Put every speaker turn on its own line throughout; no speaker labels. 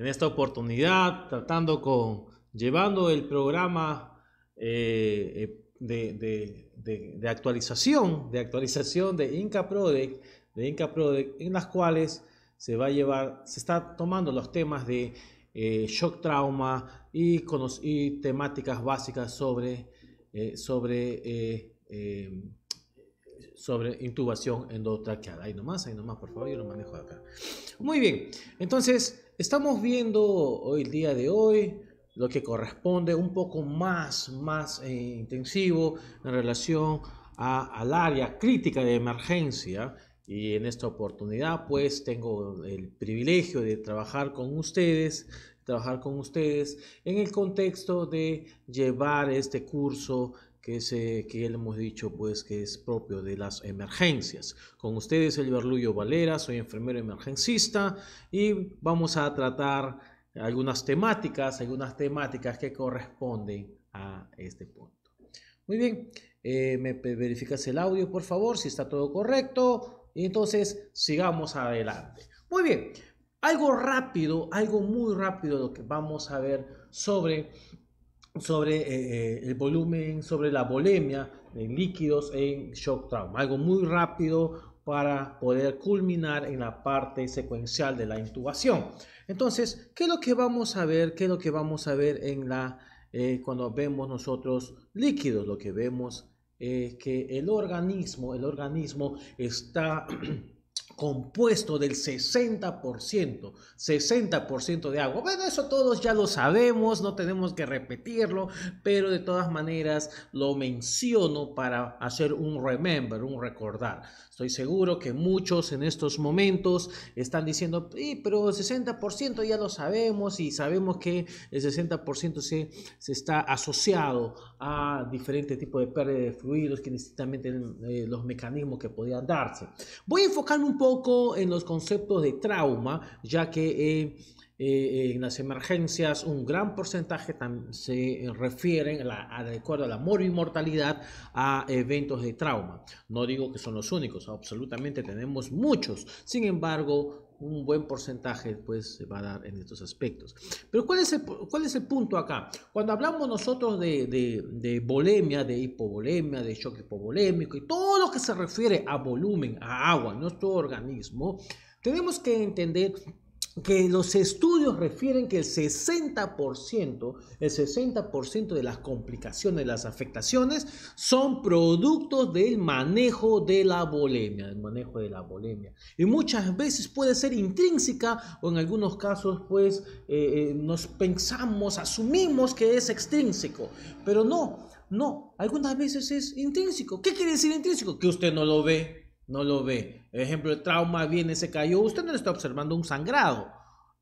en esta oportunidad, tratando con, llevando el programa eh, eh, de, actualización, de actualización de Inca Prodec, de Inca en las cuales se va a llevar, se está tomando los temas de eh, shock trauma y, temáticas básicas sobre, sobre, em, sobre intubación endotraqueal. Ahí nomás, ahí nomás, por favor, yo lo manejo acá. Muy bien, entonces Estamos viendo hoy, el día de hoy, lo que corresponde un poco más, más eh, intensivo en relación al área crítica de emergencia. Y en esta oportunidad, pues, tengo el privilegio de trabajar con ustedes, trabajar con ustedes en el contexto de llevar este curso que, se, que le hemos dicho pues que es propio de las emergencias. Con ustedes el Berlullo Valera, soy enfermero emergencista y vamos a tratar algunas temáticas, algunas temáticas que corresponden a este punto. Muy bien, eh, me verificas el audio por favor, si está todo correcto y entonces sigamos adelante. Muy bien, algo rápido, algo muy rápido lo que vamos a ver sobre sobre eh, eh, el volumen, sobre la volemia de líquidos en shock trauma. Algo muy rápido para poder culminar en la parte secuencial de la intubación. Entonces, ¿qué es lo que vamos a ver? ¿Qué es lo que vamos a ver en la, eh, cuando vemos nosotros líquidos? Lo que vemos es que el organismo, el organismo está compuesto del 60%, 60% de agua. Bueno, eso todos ya lo sabemos, no tenemos que repetirlo, pero de todas maneras lo menciono para hacer un remember, un recordar. Estoy seguro que muchos en estos momentos están diciendo, pero pero 60% ya lo sabemos y sabemos que el 60% se, se está asociado a diferentes tipos de pérdida de fluidos que necesitan eh, los mecanismos que podían darse. Voy a enfocarme un poco poco en los conceptos de trauma, ya que eh, eh, en las emergencias un gran porcentaje se refieren, a la, de acuerdo a la mortalidad, a eventos de trauma. No digo que son los únicos, absolutamente tenemos muchos. Sin embargo, un buen porcentaje pues, se va a dar en estos aspectos. Pero ¿cuál es el, cuál es el punto acá? Cuando hablamos nosotros de, de, de de hipovolemia, de choque hipovolémico y todo lo que se refiere a volumen, a agua en nuestro organismo, tenemos que entender que los estudios refieren que el 60%, el 60% de las complicaciones, las afectaciones, son productos del manejo de la bolemia, el manejo de la bolemia. Y muchas veces puede ser intrínseca o en algunos casos pues eh, eh, nos pensamos, asumimos que es extrínseco, pero no, no, algunas veces es intrínseco. ¿Qué quiere decir intrínseco? Que usted no lo ve no lo ve. Ejemplo, el trauma viene, se cayó, usted no está observando un sangrado.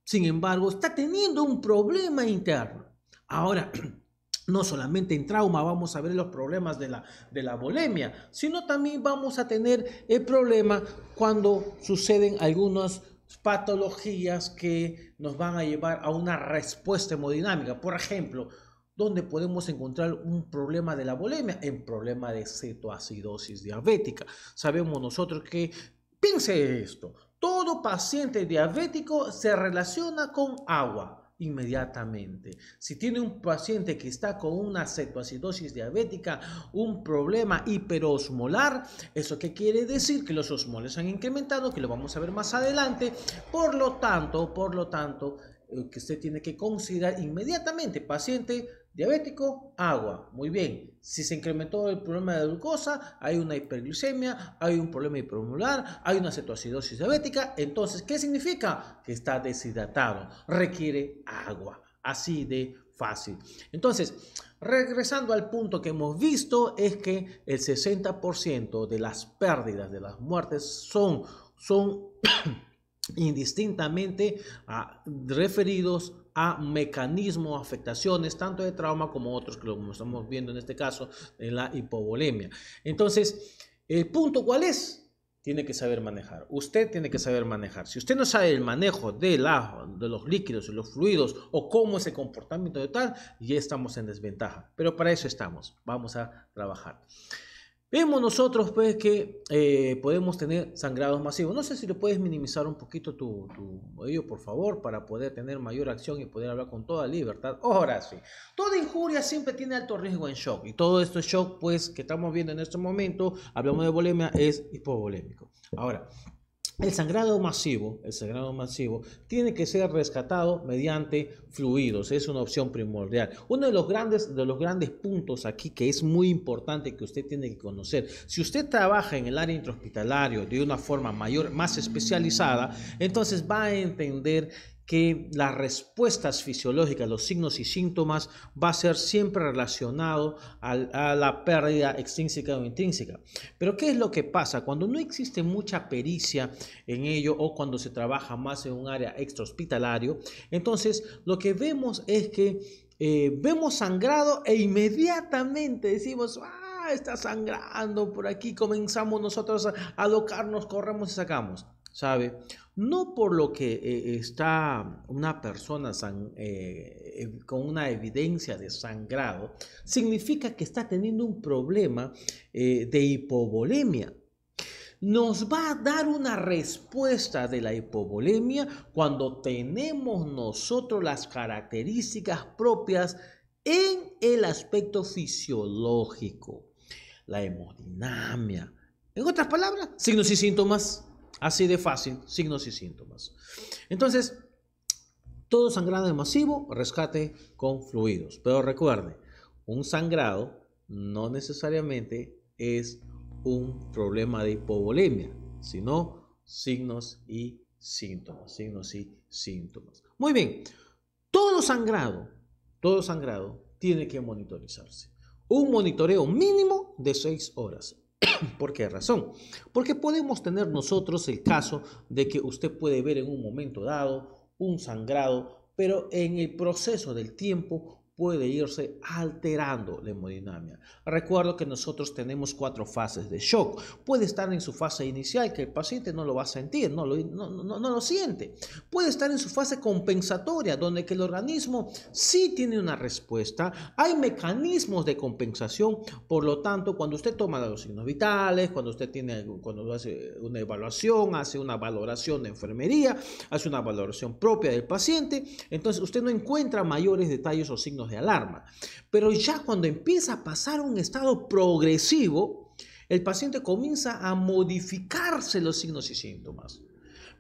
Sin embargo, está teniendo un problema interno. Ahora, no solamente en trauma vamos a ver los problemas de la, de la bulimia, sino también vamos a tener el problema cuando suceden algunas patologías que nos van a llevar a una respuesta hemodinámica. Por ejemplo, donde podemos encontrar un problema de la bulimia en problema de cetoacidosis diabética. Sabemos nosotros que, piense esto, todo paciente diabético se relaciona con agua inmediatamente. Si tiene un paciente que está con una cetoacidosis diabética, un problema hiperosmolar, ¿eso qué quiere decir? Que los osmoles han incrementado, que lo vamos a ver más adelante. Por lo tanto, por lo tanto, eh, que usted tiene que considerar inmediatamente paciente diabético, agua. Muy bien. Si se incrementó el problema de glucosa, hay una hiperglucemia, hay un problema hipermular, hay una cetoacidosis diabética. Entonces, ¿qué significa? Que está deshidratado, requiere agua. Así de fácil. Entonces, regresando al punto que hemos visto, es que el 60% de las pérdidas, de las muertes, son, son indistintamente a, ah, referidos a mecanismos, afectaciones, tanto de trauma como otros, que estamos viendo en este caso, en la hipovolemia. Entonces, ¿el punto cuál es? tiene que saber manejar. Usted tiene que saber manejar. Si usted no sabe el manejo de, la, de los líquidos y los fluidos o cómo es el comportamiento de tal, ya estamos en desventaja. Pero para eso estamos. Vamos a trabajar. Vemos nosotros pues que eh, podemos tener sangrados masivos. No sé si le puedes minimizar un poquito tu, tu por favor, para poder tener mayor acción y poder hablar con toda libertad. Ahora sí, toda injuria siempre tiene alto riesgo en shock. Y todo este shock pues que estamos viendo en este momento, hablamos de bolemia es hipovolémico. Ahora, el sangrado masivo, el sangrado masivo, tiene que ser rescatado mediante fluidos. Es una opción primordial. Uno de los grandes, de los grandes puntos aquí que es muy importante que usted tiene que conocer. Si usted trabaja en el área intrahospitalario de una forma mayor, más especializada, entonces va a entender que las respuestas fisiológicas, los signos y síntomas, va a ser siempre relacionado a la pérdida extrínseca o intrínseca. Pero ¿qué es lo que pasa? Cuando no existe mucha pericia en ello o cuando se trabaja más en un área extrahospitalario, entonces lo que vemos es que eh, vemos sangrado e inmediatamente decimos, ¡ah! está sangrando por aquí, comenzamos nosotros a, alocarnos, corremos y sacamos. ¿sabe? No por lo que eh, está una persona eh, eh, con una evidencia de sangrado, significa que está teniendo un problema de hipovolemia. Nos va a dar una respuesta de la hipovolemia cuando tenemos nosotros las características propias en el aspecto fisiológico, la hemodinamia. En otras palabras, signos y síntomas. Así de fácil, signos y síntomas. Entonces, todo sangrado masivo, rescate con fluidos. Pero recuerde, un sangrado no necesariamente es un problema de hipovolemia, sino signos y síntomas, signos y síntomas. Muy bien, todo sangrado, todo sangrado tiene que monitorizarse. Un monitoreo mínimo de 6 horas. ¿Por qué razón? Porque podemos tener nosotros el caso de que usted puede ver en un momento dado un sangrado, pero en el proceso del tiempo puede irse alterando la hemodinamia. Recuerdo que nosotros tenemos cuatro fases de shock. Puede estar en su fase inicial, que el paciente no lo va a sentir, no lo, lo siente. Puede estar en su fase compensatoria, donde que el organismo sí tiene una respuesta. Hay mecanismos de compensación, por lo tanto, cuando usted toma los signos vitales, cuando usted tiene, cuando hace una evaluación, hace una valoración de enfermería, hace una valoración propia del paciente, entonces usted no encuentra mayores detalles o signos de alarma. Pero ya cuando empieza a pasar un estado progresivo, el paciente comienza a modificarse los signos y síntomas.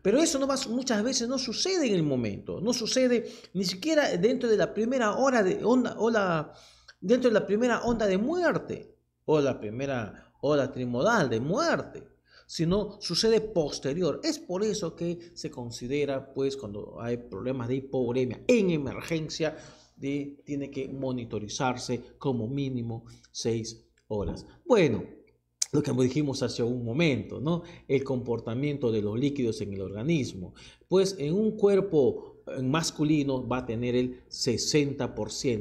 Pero eso no va, muchas veces no sucede en el momento, no sucede ni siquiera dentro de la primera hora de onda, o la, dentro de la primera onda de muerte o la primera ola trimodal de muerte, sino sucede posterior. Es por eso que se considera, pues, cuando hay problemas de hipovolemia en emergencia, tiene que monitorizarse como mínimo 6 horas. Bueno, lo que dijimos hace un momento, ¿no? El comportamiento de los líquidos en el organismo. Pues en un cuerpo eh, masculino va a tener el 60%,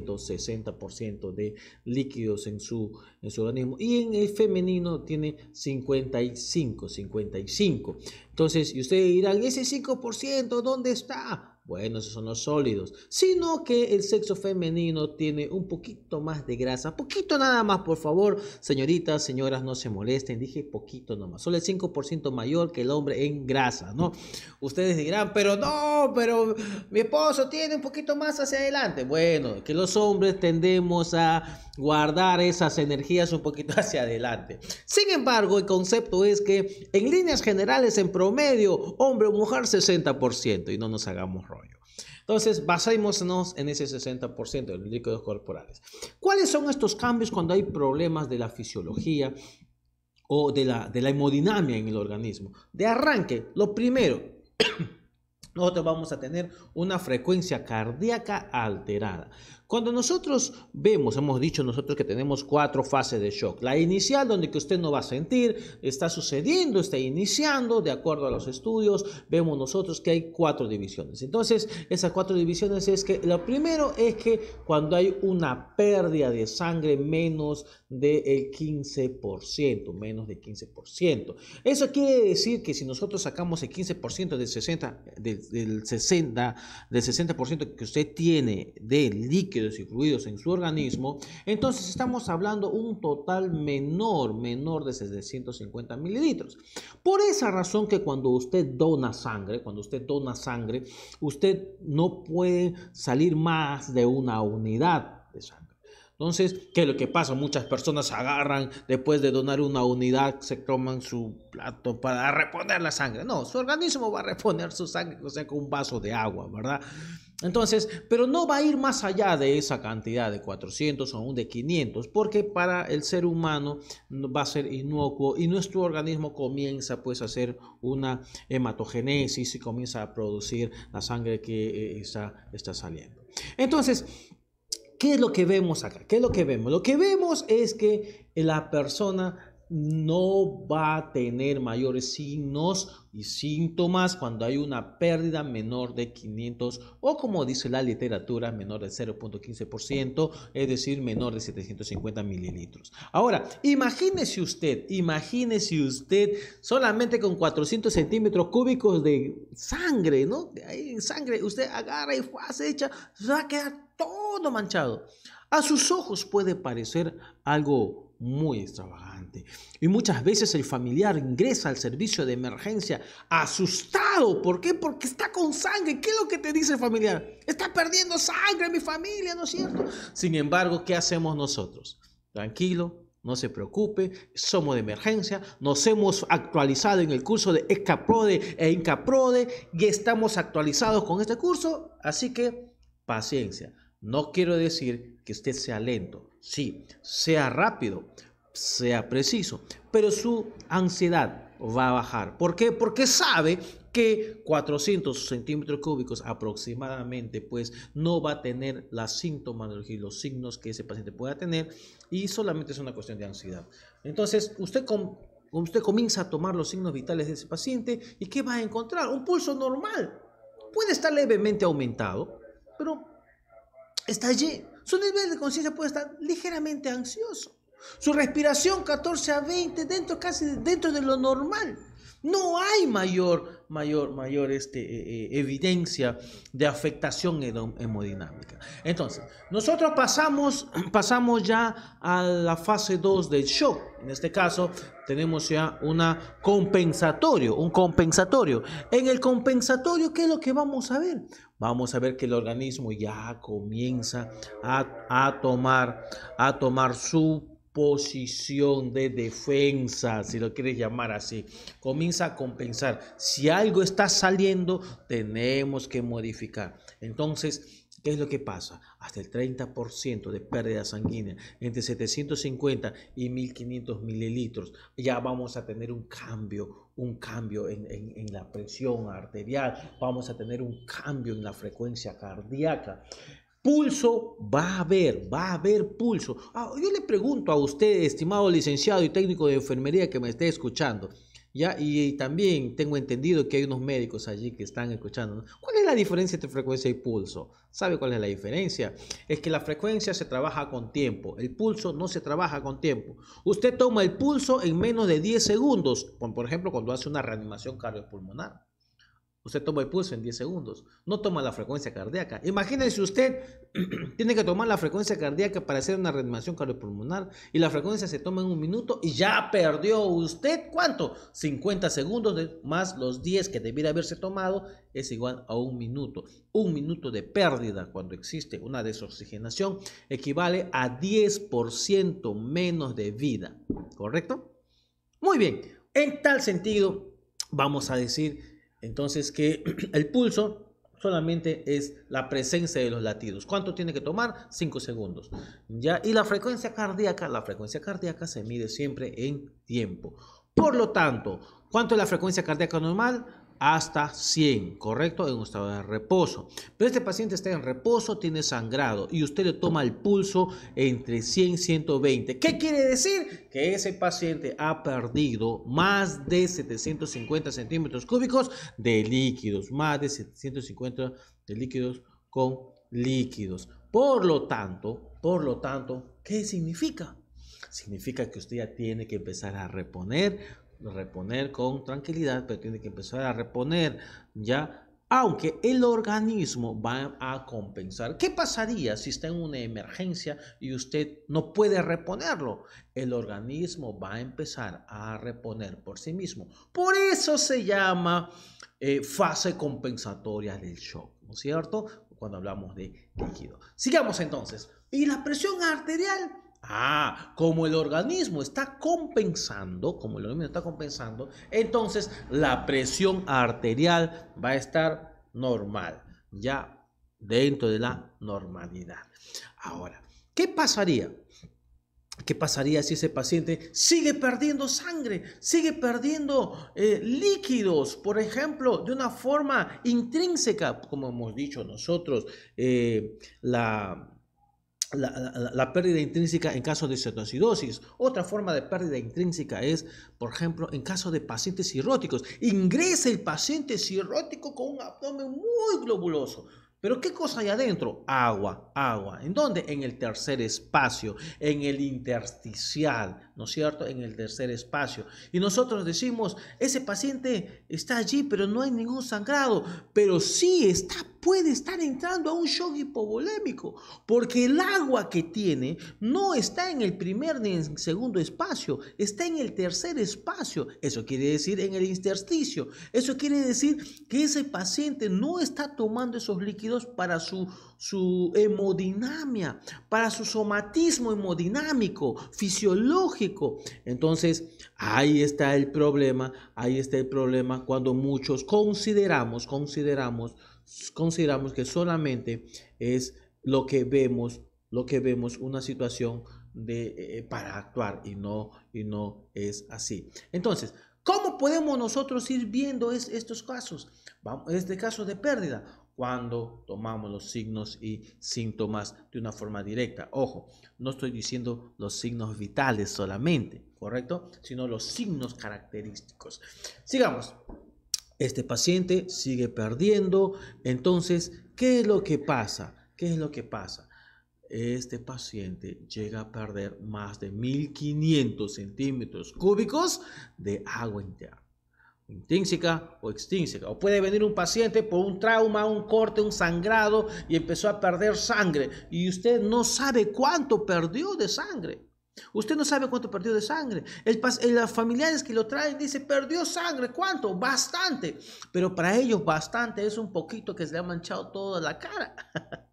60% de líquidos en su, en su organismo y en el femenino tiene 55, 55. Entonces, y ustedes dirán, ese 5%, ¿dónde está? Bueno, esos son los sólidos. Sino que el sexo femenino tiene un poquito más de grasa. Poquito nada más, por favor. Señoritas, señoras, no se molesten. Dije poquito nomás. Solo el 5% mayor que el hombre en grasa, ¿no? Ustedes dirán, pero no, pero mi esposo tiene un poquito más hacia adelante. Bueno, que los hombres tendemos a guardar esas energías un poquito hacia adelante. Sin embargo, el concepto es que en líneas generales, en promedio, hombre o mujer 60% y no nos hagamos rollo. Entonces, basémonos en ese 60% de los líquidos corporales. ¿Cuáles son estos cambios cuando hay problemas de la fisiología o de la, de la hemodinamia en el organismo? De arranque, lo primero, nosotros vamos a tener una frecuencia cardíaca alterada. Cuando nosotros vemos, hemos dicho nosotros que tenemos cuatro fases de shock. La inicial, donde que usted no va a sentir, está sucediendo, está iniciando, de acuerdo a los estudios, vemos nosotros que hay cuatro divisiones. Entonces, esas cuatro divisiones es que lo primero es que cuando hay una pérdida de sangre menos del 15%, menos del 15%. Eso quiere decir que si nosotros sacamos el 15% del 60, del, del 60, del 60% que usted tiene de líquido, y fluidos en su organismo, entonces estamos hablando un total menor, menor de 750 mililitros. Por esa razón que cuando usted dona sangre, cuando usted dona sangre, usted no puede salir más de una unidad de sangre. Entonces, ¿qué es lo que pasa? Muchas personas agarran, después de donar una unidad, se toman su plato para reponer la sangre. No, su organismo va a reponer su sangre, o sea, con un vaso de agua, ¿verdad? Entonces, pero no va a ir más allá de esa cantidad de 400 o aún de 500, porque para el ser humano va a ser inocuo y nuestro organismo comienza pues a hacer una hematogénesis y comienza a producir la sangre que eh, está, está saliendo. Entonces, ¿qué es lo que vemos acá? ¿Qué es lo que vemos? Lo que vemos es que la persona no va a tener mayores signos y síntomas cuando hay una pérdida menor de 500 o como dice la literatura, menor de 0.15%, es decir, menor de 750 mililitros. Ahora, imagínese usted, imagínese usted solamente con 400 centímetros cúbicos de sangre, ¿no? en sangre, usted agarra y se echa, se va a quedar todo manchado. A sus ojos puede parecer algo muy extravagante. Y muchas veces el familiar ingresa al servicio de emergencia asustado. ¿Por qué? Porque está con sangre. ¿Qué es lo que te dice el familiar? Está perdiendo sangre mi familia, ¿no es cierto? Sin embargo, ¿qué hacemos nosotros? Tranquilo, no se preocupe, somos de emergencia, nos hemos actualizado en el curso de ESCAPRODE e INCAPRODE y estamos actualizados con este curso, así que paciencia. No quiero decir que usted sea lento, sí, sea rápido, sea preciso, pero su ansiedad va a bajar. ¿Por qué? Porque sabe que 400 centímetros cúbicos aproximadamente, pues no va a tener la y los signos que ese paciente pueda tener y solamente es una cuestión de ansiedad. Entonces, usted usted comienza a tomar los signos vitales de ese paciente y ¿qué va a encontrar? Un pulso normal. Puede estar levemente aumentado, pero está allí. Su nivel de conciencia puede estar ligeramente ansioso. Su respiración 14 a 20, dentro casi dentro de lo normal. No hay mayor, mayor, mayor este, eh, eh, evidencia de afectación hemodinámica. Entonces, nosotros pasamos, pasamos ya a la fase 2 del shock. En este caso, tenemos ya una compensatorio, un compensatorio. En el compensatorio, ¿qué es lo que vamos a ver? vamos a ver que el organismo ya comienza a, tomar, a tomar su posición de defensa, si lo quieres llamar así. Comienza a compensar. Si algo está saliendo, tenemos que modificar. Entonces, ¿Qué es lo que pasa? Hasta el 30% de pérdida sanguínea entre 750 y 1500 mililitros. Ya vamos a tener un cambio, un cambio en, la presión arterial, vamos a tener un cambio en la frecuencia cardíaca. Pulso va a haber, va a haber pulso. Ah, yo le pregunto a usted, estimado licenciado y técnico de enfermería que me esté escuchando, ¿ya? Y, y, también tengo entendido que hay unos médicos allí que están escuchando. ¿Cuál es la diferencia entre frecuencia y pulso? ¿Sabe cuál es la diferencia? Es que la frecuencia se trabaja con tiempo, el pulso no se trabaja con tiempo. Usted toma el pulso en menos de 10 segundos, por ejemplo, cuando hace una reanimación cardiopulmonar. Usted toma el pulso en 10 segundos. No toma la frecuencia cardíaca. Imagínense usted, tiene que tomar la frecuencia cardíaca para hacer una reanimación cardiopulmonar y la frecuencia se toma en un minuto y ya perdió usted cuánto? 50 segundos más los 10 que debiera haberse tomado es igual a un minuto. Un minuto de pérdida cuando existe una desoxigenación equivale a 10% menos de vida. ¿Correcto? Muy bien. En tal sentido, vamos a decir entonces, que el pulso solamente es la presencia de los latidos. ¿Cuánto tiene que tomar? 5 segundos. ¿ya? Y la frecuencia cardíaca, la frecuencia cardíaca se mide siempre en tiempo. Por lo tanto, ¿cuánto es la frecuencia cardíaca normal? hasta 100, ¿correcto? En un estado de reposo. Pero este paciente está en reposo, tiene sangrado y usted le toma el pulso entre 100 y 120. ¿Qué quiere decir? Que ese paciente ha perdido más de 750 centímetros cúbicos de líquidos, más de 750 de líquidos con líquidos. Por lo tanto, por lo tanto, ¿qué significa? Significa que usted ya tiene que empezar a reponer reponer con tranquilidad, pero tiene que empezar a reponer ya, aunque el organismo va a compensar. ¿Qué pasaría si está en una emergencia y usted no puede reponerlo? El organismo va a empezar a reponer por sí mismo. Por eso se llama eh, fase compensatoria del shock, ¿no es cierto? Cuando hablamos de líquido. Sigamos entonces. Y la presión arterial Ah, como el organismo está compensando, como el organismo está compensando, entonces la presión arterial va a estar normal, ya dentro de la normalidad. Ahora, ¿qué pasaría? ¿Qué pasaría si ese paciente sigue perdiendo sangre, sigue perdiendo eh, líquidos, por ejemplo, de una forma intrínseca? Como hemos dicho nosotros, eh, la, la, pérdida intrínseca en caso de cetoacidosis. Otra forma de pérdida intrínseca es, por ejemplo, en caso de pacientes cirróticos. Ingresa el paciente cirrótico con un abdomen muy globuloso. Pero ¿qué cosa hay adentro? Agua, agua. ¿En dónde? En el tercer espacio, en el intersticial. ¿no es cierto?, en el tercer espacio. Y nosotros decimos, ese paciente está allí, pero no hay ningún sangrado, pero sí está, puede estar entrando a un shock hipovolémico, porque el agua que tiene no está en el primer ni en el segundo espacio, está en el tercer espacio, eso quiere decir en el intersticio, eso quiere decir que ese paciente no está tomando esos líquidos para su, su hemodinamia, para su somatismo hemodinámico, fisiológico, entonces, ahí está el problema, ahí está el problema cuando muchos consideramos, consideramos, consideramos que solamente es lo que vemos, lo que vemos una situación de, eh, para actuar y no, y no es así. Entonces, ¿cómo podemos nosotros ir viendo estos casos? este caso de pérdida cuando tomamos los signos y síntomas de una forma directa. Ojo, no estoy diciendo los signos vitales solamente, ¿correcto? Sino los signos característicos. Sigamos. Este paciente sigue perdiendo. Entonces, ¿qué es lo que pasa? ¿Qué es lo que pasa? Este paciente llega a perder más de 1500 centímetros cúbicos de agua interna intrínseca o extrínseca. O puede venir un paciente por un trauma, un corte, un sangrado y empezó a perder sangre y usted no sabe cuánto perdió de sangre. Usted no sabe cuánto perdió de sangre. El, los eh, familiares que lo traen dicen, perdió sangre, ¿cuánto? Bastante. Pero para ellos bastante es un poquito que se le ha manchado toda la cara.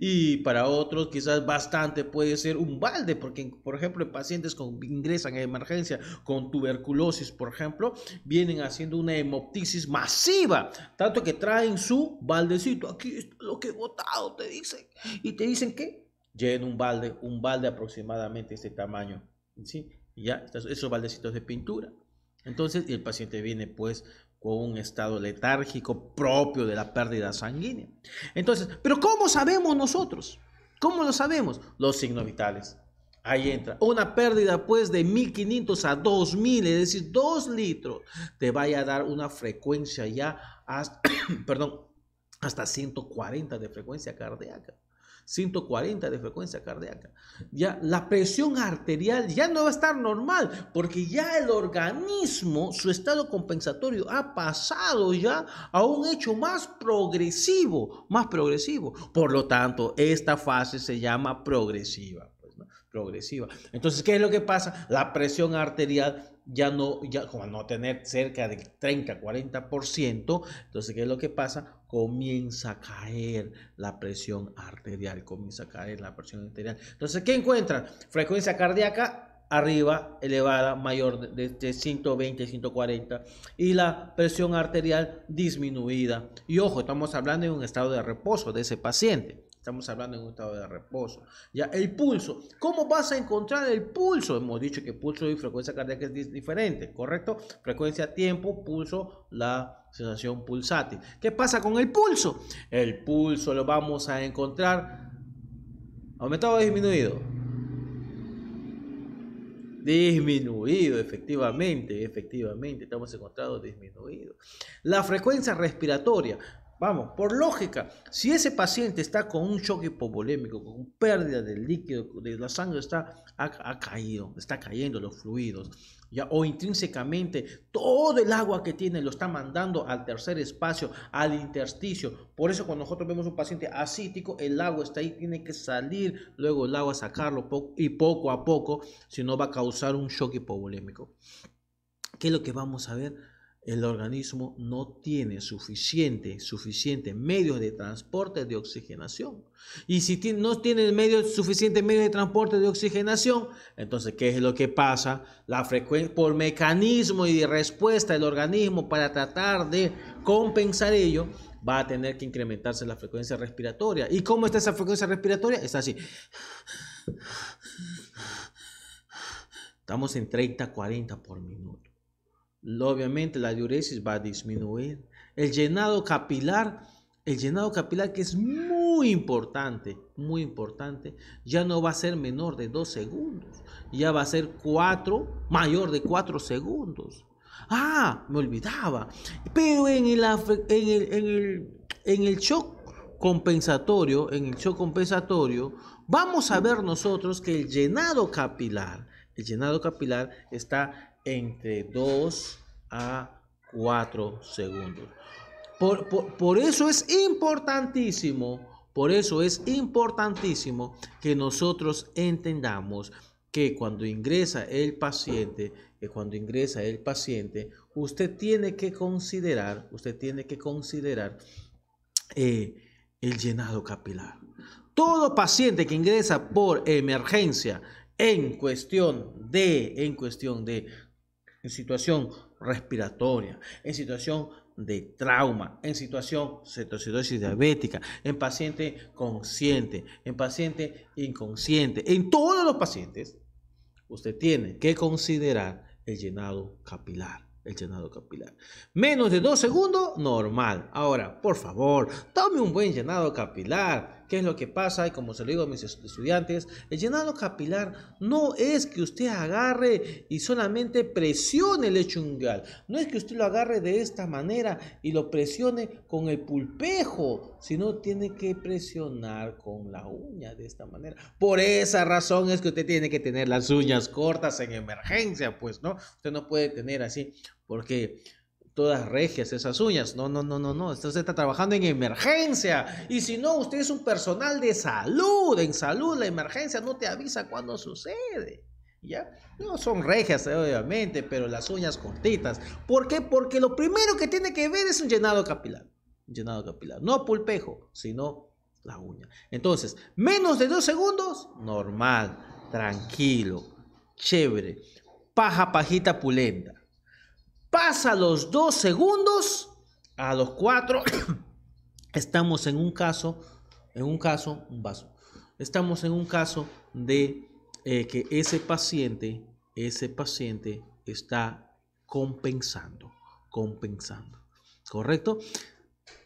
Y para otros quizás bastante puede ser un balde, porque por ejemplo pacientes que ingresan a emergencia con tuberculosis, por ejemplo, vienen haciendo una hemoptisis masiva, tanto que traen su baldecito, aquí es lo que he botado, te dicen, y te dicen que lleven un balde, un balde aproximadamente este tamaño, ¿sí? Y ya, esos baldecitos de pintura. Entonces el paciente viene pues con un estado letárgico propio de la pérdida sanguínea. Entonces, pero ¿cómo sabemos nosotros? ¿Cómo lo sabemos? Los signos vitales. Ahí entra. Una pérdida pues de 1500 a 2000, es decir, 2 litros, te vaya a dar una frecuencia ya perdón, hasta 140 de frecuencia cardíaca. 140 de frecuencia cardíaca. Ya la presión arterial ya no va a estar normal porque ya el organismo, su estado compensatorio ha pasado ya a un hecho más progresivo, más progresivo. Por lo tanto, esta fase se llama progresiva. Pues, progresiva. Entonces, ¿qué es lo que pasa? La presión arterial ya no, ya como no tener cerca del 30, 40%, entonces, ¿qué es lo que pasa? Comienza a caer la presión arterial, comienza a caer la presión arterial. Entonces, ¿qué encuentran? Frecuencia cardíaca arriba, elevada, mayor de, de 120, 140 y la presión arterial disminuida. Y ojo, estamos hablando de un estado de reposo de ese paciente. Estamos hablando en un estado de reposo. Ya, el pulso. ¿Cómo vas a encontrar el pulso? Hemos dicho que pulso y frecuencia cardíaca es diferente, ¿correcto? Frecuencia, tiempo, pulso, la sensación pulsátil. ¿Qué pasa con el pulso? El pulso lo vamos a encontrar aumentado o disminuido. Disminuido, efectivamente, efectivamente, estamos encontrando disminuido. La frecuencia respiratoria, Vamos, por lógica, si ese paciente está con un shock hipovolémico, con pérdida del líquido, de la sangre está, ha, caído, está cayendo los fluidos, ya, o intrínsecamente todo el agua que tiene lo está mandando al tercer espacio, al intersticio. Por eso cuando nosotros vemos un paciente acítico, el agua está ahí, tiene que salir, luego el agua sacarlo y poco a poco, si no va a causar un shock hipovolémico. ¿Qué es lo que vamos a ver? el organismo no tiene suficiente, suficiente medios de transporte de oxigenación. Y si no tiene suficiente suficiente medios de transporte de oxigenación, entonces, ¿qué es lo que pasa? La frecuencia, por mecanismo y respuesta del organismo para tratar de compensar ello, va a tener que incrementarse la frecuencia respiratoria. ¿Y cómo está esa frecuencia respiratoria? es así. Estamos en 30, 40 por minuto obviamente la diuresis va a disminuir. El llenado capilar, el llenado capilar que es muy importante, muy importante, ya no va a ser menor de 2 segundos, ya va a ser 4, mayor de 4 segundos. Ah, me olvidaba. Pero en el, en el, en shock compensatorio, en el shock compensatorio, vamos a ver nosotros que el llenado capilar, el llenado capilar está entre 2 a 4 segundos. Por, eso es importantísimo, por eso es importantísimo que nosotros entendamos que cuando ingresa el paciente, que cuando ingresa el paciente, usted tiene que considerar, usted tiene que considerar eh, el llenado capilar. Todo paciente que ingresa por emergencia en cuestión de, en cuestión de en situación respiratoria, en situación de trauma, en situación cetocidosis diabética, en paciente consciente, en paciente inconsciente, en todos los pacientes, usted tiene que considerar el llenado capilar. El llenado capilar. Menos de dos segundos, normal. Ahora, por favor, tome un buen llenado capilar qué es lo que pasa y como se lo digo a mis estudiantes, el llenado capilar no es que usted agarre y solamente presione el echungal, no es que usted lo agarre de esta manera y lo presione con el pulpejo, sino tiene que presionar con la uña de esta manera. Por esa razón es que usted tiene que tener las uñas cortas en emergencia, pues, ¿no? Usted no puede tener así porque todas regias esas uñas. No, no, no, no, no. Usted está trabajando en emergencia. Y si no, usted es un personal de salud. En salud la emergencia no te avisa cuando sucede. ¿Ya? No son regias, obviamente, pero las uñas cortitas. ¿Por qué? Porque lo primero que tiene que ver es un llenado capilar. llenado capilar. No pulpejo, sino la uña. Entonces, menos de dos segundos, normal, tranquilo, chévere. Paja, pajita, pulenta pasa los dos segundos, a los cuatro estamos en un caso, en un caso, un vaso, estamos en un caso de eh, que ese paciente, ese paciente está compensando, compensando, ¿correcto?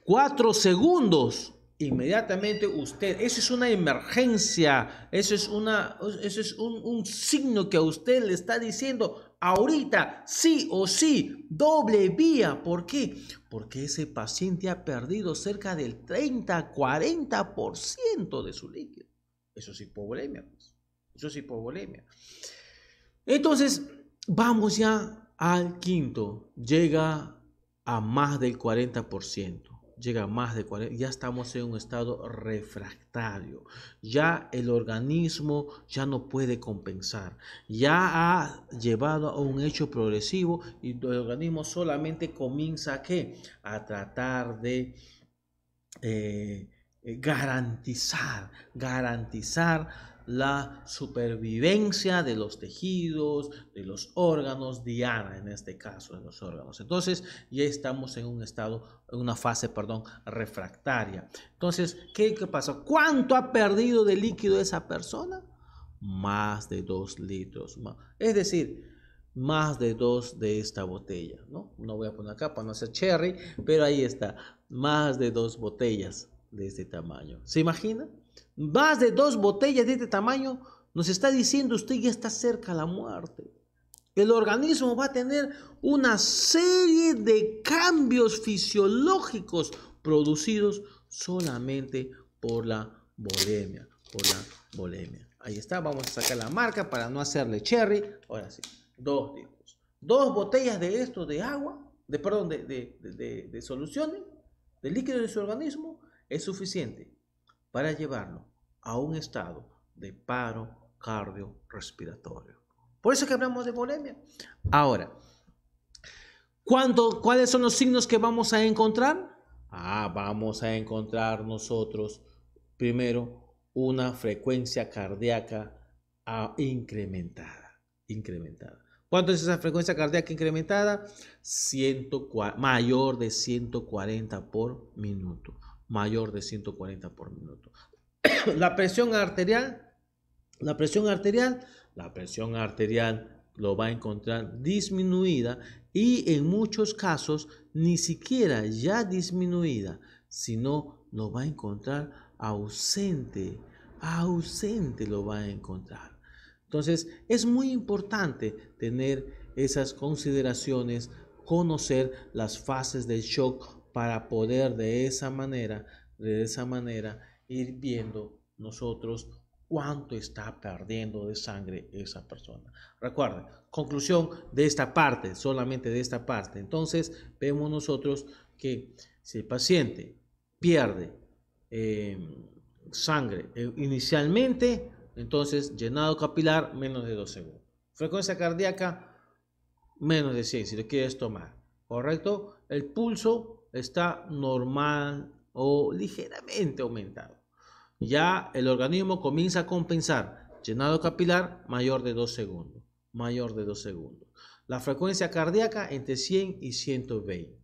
Cuatro segundos inmediatamente usted, eso es una emergencia, eso es, una, es un, un, signo que a usted le está diciendo, ahorita, sí o sí, doble vía. ¿Por qué? Porque ese paciente ha perdido cerca del 30-40% de su líquido. Eso es hipovolemia. Pues. Eso es hipovolemia. Entonces, vamos ya al quinto. Llega a más del 40% llega más de 40, ya estamos en un estado refractario. Ya el organismo ya no puede compensar. Ya ha llevado a un hecho progresivo y el organismo solamente comienza ¿qué? a tratar de eh, eh, garantizar, garantizar la supervivencia de los tejidos, de los órganos, Diana en este caso, de los órganos. Entonces, ya estamos en un estado, en una fase, perdón, refractaria. Entonces, ¿qué, qué pasa? ¿Cuánto ha perdido de líquido esa persona? Más de dos litros. Es decir, más de dos de esta botella, ¿no? No voy a poner acá para no hacer cherry, pero ahí está, más de dos botellas de este tamaño. ¿Se imagina? más de dos botellas de este tamaño, nos está diciendo usted ya está cerca la muerte. El organismo va a tener una serie de cambios fisiológicos producidos solamente por la bolemia, por la bolemia. Ahí está, vamos a sacar la marca para no hacerle cherry. Ahora sí, dos litros. Dos botellas de esto de agua, de perdón, de, de, de, de soluciones, de líquido de su organismo, es suficiente para llevarlo a un estado de paro cardiorrespiratorio. Por eso que hablamos de bulimia. Ahora, ¿cuáles son los signos que vamos a encontrar? Ah, vamos a encontrar nosotros primero una frecuencia cardíaca ah, incrementada, incrementada. ¿Cuánto es esa frecuencia cardíaca incrementada? mayor de 140 por minuto. Mayor de 140 por minuto. la presión arterial, la presión arterial, la presión arterial lo va a encontrar disminuida y en muchos casos ni siquiera ya disminuida, sino lo va a encontrar ausente, ausente lo va a encontrar. Entonces es muy importante tener esas consideraciones, conocer las fases del shock para poder de esa manera, de esa manera ir viendo nosotros cuánto está perdiendo de sangre esa persona. Recuerden, conclusión de esta parte, solamente de esta parte. Entonces, vemos nosotros que si el paciente pierde eh, sangre eh, inicialmente, entonces llenado capilar menos de 2 segundos. Frecuencia cardíaca menos de 100 si lo quieres tomar, ¿correcto? El pulso está normal o ligeramente aumentado ya el organismo comienza a compensar llenado capilar mayor de 2 segundos, mayor de 2 segundos. La frecuencia cardíaca entre 100 y 120.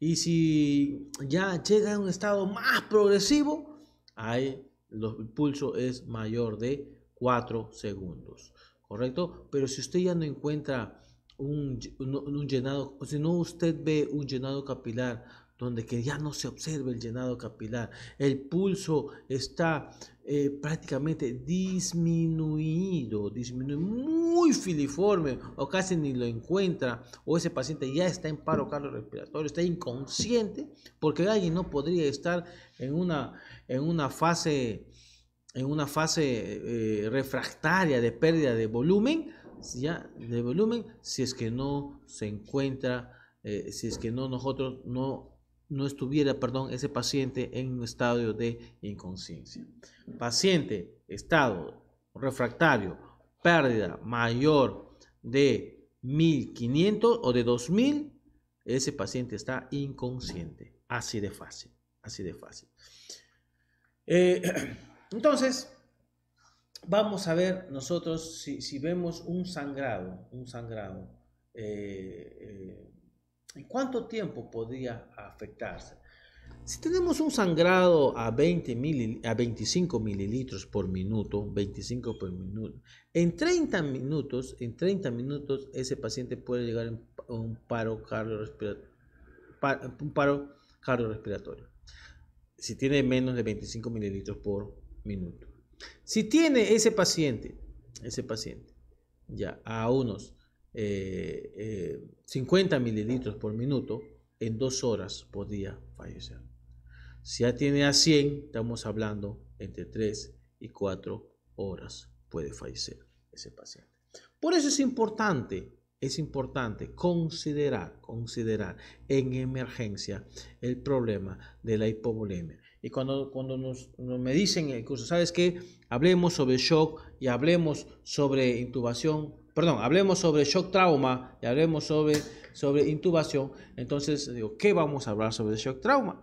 Y si ya llega a un estado más progresivo, ahí el pulso es mayor de 4 segundos, ¿correcto? Pero si usted ya no encuentra un, un llenado, si no usted ve un llenado capilar donde que ya no se observa el llenado capilar. El pulso está eh, prácticamente disminuido, disminuye muy filiforme, o casi ni lo encuentra, o ese paciente ya está en paro cardiorrespiratorio, está inconsciente, porque alguien no podría estar en una, en una fase en una fase eh, refractaria de pérdida de volumen, ya de volumen, si es que no se encuentra eh, si es que no nosotros no no estuviera, perdón, ese paciente en un estado de inconsciencia. Paciente, estado refractario, pérdida mayor de 1500 o de 2000, ese paciente está inconsciente. Así de fácil, así de fácil. Eh, entonces, vamos a ver nosotros si, vemos un sangrado, un sangrado. Eh, eh, ¿En cuánto tiempo podría afectarse? Si tenemos un sangrado a, 20 mil a 25 mililitros por minuto, 25 por minuto, en 30 minutos, en 30 minutos ese paciente puede llegar a un paro cardiorrespiratorio. paro Si tiene menos de 25 mililitros por minuto. Si tiene ese paciente, ese paciente, ya a unos 50 eh, eh, mililitros por minuto, en dos horas podía fallecer. Si ya tiene a 100, estamos hablando entre 3 y 4 horas puede fallecer ese paciente. Por eso es importante, es importante considerar, considerar en emergencia el problema de la hipovolemia. Y cuando, cuando nos, nos me dicen en el curso, ¿sabes que Hablemos sobre shock y hablemos sobre intubación perdón, hablemos sobre shock trauma y hablemos sobre, intubación, entonces digo, ¿qué vamos a hablar sobre shock trauma?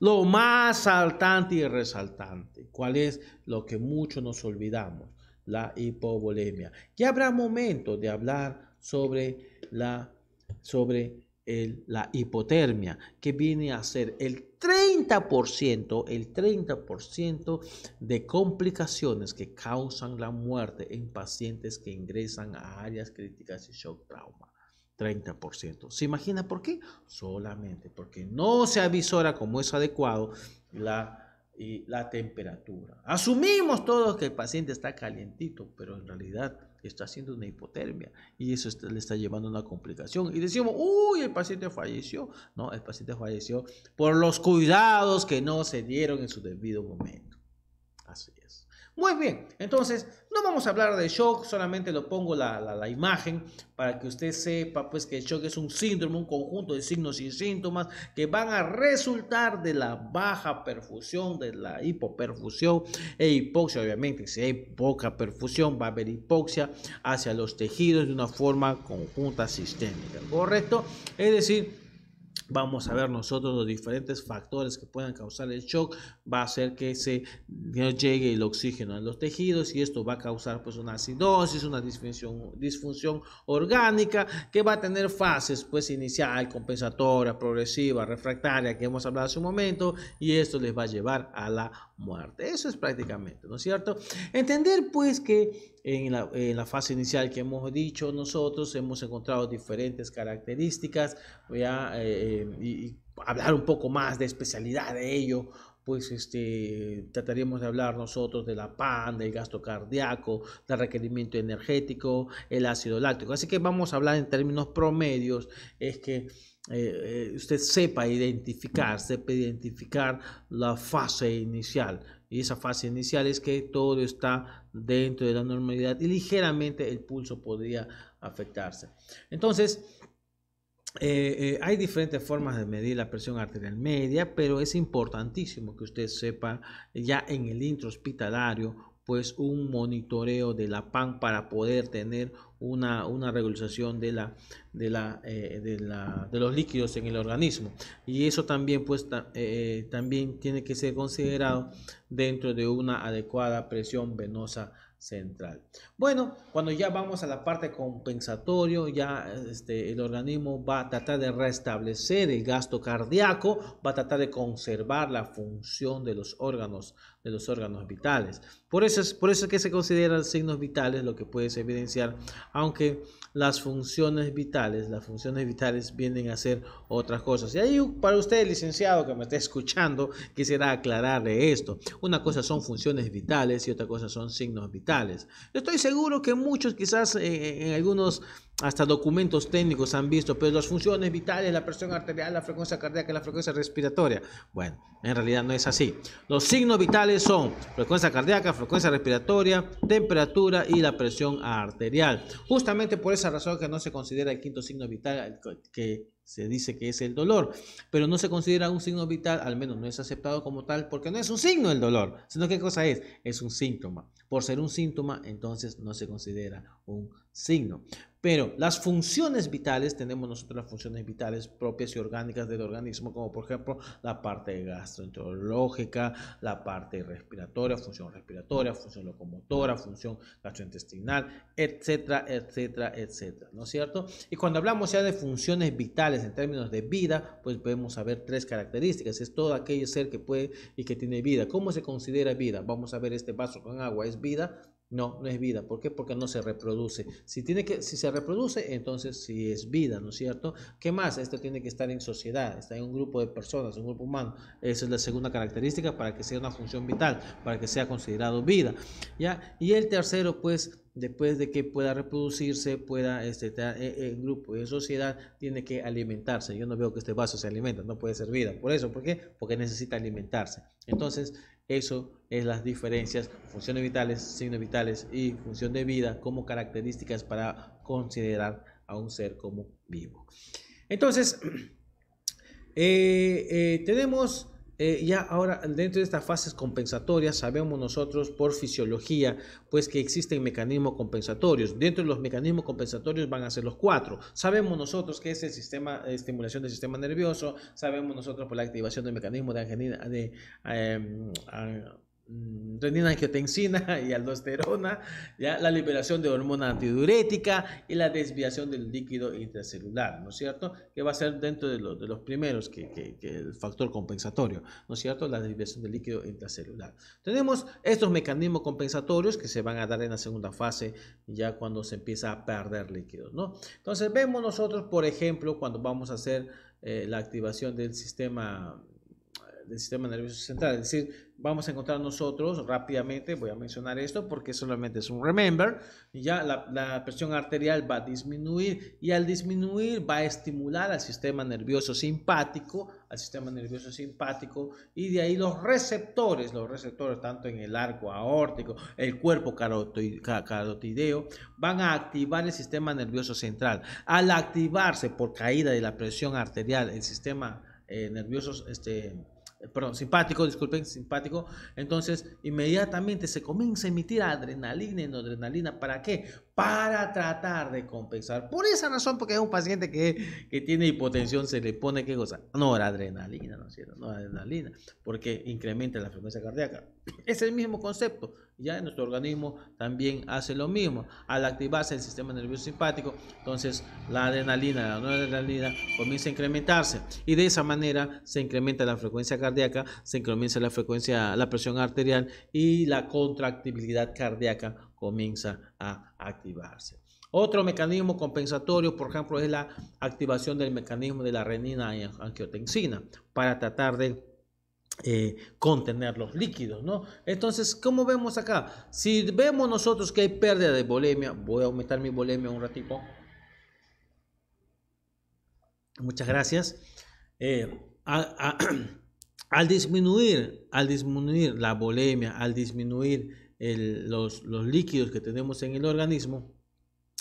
Lo más saltante y resaltante, ¿cuál es lo que muchos nos olvidamos? La hipovolemia. Ya habrá momento de hablar sobre la sobre la hipotermia, que viene a ser el 30%, el 30% de complicaciones que causan la muerte en pacientes que ingresan a áreas críticas y shock trauma. 30%. ¿Se imagina por qué? Solamente porque no se avisora como es adecuado la, eh, la temperatura. Asumimos todos que el paciente está calientito, pero en realidad está haciendo una hipotermia y eso le está llevando a una complicación. Y decimos, uy, el paciente falleció. No, el paciente falleció por los cuidados que no se dieron en su debido momento. Así es. Muy bien, entonces no vamos a hablar de shock, solamente lo pongo la, la, imagen para que usted sepa pues que el shock es un síndrome, un conjunto de signos y síntomas que van a resultar de la baja perfusión, de la hipoperfusión e hipoxia. Obviamente, si hay poca perfusión va a haber hipoxia hacia los tejidos de una forma conjunta sistémica, ¿correcto? Es decir, Vamos a ver nosotros los diferentes factores que puedan causar el shock. Va a hacer que se no llegue el oxígeno a los tejidos y esto va a causar pues una acidosis, una disfunción, disfunción orgánica que va a tener fases pues inicial, compensatoria, progresiva, refractaria que hemos hablado hace un momento y esto les va a llevar a la muerte. Eso es prácticamente, ¿no es cierto? Entender pues que en la, fase inicial que hemos dicho nosotros, hemos encontrado diferentes características, voy a eh, em, hablar un poco más de especialidad de ello, pues este, trataríamos de hablar nosotros de la PAN, del gasto cardíaco, del requerimiento energético, el ácido láctico. Así que vamos a hablar en términos promedios, es que eh, eh, usted sepa identificar, sepa identificar la fase inicial. Y esa fase inicial es que todo está dentro de la normalidad y ligeramente el pulso podría afectarse. Entonces, eh, eh, hay diferentes formas de medir la presión arterial media, pero es importantísimo que usted sepa ya en el intrahospitalario pues un monitoreo de la PAN para poder tener una, una regularización de, la, eh, la, de, los líquidos en el organismo. Y eso también, pues, eh, también tiene que ser considerado dentro de una adecuada presión venosa central. Bueno, cuando ya vamos a la parte compensatorio, ya este, el organismo va a tratar de restablecer el gasto cardíaco, va a tratar de conservar la función de los órganos de los órganos vitales. Por eso es, por eso que se consideran signos vitales lo que puedes evidenciar, aunque las funciones vitales, las funciones vitales vienen a ser otras cosas. Y ahí para usted, licenciado que me está escuchando, quisiera aclararle esto. Una cosa son funciones vitales y otra cosa son signos vitales. estoy seguro que muchos quizás eh, en algunos hasta documentos técnicos han visto, pero pues, las funciones vitales, la presión arterial, la frecuencia cardíaca, la frecuencia respiratoria. Bueno, en realidad no es así. Los signos vitales son frecuencia cardíaca, frecuencia respiratoria, temperatura y la presión arterial. Justamente por esa razón que no se considera el quinto signo vital que se dice que es el dolor, pero no se considera un signo vital, al menos no es aceptado como tal, porque no es un signo el dolor, sino qué cosa es, es un síntoma. Por ser un síntoma, entonces no se considera un signo. Pero las funciones vitales, tenemos nosotros las funciones vitales propias y orgánicas del organismo, como por ejemplo la parte gastroenterológica, la parte respiratoria, función respiratoria, función locomotora, función gastrointestinal, etcétera, etcétera, etcétera, ¿no es cierto? Y cuando hablamos ya de funciones vitales en términos de vida, pues podemos saber tres características. Es todo aquel ser que puede y que tiene vida. ¿Cómo se considera vida? Vamos a ver este vaso con agua, ¿es vida? No, no es vida. ¿Por qué? Porque no se reproduce. Si, tiene que, si se reproduce, entonces sí es vida, ¿no es cierto? ¿Qué más? Esto tiene que estar en sociedad, está en un grupo de personas, un grupo humano. Esa es la segunda característica para que sea una función vital, para que sea considerado vida. ¿ya? Y el tercero, pues, después de que pueda reproducirse, pueda este, el e, grupo, en sociedad, tiene que alimentarse. Yo no veo que este vaso se alimenta, no puede ser vida. Por eso, ¿por qué? Porque necesita alimentarse. Entonces, eso es las diferencias, funciones vitales, signos vitales y función de vida como características para considerar a un ser como vivo. Entonces, eh, eh, tenemos eh, ya ahora dentro de estas fases compensatorias sabemos nosotros por fisiología pues que existen mecanismos compensatorios. Dentro de los mecanismos compensatorios van a ser los cuatro. Sabemos nosotros que es el sistema de estimulación del sistema nervioso, sabemos nosotros por la activación del mecanismo de angina, de em, renina mm, angiotensina y aldosterona, ¿ya? la liberación de hormona antidiurética y la desviación del líquido intracelular, ¿no es cierto? Que va a ser dentro de, los primeros, que, que, el factor compensatorio, ¿no es cierto? La desviación del líquido intracelular. Tenemos estos mecanismos compensatorios que se van a dar en la segunda fase, ya cuando se empieza a perder líquido, ¿no? Entonces vemos nosotros, por ejemplo, cuando vamos a hacer eh, la activación del sistema del sistema nervioso central. Es decir, vamos a encontrar nosotros rápidamente, voy a mencionar esto porque solamente es un remember, ya la, presión arterial va a disminuir y al disminuir va a estimular al sistema nervioso simpático, al sistema nervioso simpático y de ahí los receptores, los receptores tanto en el arco aórtico, el cuerpo carotideo, van a activar el sistema nervioso central. Al activarse por caída de la presión arterial, el sistema eh, nervioso este, perdón, simpático, disculpen, simpático, entonces inmediatamente se comienza a emitir adrenalina y adrenalina. ¿Para qué? Para tratar de compensar. Por esa razón, porque es un paciente que, tiene hipotensión, se le pone qué cosa? No, adrenalina, ¿no es cierto? No adrenalina. porque incrementa la frecuencia cardíaca. Es el mismo concepto ya nuestro organismo también hace lo mismo. Al activarse el sistema nervioso simpático, entonces la adrenalina, la adrenalina comienza a incrementarse y de esa manera se incrementa la frecuencia cardíaca, se incrementa la frecuencia, la presión arterial y la contractibilidad cardíaca comienza a activarse. Otro mecanismo compensatorio, por ejemplo, es la activación del mecanismo de la renina y angiotensina para tratar de eh, contener los líquidos, ¿no? Entonces, ¿cómo vemos acá? Si vemos nosotros que hay pérdida de volemia, voy a aumentar mi volemia un ratito. Muchas gracias. Eh, al disminuir, al disminuir la volemia, al disminuir los líquidos que tenemos en el organismo,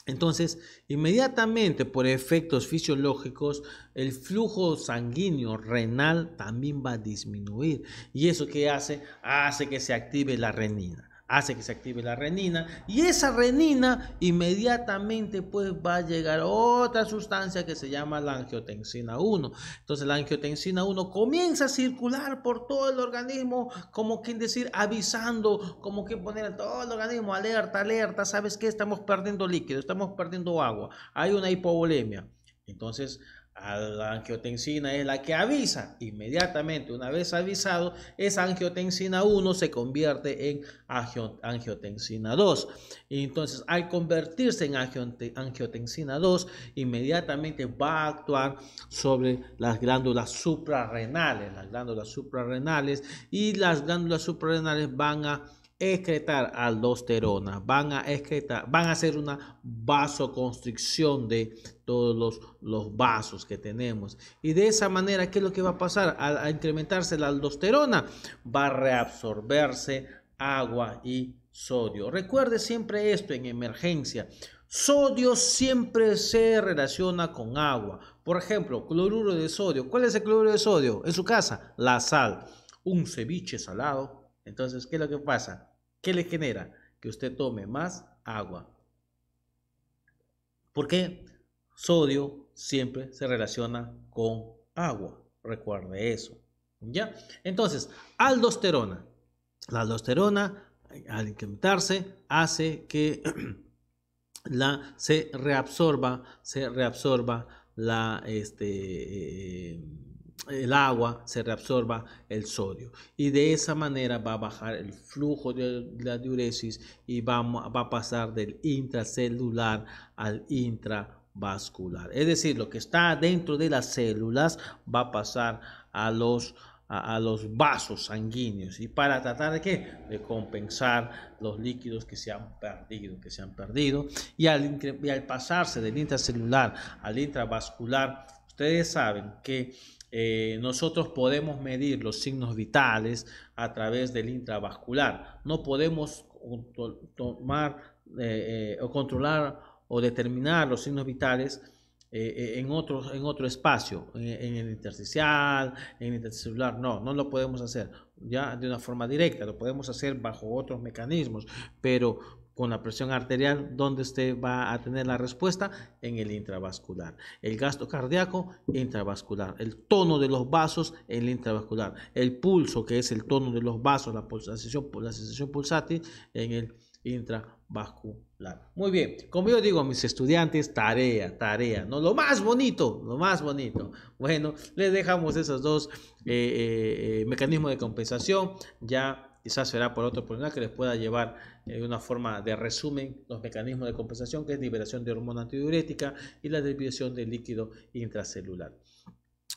entonces, inmediatamente por efectos fisiológicos, el flujo sanguíneo renal también va a disminuir. ¿Y eso qué hace? Hace que se active la renina hace que se active la renina y esa renina inmediatamente pues va a llegar otra sustancia que se llama la angiotensina 1. Entonces la angiotensina 1 comienza a circular por todo el organismo como quien decir avisando, como que poner a todo el organismo alerta, alerta, ¿sabes qué? Estamos perdiendo líquido, estamos perdiendo agua, hay una hipovolemia. Entonces la angiotensina es la que avisa. Inmediatamente, una vez avisado, esa angiotensina 1 se convierte en angiotensina 2. Entonces, al convertirse en angiotensina 2, inmediatamente va a actuar sobre las glándulas suprarrenales. Las glándulas suprarrenales y las glándulas suprarrenales van a excretar aldosterona, van a excretar, van a hacer una vasoconstricción de todos los, los vasos que tenemos. Y de esa manera, ¿qué es lo que va a pasar? Al, incrementarse la aldosterona, va a reabsorberse agua y sodio. Recuerde siempre esto en emergencia. Sodio siempre se relaciona con agua. Por ejemplo, cloruro de sodio. ¿Cuál es el cloruro de sodio? En su casa, la sal. Un ceviche salado. Entonces, ¿qué es lo que pasa? ¿Qué le genera? Que usted tome más agua. ¿Por qué? sodio siempre se relaciona con agua. Recuerde eso. ¿Ya? Entonces, aldosterona. La aldosterona, al incrementarse, hace que la, se reabsorba, se reabsorba la, este, eh, el agua, se reabsorba el sodio. Y de esa manera va a bajar el flujo de la diuresis y va, va a pasar del intracelular al intracelular vascular. Es decir, lo que está dentro de las células va a pasar a los, a, los vasos sanguíneos y para tratar de qué? De compensar los líquidos que se han perdido, que se han perdido. Y al, al pasarse del intracelular al intravascular, ustedes saben que eh, nosotros podemos medir los signos vitales a través del intravascular. No podemos tomar eh, eh, o controlar o determinar los signos vitales eh, eh, en, otro, en otro espacio, eh, en, el intersticial, en el intercelular. No, no lo podemos hacer ya de una forma directa, lo podemos hacer bajo otros mecanismos, pero con la presión arterial, ¿dónde usted va a tener la respuesta? En el intravascular. El gasto cardíaco, intravascular. El tono de los vasos, el intravascular. El pulso, que es el tono de los vasos, la, pulsación, la sensación pulsátil, en el intravascular. Muy bien, como yo digo a mis estudiantes, tarea, tarea, ¿no? Lo más bonito, lo más bonito. Bueno, les dejamos esos dos eh, eh, eh, mecanismos de compensación. Ya quizás será por otro problema que les pueda llevar una forma de resumen los mecanismos de compensación, que es liberación de hormona antidiurética y la desviación del líquido intracelular.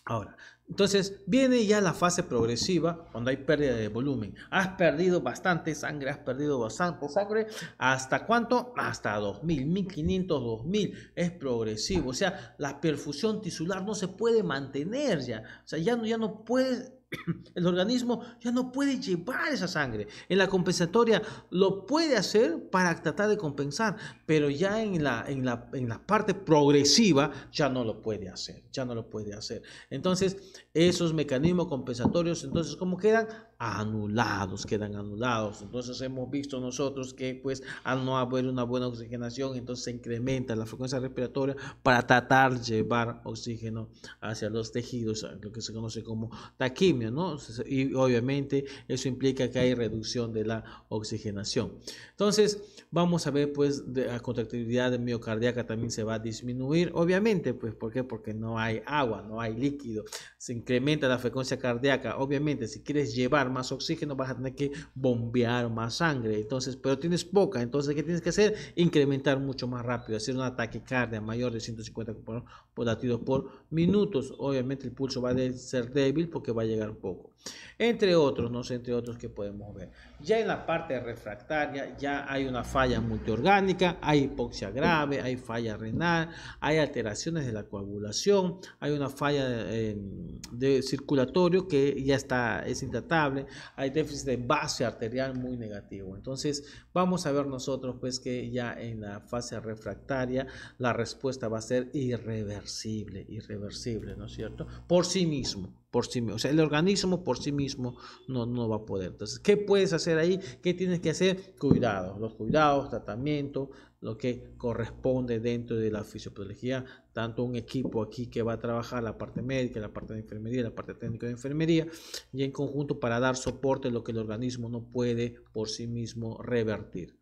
Ahora, entonces viene ya la fase progresiva cuando hay pérdida de volumen. Has perdido bastante sangre, has perdido bastante sangre. ¿Hasta cuánto? Hasta 2000, 1500, 2000. Es progresivo. O sea, la perfusión tisular no se puede mantener ya. O sea, ya no, ya no puedes el organismo ya no puede llevar esa sangre. En la compensatoria lo puede hacer para tratar de compensar, pero ya en la, en la, parte progresiva ya no lo puede hacer, ya no lo puede hacer. Entonces, esos mecanismos compensatorios, entonces, ¿cómo quedan? anulados, quedan anulados. Entonces hemos visto nosotros que pues al no haber una buena oxigenación, entonces se incrementa la frecuencia respiratoria para tratar de llevar oxígeno hacia los tejidos, lo que se conoce como taquimia, ¿no? Y obviamente eso implica que hay reducción de la oxigenación. Entonces vamos a ver pues la contractividad de miocardíaca también se va a disminuir, obviamente pues ¿por qué? Porque no hay agua, no hay líquido, se incrementa la frecuencia cardíaca, obviamente si quieres llevar más oxígeno, vas a tener que bombear más sangre. Entonces, pero tienes poca, entonces, ¿qué tienes que hacer? Incrementar mucho más rápido, hacer un ataque cardia mayor de 150 por, por latidos por minutos. Obviamente, el pulso va a ser débil porque va a llegar poco. Entre otros, no sé, entre otros que podemos ver. Ya en la parte refractaria ya hay una falla multiorgánica, hay hipoxia grave, hay falla renal, hay alteraciones de la coagulación, hay una falla de, circulatorio que ya está, es intratable, hay déficit de base arterial muy negativo. Entonces vamos a ver nosotros pues que ya en la fase refractaria la respuesta va a ser irreversible, irreversible, ¿no es cierto? Por sí mismo. O sea, el organismo por sí mismo no, no va a poder. Entonces, ¿qué puedes hacer ahí? ¿Qué tienes que hacer? Cuidado, los cuidados, tratamiento, lo que corresponde dentro de la fisiopatología, tanto un equipo aquí que va a trabajar la parte médica, la parte de enfermería, la parte técnica de enfermería, y en conjunto para dar soporte a lo que el organismo no puede por sí mismo revertir.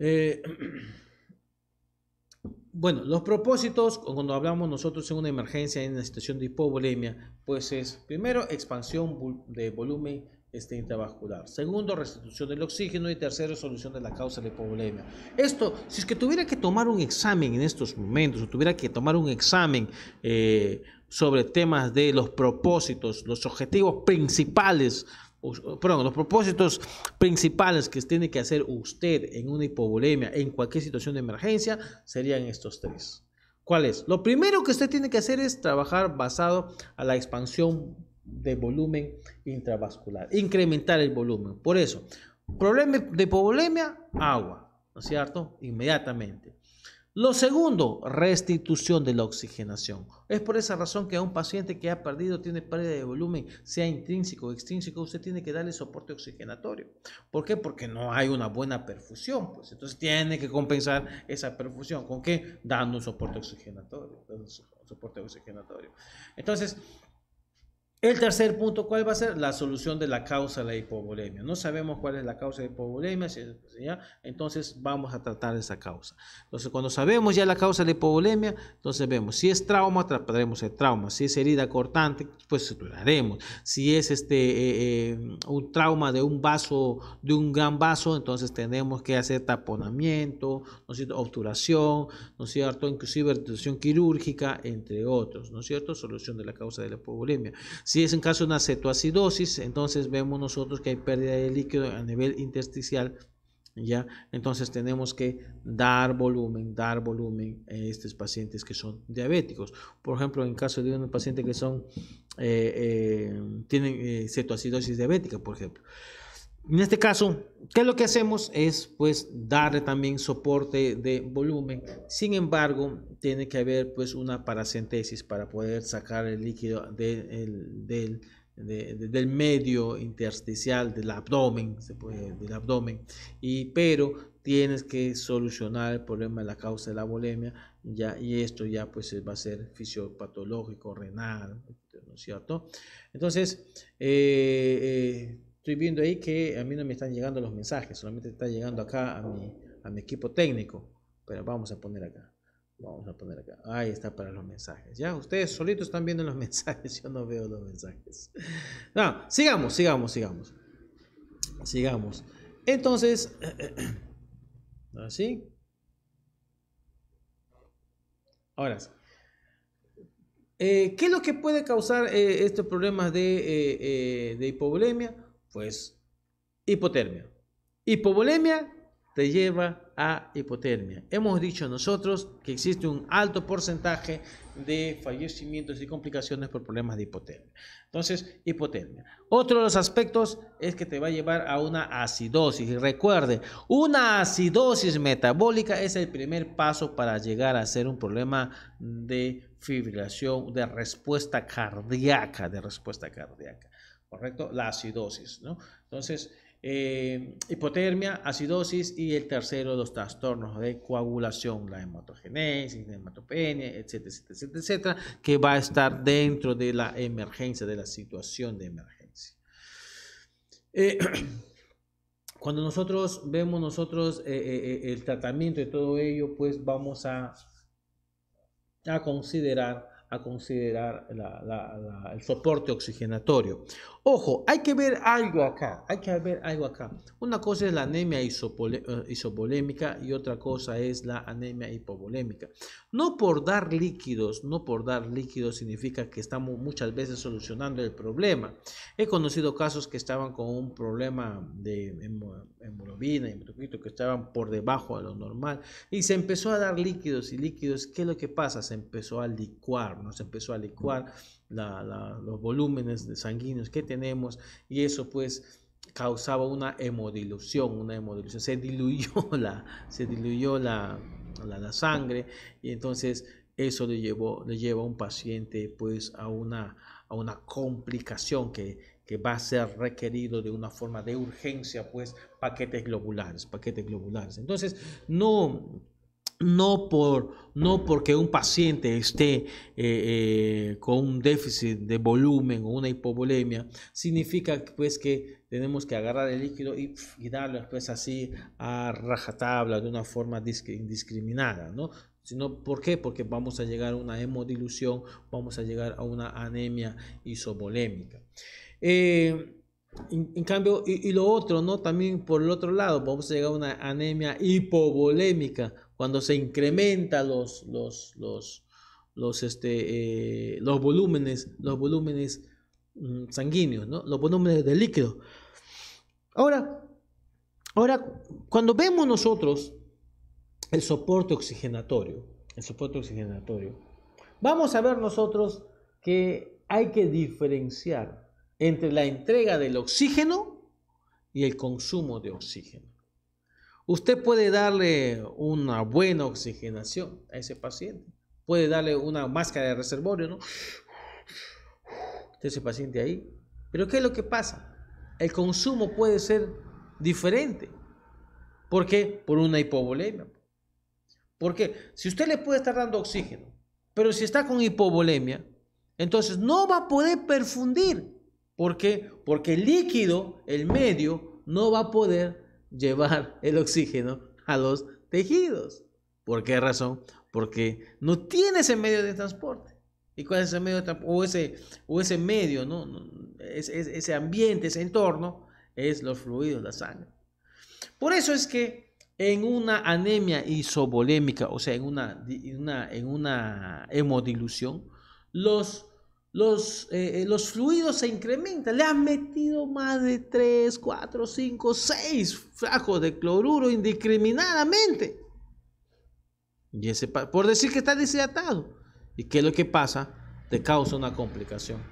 Eh, Bueno, los propósitos, cuando hablamos nosotros en una emergencia, en una situación de hipovolemia, pues es primero expansión de volumen este, intravascular. Segundo, restitución del oxígeno. Y tercero, solución de la causa de la hipovolemia. Esto, si es que tuviera que tomar un examen en estos momentos, o tuviera que tomar un examen eh, sobre temas de los propósitos, los objetivos principales los propósitos principales que tiene que hacer usted en una hipovolemia, en cualquier situación de emergencia, serían estos tres. ¿Cuál es? Lo primero que usted tiene que hacer es trabajar basado a la expansión de volumen intravascular, incrementar el volumen. Por eso, problema de hipovolemia, agua, ¿no es cierto? Inmediatamente. Lo segundo, restitución de la oxigenación. Es por esa razón que a un paciente que ha perdido, tiene pérdida de volumen, sea intrínseco o extrínseco, usted tiene que darle soporte oxigenatorio. ¿Por qué? Porque no hay una buena perfusión. Pues entonces tiene que compensar esa perfusión. ¿Con qué? Dando un soporte oxigenatorio. soporte oxigenatorio. Entonces, el tercer punto, ¿cuál va a ser? La solución de la causa de la hipovolemia. No sabemos cuál es la causa de la hipovolemia, entonces vamos a tratar esa causa. Entonces, cuando sabemos ya la causa de la hipovolemia, entonces vemos si es trauma, trataremos el trauma. Si es herida cortante, pues suturaremos. Si es este, eh, eh, un trauma de un vaso, de un gran vaso, entonces tenemos que hacer taponamiento, ¿no obturación, ¿no cierto? Inclusive reducción quirúrgica, entre otros, ¿no es cierto? Solución de la causa de la hipovolemia. Si es en caso de una cetoacidosis, entonces vemos nosotros que hay pérdida de líquido a nivel intersticial ¿ya? Entonces tenemos que dar volumen, dar volumen a estos pacientes que son diabéticos. Por ejemplo, en caso de un paciente que son, eh, eh, tienen eh, cetoacidosis diabética, por ejemplo. En este caso, ¿qué es lo que hacemos? Es pues darle también soporte de volumen. Sin embargo, tiene que haber pues una paracentesis para poder sacar el líquido del, medio intersticial del abdomen, del abdomen. Y, pero tienes que solucionar el problema de la causa de la bulimia ya, y esto ya pues va a ser fisiopatológico, renal, ¿no es cierto? Entonces, eh, eh, Estoy viendo ahí que a mí no me están llegando los mensajes, solamente está llegando acá a mi, equipo técnico. Pero vamos a poner acá. Vamos a poner acá. Ahí está para los mensajes. Ya, ustedes solitos están viendo los mensajes. Yo no veo los mensajes. No, sigamos, sigamos, sigamos. Sigamos. Entonces, así. Ahora eh, ¿Qué es lo que puede causar eh, estos problemas de, eh, eh de pues hipotermia. Hipovolemia te lleva a hipotermia. Hemos dicho nosotros que existe un alto porcentaje de fallecimientos y complicaciones por problemas de hipotermia. Entonces, hipotermia. Otro de los aspectos es que te va a llevar a una acidosis. Y recuerde, una acidosis metabólica es el primer paso para llegar a ser un problema de fibrilación, de respuesta cardíaca, de respuesta cardíaca. ¿correcto? La acidosis, ¿no? Entonces, eh, hipotermia, acidosis y el tercero, los trastornos de coagulación, la hematogenesis, la hematopenia, etcétera, etcétera, etcétera, que va a estar dentro de la emergencia, de la situación de emergencia. Eh, cuando nosotros vemos nosotros eh, el tratamiento de todo ello, pues vamos a, a considerar a considerar el soporte oxigenatorio. Ojo, hay que ver algo acá, hay que ver algo acá. Una cosa es la anemia isobolémica eh, y otra cosa es la anemia hipovolémica. No por dar líquidos, no por dar líquidos significa que estamos muchas veces solucionando el problema. He conocido casos que estaban con un problema de hemoglobina y que estaban por debajo de lo normal y se empezó a dar líquidos y líquidos, ¿qué es lo que pasa? Se empezó a licuar nos empezó a licuar los volúmenes de sanguíneos que tenemos y eso pues causaba una hemodilución, una hemodilución, se diluyó la, se diluyó sangre y entonces eso le, llevó, le lleva a un paciente pues a una, a una complicación que, que, va a ser requerido de una forma de urgencia pues paquetes globulares, paquetes globulares. Entonces no no, porque un paciente esté eh, eh, con un déficit de volumen o una hipovolemia, significa pues que tenemos que agarrar el líquido y, y darlo pues, así a rajatabla de una forma indiscriminada, ¿no? Sino, ¿Por qué? Porque vamos a llegar a una hemodilución, vamos a llegar a una anemia isobolémica. Eh, en, cambio, y, lo otro, ¿no? También por el otro lado, vamos a llegar a una anemia hipovolémica cuando se incrementan los, los, este, eh, los volúmenes, los volúmenes mm, sanguíneos, los volúmenes de líquido. Ahora, ahora, cuando vemos nosotros el soporte oxigenatorio, el soporte oxigenatorio, vamos a ver nosotros que hay que diferenciar entre la entrega del oxígeno y el consumo de oxígeno. Usted puede darle una buena oxigenación a ese paciente. Puede darle una máscara de reservorio, ¿no? ese paciente ahí. Pero ¿qué es lo que pasa? El consumo puede ser diferente. ¿Por qué? Por una hipovolemia. qué? si usted le puede estar dando oxígeno, pero si está con hipovolemia, entonces no va a poder perfundir. ¿Por qué? Porque el líquido, el medio, no va a poder llevar el oxígeno a los tejidos. ¿Por qué razón? Porque no tiene ese medio de transporte. ¿Y cuál es ese medio de transporte? O ese, o ese medio, ¿no? ese ambiente, ese entorno, es los fluidos, la sangre. Por eso es que en una anemia isobolémica, o sea, en una, en una, en una hemodilución, los los, eh, eh, los fluidos se incrementan. Le han metido más de 3, 4, 5, 6 frascos de cloruro indiscriminadamente. Y ese, por decir que está deshidratado. ¿Y qué es lo que pasa? Te causa una complicación.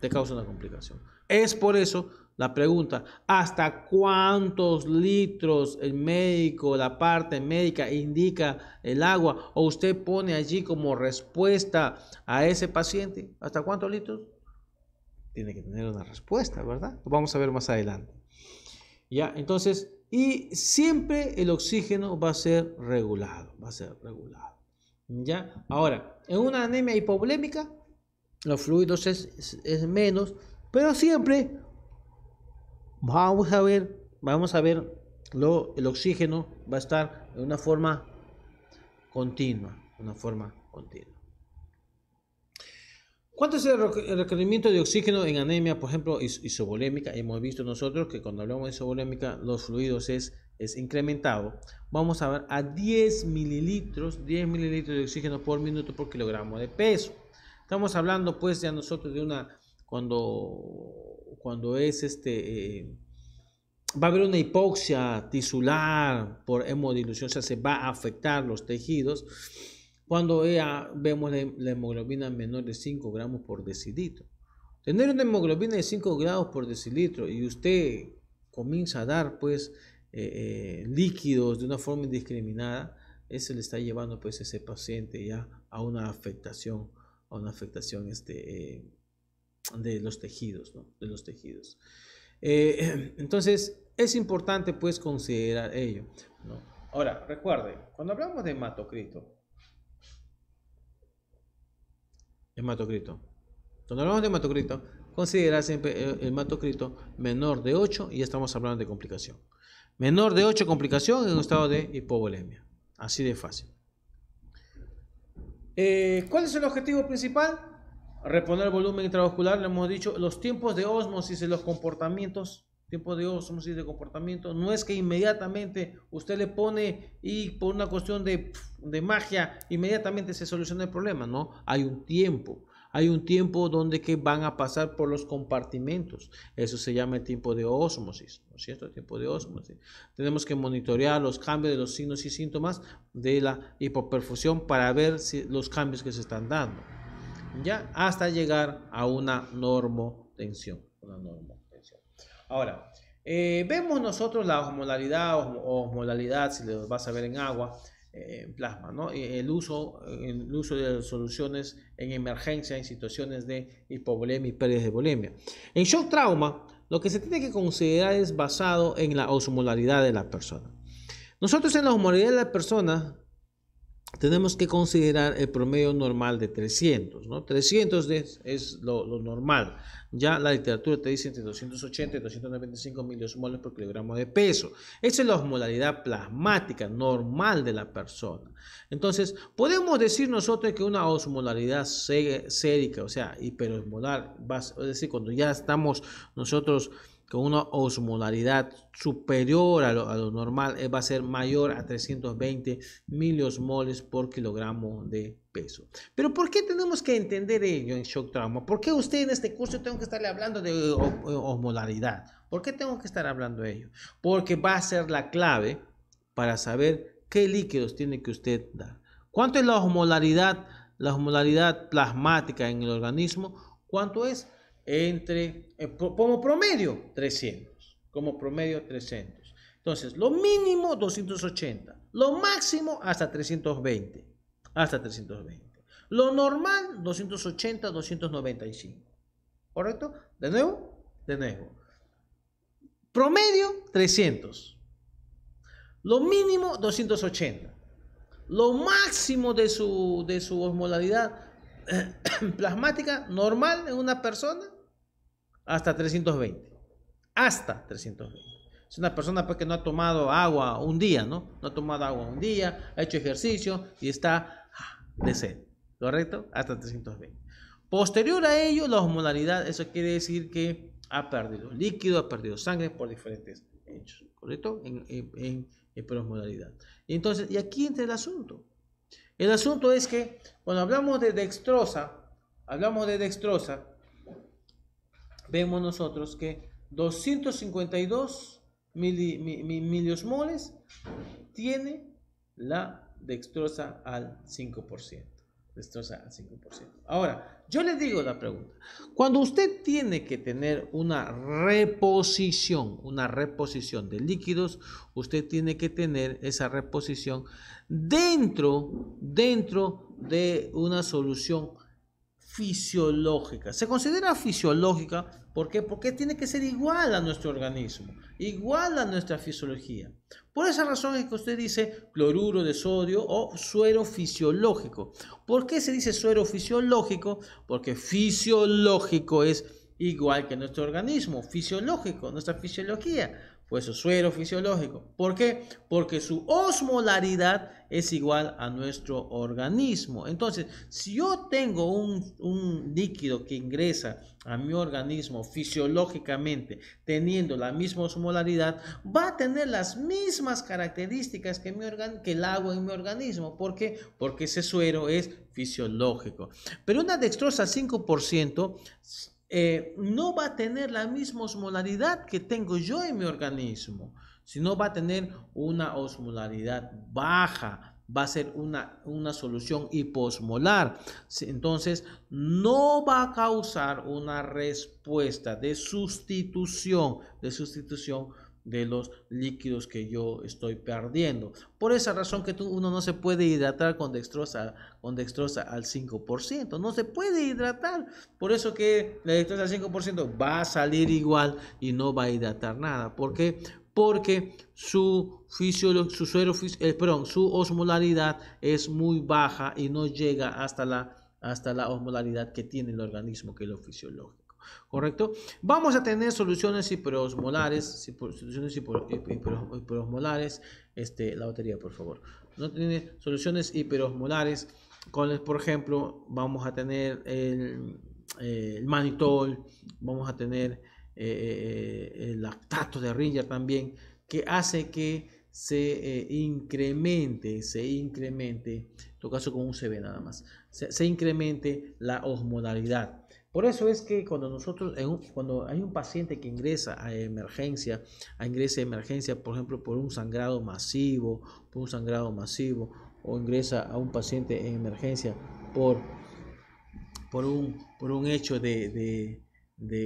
Te causa una complicación. Es por eso la pregunta, ¿hasta cuántos litros el médico, la parte médica indica el agua? ¿O usted pone allí como respuesta a ese paciente? ¿Hasta cuántos litros? Tiene que tener una respuesta, ¿verdad? vamos a ver más adelante. Ya, entonces, y siempre el oxígeno va a ser regulado, va a ser regulado. Ya, ahora, en una anemia hipoblémica, los fluidos es menos, pero siempre Vamos a ver, vamos a ver, lo, el oxígeno va a estar en una forma continua, una forma continua. ¿Cuánto es el requerimiento de oxígeno en anemia, por ejemplo, isobolémica Hemos visto nosotros que cuando hablamos de isobolémica los fluidos es, es incrementado. Vamos a ver a 10 mililitros, 10 mililitros de oxígeno por minuto por kilogramo de peso. Estamos hablando pues ya nosotros de una, cuando cuando es este, eh, va a haber una hipoxia tisular por hemodilución, o sea, se va a afectar los tejidos. Cuando ya eh, ah, vemos la hemoglobina menor de 5 gramos por decilitro. Tener una hemoglobina de 5 grados por decilitro y usted comienza a dar pues eh, líquidos de una forma indiscriminada, eso le está llevando pues ese paciente ya a una afectación, a una afectación este, de los tejidos, De los tejidos. Eh, entonces, es importante pues considerar ello, Ahora, recuerde, cuando hablamos de hematocrito, hematocrito, cuando hablamos de hematocrito, considerar siempre el eh, hematocrito menor de 8 y ya estamos hablando de complicación. Menor de 8 complicación en un estado de hipovolemia. Así de fácil. Eh, ¿Cuál es el objetivo principal? reponer el volumen intravascular le hemos dicho, los tiempos de osmosis y los comportamientos, tiempo de osmosis de comportamiento, no es que inmediatamente usted le pone y por una cuestión de, magia, inmediatamente se soluciona el problema, no, hay un tiempo. Hay un tiempo donde que van a pasar por los compartimentos. Eso se llama el tiempo de ósmosis, ¿no es cierto? tiempo de ósmosis, Tenemos que monitorear los cambios de los signos y síntomas de la hipoperfusión para ver si los cambios que se están dando. ¿ya? Hasta llegar a una normotensión. Una Ahora, eh, vemos nosotros la osmolaridad o osmolaridad, si lo vas a ver en agua, eh, en plasma, ¿no? El uso, el uso de soluciones en emergencia, en situaciones de hipovolemia y pérdidas de volemia. En shock trauma, lo que se tiene que considerar es basado en la osmolaridad de la persona. Nosotros en la osmolaridad de la persona tenemos que considerar el promedio normal de 300, ¿no? 300 es, es lo, normal. Ya la literatura te dice entre 280 y 295 miliosmoles por kilogramo de peso. Esa es la osmolaridad plasmática normal de la persona. Entonces, podemos decir nosotros que una osmolaridad sérica, o sea, hiperosmolar, es decir, cuando ya estamos nosotros con una osmolaridad superior a lo, normal eh, va a ser mayor a 320 miliosmoles por kilogramo de peso. Pero ¿por qué tenemos que entender ello en shock trauma? ¿Por qué usted en este curso tengo que estarle hablando de osmolaridad? ¿Por qué tengo que estar hablando de ello? Porque va a ser la clave para saber qué líquidos tiene que usted dar. ¿Cuánto es la osmolaridad, la osmolaridad plasmática en el organismo? ¿Cuánto es? entre, eh, como promedio, 300. Como promedio, 300. Entonces, lo mínimo, 280. Lo máximo, hasta 320. Hasta 320. Lo normal, 280, 295. ¿Correcto? De nuevo, de nuevo. Promedio, 300. Lo mínimo, 280. Lo máximo de su, de su osmolaridad plasmática normal en una persona, hasta 320. Hasta 320. Es una persona pues, que no ha tomado agua un día, ¿no? No ha tomado agua un día, ha hecho ejercicio y está ah, de sed, ¿correcto? Hasta 320. Posterior a ello, la osmolaridad, eso quiere decir que ha perdido líquido, ha perdido sangre por diferentes hechos, ¿correcto? En, en, en, Entonces, y aquí entra el asunto. El asunto es que cuando hablamos de dextrosa, hablamos de dextrosa, vemos nosotros que 252 mili, tiene la dextrosa al 5%. Dextrosa al 5%. Ahora, yo le digo la pregunta. Cuando usted tiene que tener una reposición, una reposición de líquidos, usted tiene que tener esa reposición dentro, dentro de una solución fisiológica. Se considera fisiológica porque tiene que ser igual a nuestro organismo, igual a nuestra fisiología. Por esa razón es que usted dice cloruro de sodio o suero fisiológico. ¿Por qué se dice suero fisiológico? Porque fisiológico es igual que nuestro organismo, fisiológico, nuestra fisiología pues su suero fisiológico. ¿Por qué? Porque su osmolaridad es igual a nuestro organismo. Entonces, si yo tengo un, líquido que ingresa a mi organismo fisiológicamente teniendo la misma osmolaridad, va a tener las mismas características que, que el agua en mi organismo. ¿Por qué? Porque ese suero es fisiológico. Pero una dextrosa 5% eh, no va a tener la misma osmolaridad que tengo yo en mi organismo, sino va a tener una osmolaridad baja, va a ser una, una solución hiposmolar. Entonces, no va a causar una respuesta de sustitución, de sustitución de los líquidos que yo estoy perdiendo. Por esa razón que tú, uno no se puede hidratar con dextrosa, con dextrosa al 5%. No se puede hidratar. Por eso que la dextrosa al 5% va a salir igual y no va a hidratar nada. ¿Por qué? Porque su, su, suero, eh, su osmolaridad es muy baja y no llega hasta la, hasta la osmolaridad que tiene el organismo, que es lo fisiológico. ¿correcto? Vamos a tener soluciones hiperosmolares, soluciones hiperosmolares, este, la batería, por favor. No tiene soluciones hiperosmolares, con, por ejemplo, vamos a tener el, eh, manitol, vamos a tener eh, eh, el lactato de Ringer también, que hace que se incremente, se incremente, en tu caso con un CB nada más, se incremente la osmolaridad. Por eso es que cuando nosotros, cuando hay un paciente que ingresa a emergencia, a ingresa a emergencia, por ejemplo, por un sangrado masivo, por un sangrado masivo, o ingresa a un paciente en emergencia por, por, un, por un hecho de,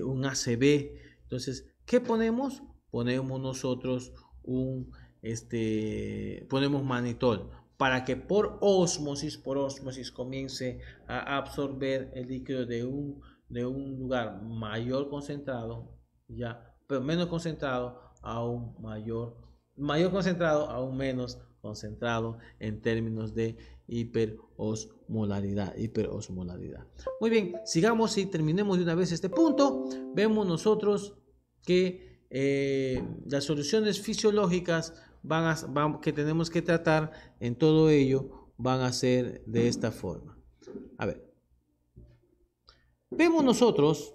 un ACB, entonces, ¿qué ponemos? Ponemos nosotros un, este, ponemos manitol, para que por osmosis, por osmosis comience a absorber el líquido de un de un lugar mayor concentrado, ya, pero menos concentrado a un mayor, mayor concentrado a un menos concentrado en términos de hiperosmolaridad, hiperosmolaridad. Muy bien, sigamos y terminemos de una vez este punto. Vemos nosotros que eh, las soluciones fisiológicas que tenemos que tratar en todo ello van a ser de esta forma. A ver, Vemos nosotros,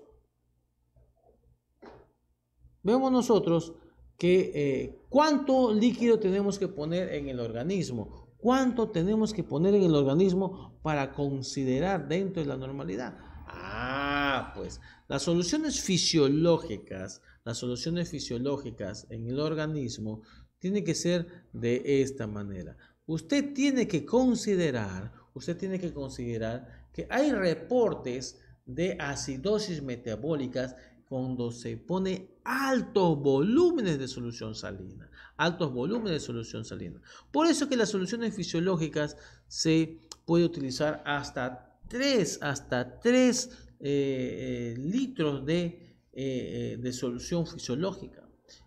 vemos nosotros que eh, cuánto líquido tenemos que poner en el organismo, cuánto tenemos que poner en el organismo para considerar dentro de la normalidad. Ah, pues las soluciones fisiológicas, las soluciones fisiológicas en el organismo tienen que ser de esta manera. Usted tiene que considerar, usted tiene que considerar que hay reportes de acidosis metabólicas cuando se pone altos volúmenes de solución salina, altos volúmenes de solución salina. Por eso que las soluciones fisiológicas se puede utilizar hasta 3, hasta 3 eh, eh, litros de, eh, de, solución fisiológica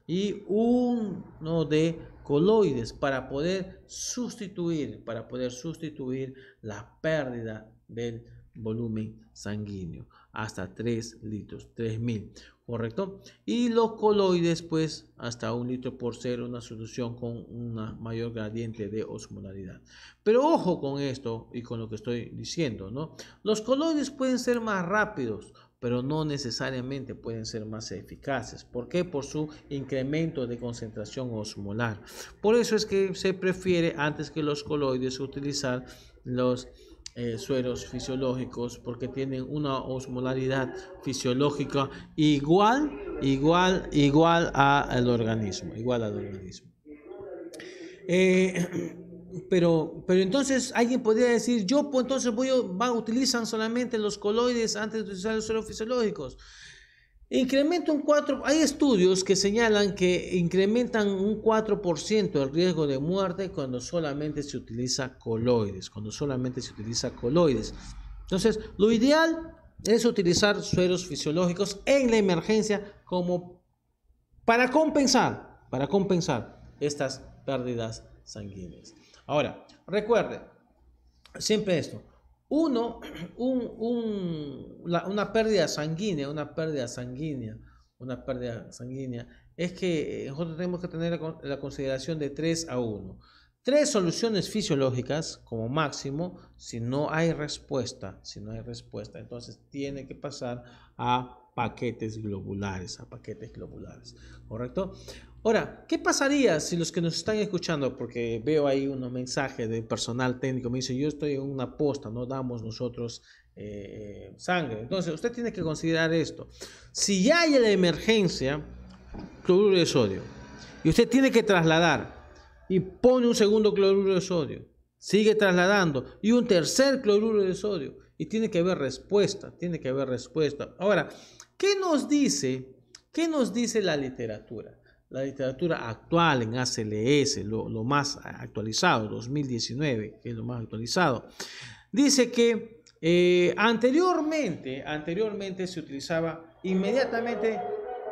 y uno de coloides para poder sustituir, para poder sustituir la pérdida del volumen sanguíneo hasta 3 litros, 3000, ¿correcto? Y los coloides, pues, hasta un litro por ser una solución con una mayor gradiente de osmolaridad. Pero ojo con esto y con lo que estoy diciendo, ¿no? Los coloides pueden ser más rápidos, pero no necesariamente pueden ser más eficaces. ¿Por qué? Por su incremento de concentración osmolar. Por eso es que se prefiere, antes que los coloides, utilizar los eh, sueros fisiológicos porque tienen una osmolaridad fisiológica igual, igual, igual al organismo, igual al organismo. Eh, pero, pero entonces alguien podría decir, yo pues, entonces voy, a utilizan solamente los coloides antes de utilizar los sueros fisiológicos incremento un 4%. Hay estudios que señalan que incrementan un 4% el riesgo de muerte cuando solamente se utiliza coloides. Cuando solamente se utiliza coloides. Entonces, lo ideal es utilizar sueros fisiológicos en la emergencia como para compensar, para compensar estas pérdidas sanguíneas. Ahora, recuerde siempre esto. Uno, una pérdida sanguínea, una pérdida sanguínea, una pérdida sanguínea, es que eh, nosotros tenemos que tener la, la consideración de 3 a 1. Tres soluciones fisiológicas como máximo si no hay respuesta, si no hay respuesta, entonces tiene que pasar a paquetes globulares, a paquetes globulares, ¿correcto? Ahora, ¿qué pasaría si los que nos están escuchando, porque veo ahí un mensaje de personal técnico, me dice, yo estoy en una posta, no damos nosotros eh, sangre. Entonces, usted tiene que considerar esto. Si ya hay la emergencia, cloruro de sodio, y usted tiene que trasladar, y pone un segundo cloruro de sodio, sigue trasladando, y un tercer cloruro de sodio, y tiene que haber respuesta, tiene que haber respuesta. Ahora, ¿qué nos dice? ¿Qué nos dice la literatura? la literatura actual en ACLS, lo, más actualizado, 2019, que es lo más actualizado, dice que eh, anteriormente, anteriormente se utilizaba inmediatamente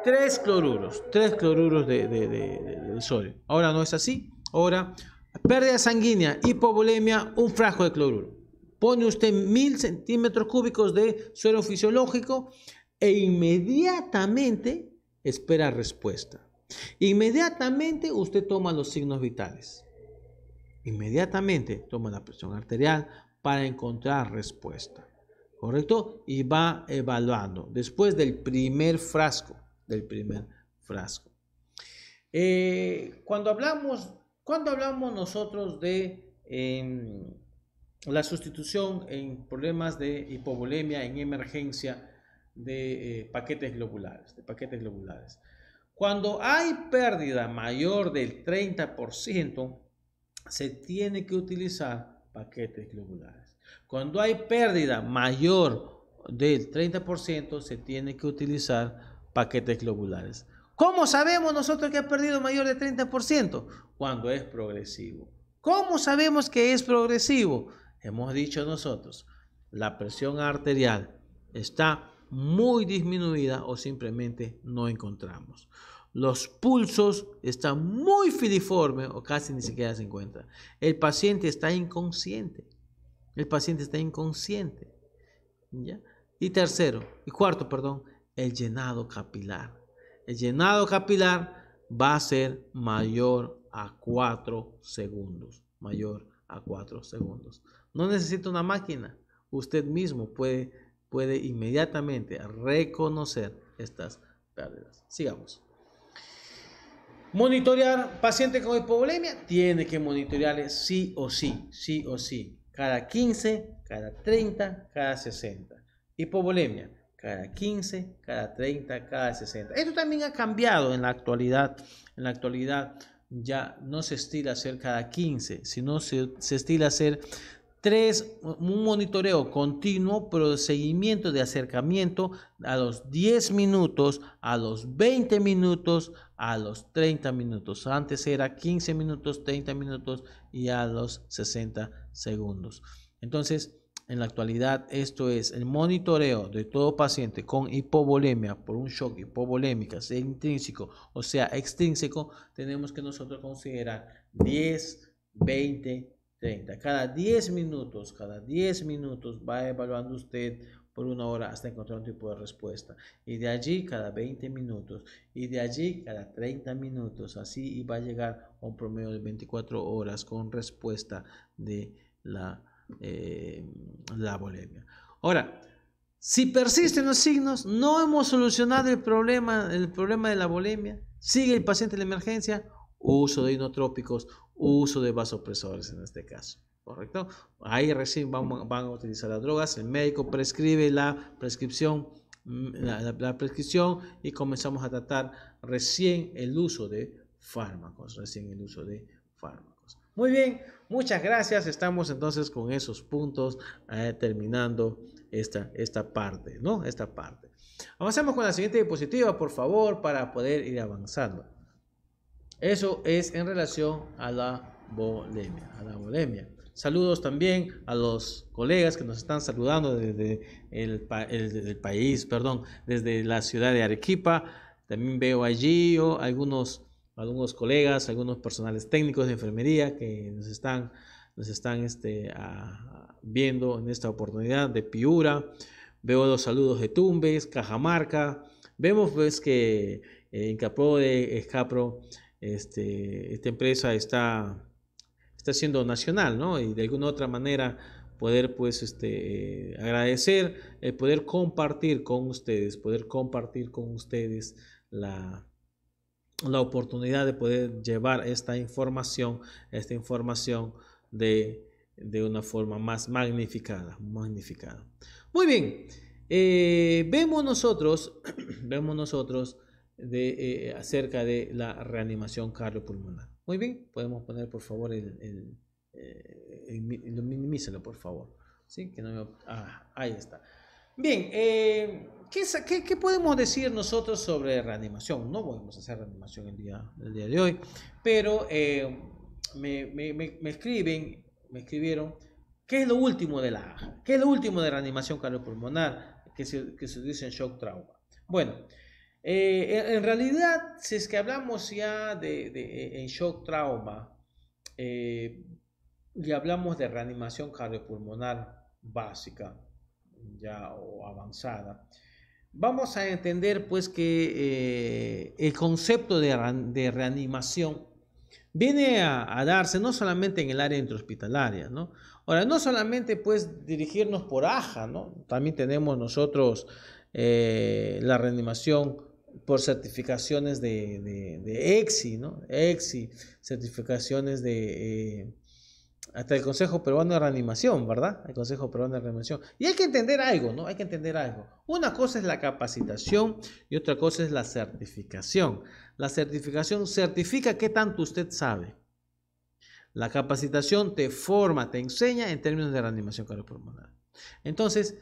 tres cloruros, tres cloruros de, sodio. Ahora no es así, ahora pérdida sanguínea, hipovolemia, un frasco de cloruro. Pone usted mil centímetros cúbicos de suero fisiológico e inmediatamente espera respuesta. Inmediatamente usted toma los signos vitales. Inmediatamente toma la presión arterial para encontrar respuesta. ¿Correcto? Y va evaluando después del primer frasco. Del primer frasco. Eh, cuando, hablamos, cuando hablamos nosotros de em, la sustitución en problemas de hipovolemia, en emergencia de eh, paquetes globulares, de paquetes globulares. Cuando hay pérdida mayor del 30%, se tiene que utilizar paquetes globulares. Cuando hay pérdida mayor del 30%, se tiene que utilizar paquetes globulares. ¿Cómo sabemos nosotros que ha perdido mayor del 30%? Cuando es progresivo. ¿Cómo sabemos que es progresivo? Hemos dicho nosotros, la presión arterial está muy disminuida o simplemente no encontramos. Los pulsos están muy filiformes o casi ni siquiera se encuentran. El paciente está inconsciente. El paciente está inconsciente. ¿Ya? Y tercero, y cuarto, perdón, el llenado capilar. El llenado capilar va a ser mayor a 4 segundos. Mayor a 4 segundos. No necesita una máquina. Usted mismo puede puede inmediatamente reconocer estas pérdidas. Sigamos. Monitorear paciente con hipovolemia tiene que monitorearle sí o sí, sí o sí, cada 15, cada 30, cada 60. Hipovolemia, cada 15, cada 30, cada 60. Esto también ha cambiado en la actualidad. En la actualidad ya no se estila hacer cada 15, sino se, se estila hacer Tres, un monitoreo continuo, pero de seguimiento de acercamiento a los 10 minutos, a los 20 minutos, a los 30 minutos. Antes era 15 minutos, 30 minutos y a los 60 segundos. Entonces, en la actualidad, esto es el monitoreo de todo paciente con hipovolemia por un shock hipovolémico, sea intrínseco o sea extrínseco, tenemos que nosotros considerar 10, 20 30. Cada 10 minutos, cada 10 minutos va evaluando usted por una hora hasta encontrar un tipo de respuesta. Y de allí cada 20 minutos. Y de allí cada 30 minutos. Así va a llegar a un promedio de 24 horas con respuesta de la, eh, la bulimia. Ahora, si persisten los signos, no hemos solucionado el problema, el problema de la bolemia Sigue el paciente en la emergencia uso de inotrópicos, uso de vasopresores en este caso. ¿Correcto? Ahí recién van, a utilizar las drogas, el médico prescribe la prescripción, mm, la, prescripción y comenzamos a tratar recién el uso de fármacos, recién el uso de fármacos. Muy bien, muchas gracias. Estamos entonces con esos puntos eh, terminando esta, esta parte, ¿no? Esta parte. Avancemos con la siguiente diapositiva, por favor, para poder ir avanzando. Eso es en relación a la bolemia, a la bolemia. Saludos también a los colegas que nos están saludando desde el, país, perdón, desde la ciudad de Arequipa. También veo allí algunos, algunos colegas, algunos personales técnicos de enfermería que nos están, nos están este, viendo en esta oportunidad de Piura. Veo los saludos de Tumbes, Cajamarca. Vemos pues que en eh, de Escapro este, esta empresa está, está siendo nacional, ¿no? Y de alguna u otra manera poder pues este, agradecer, eh, poder compartir con ustedes, poder compartir con ustedes la, oportunidad de poder llevar esta información, esta información de, una forma más magnificada, magnificada. Muy bien, eh, vemos nosotros, vemos nosotros de, eh, acerca de la reanimación cardiopulmonar. Muy bien, podemos poner por favor el, el, eh, por favor. Que ah, ahí está. Bien, eh, ¿qué, podemos decir nosotros sobre reanimación? No podemos hacer reanimación el día, el día de hoy, pero me, escriben, me escribieron, ¿qué es lo último de la ¿Qué es lo último de reanimación cardiopulmonar que se, que se dice en shock trauma? Bueno, eh, en, realidad, si es que hablamos ya de, e, shock trauma eh, y hablamos de reanimación cardiopulmonar básica ya o avanzada, vamos a entender pues que eh, el concepto de, reanimación viene a, darse no solamente en el área intrahospitalaria, ¿no? Ahora, no solamente pues dirigirnos por AJA, ¿no? También tenemos nosotros la reanimación por certificaciones de, de, EXI, ¿no? EXI, certificaciones de... Eh, hasta el Consejo Peruano de Reanimación, ¿verdad? El Consejo Peruano de Reanimación. Y hay que entender algo, ¿no? Hay que entender algo. Una cosa es la capacitación y otra cosa es la certificación. La certificación certifica qué tanto usted sabe. La capacitación te forma, te enseña en términos de reanimación cardiopulmonar. Entonces,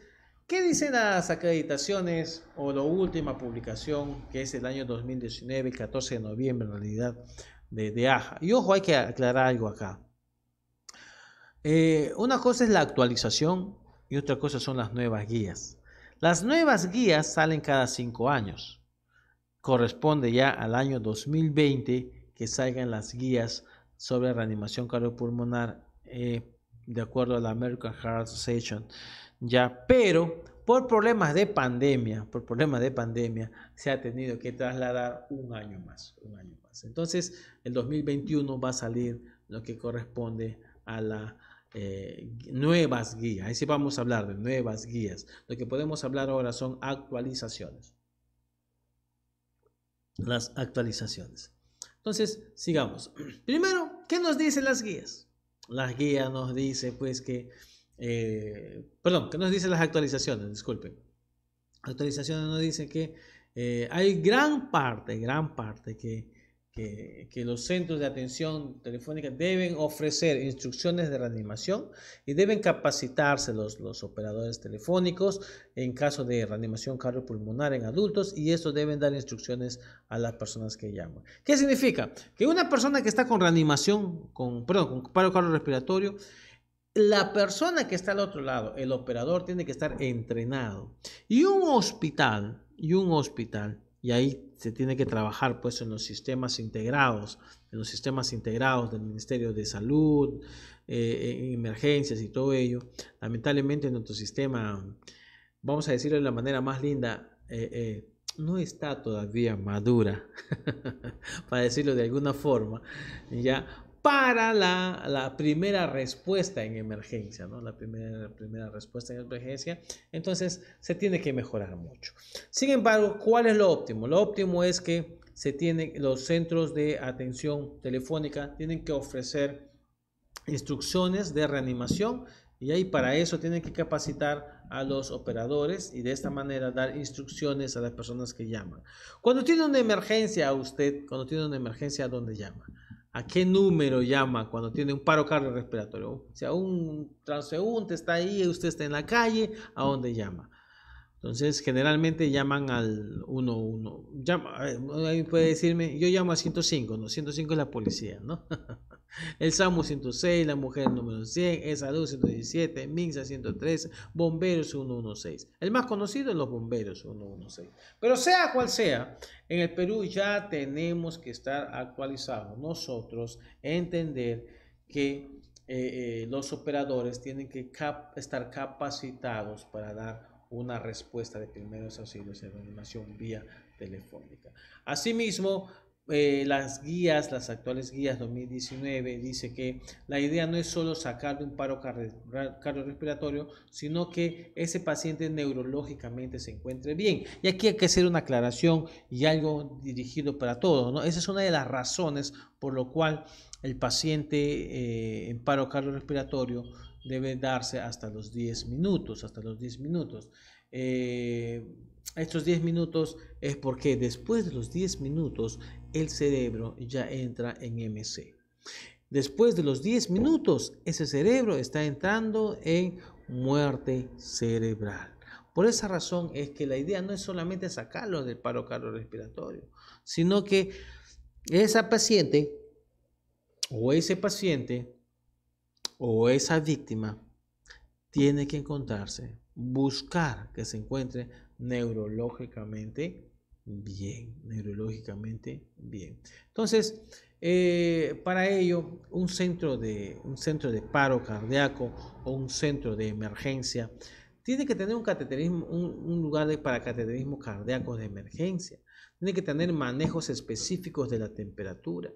¿Qué dicen las acreditaciones o la última publicación que es el año 2019, el 14 de noviembre en realidad, de, de AJA? Y ojo, hay que aclarar algo acá. Eh, una cosa es la actualización y otra cosa son las nuevas guías. Las nuevas guías salen cada cinco años. Corresponde ya al año 2020 que salgan las guías sobre reanimación cardiopulmonar eh, de acuerdo a la American Heart Association ya, pero por problemas de pandemia, por problemas de pandemia, se ha tenido que trasladar un año más, un año más. Entonces, el 2021 va a salir lo que corresponde a las eh, nuevas guías. Ahí sí vamos a hablar de nuevas guías. Lo que podemos hablar ahora son actualizaciones. Las actualizaciones. Entonces, sigamos. Primero, ¿qué nos dicen las guías? Las guías nos dicen, pues que eh, perdón, ¿qué nos dicen las actualizaciones? Disculpen. Actualizaciones nos dicen que eh, hay gran parte, gran parte que, que, los centros de atención telefónica deben ofrecer instrucciones de reanimación y deben capacitarse los, los operadores telefónicos en caso de reanimación cardiopulmonar en adultos y eso deben dar instrucciones a las personas que llaman. ¿Qué significa? Que una persona que está con reanimación, con, perdón, con paro cardiorrespiratorio respiratorio, la persona que está al otro lado, el operador, tiene que estar entrenado. Y un hospital, y un hospital, y ahí se tiene que trabajar pues en los sistemas integrados, en los sistemas integrados del Ministerio de Salud, eh, eh, emergencias y todo ello. Lamentablemente nuestro sistema, vamos a decirlo de la manera más linda, eh, no está todavía madura, para decirlo de alguna forma, ya para la, primera respuesta en emergencia, ¿no? La primera, primera respuesta en emergencia. Entonces, se tiene que mejorar mucho. Sin embargo, ¿cuál es lo óptimo? Lo óptimo es que se tienen los centros de atención telefónica tienen que ofrecer instrucciones de reanimación y ahí para eso tienen que capacitar a los operadores y de esta manera dar instrucciones a las personas que llaman. Cuando tiene una emergencia a usted, cuando tiene una emergencia, ¿a dónde llama? ¿A qué número llama cuando tiene un paro cardiorrespiratorio? O sea, un transeúnte está ahí, usted está en la calle, ¿a dónde llama? Entonces, generalmente llaman al 111. Llama, alguien puede decirme, yo llamo a 105, ¿no? 105 es la policía, ¿no? El SAMU 106, la mujer número 100, el salud 117, MINSA 113, bomberos 116. El más conocido es los bomberos 116. Pero sea cual sea, en el Perú ya tenemos que estar actualizados. Nosotros entender que eh, eh, los operadores tienen que estar capacitados para dar una respuesta de primeros auxilios de reanimación vía telefónica. Asimismo, eh, las guías, las actuales guías 2019, dice que la idea no es solo sacar de un paro cardiorrespiratorio, sino que ese paciente neurológicamente se encuentre bien. Y aquí hay que hacer una aclaración y algo dirigido para todos. Esa es una de las razones por lo cual el paciente eh, en paro cardiorrespiratorio debe darse hasta los 10 minutos, hasta los 10 minutos. Eh, estos 10 minutos es porque después de los 10 minutos el cerebro ya entra en MC. Después de los 10 minutos, ese cerebro está entrando en muerte cerebral. Por esa razón es que la idea no es solamente sacarlo del paro respiratorio, sino que esa paciente o ese paciente o esa víctima tiene que encontrarse, buscar que se encuentre neurológicamente bien, neurológicamente bien. Entonces, eh, para ello, un centro, de, un centro de paro cardíaco o un centro de emergencia tiene que tener un cateterismo, un, lugar de, para cateterismo cardíaco de emergencia. Tiene que tener manejos específicos de la temperatura.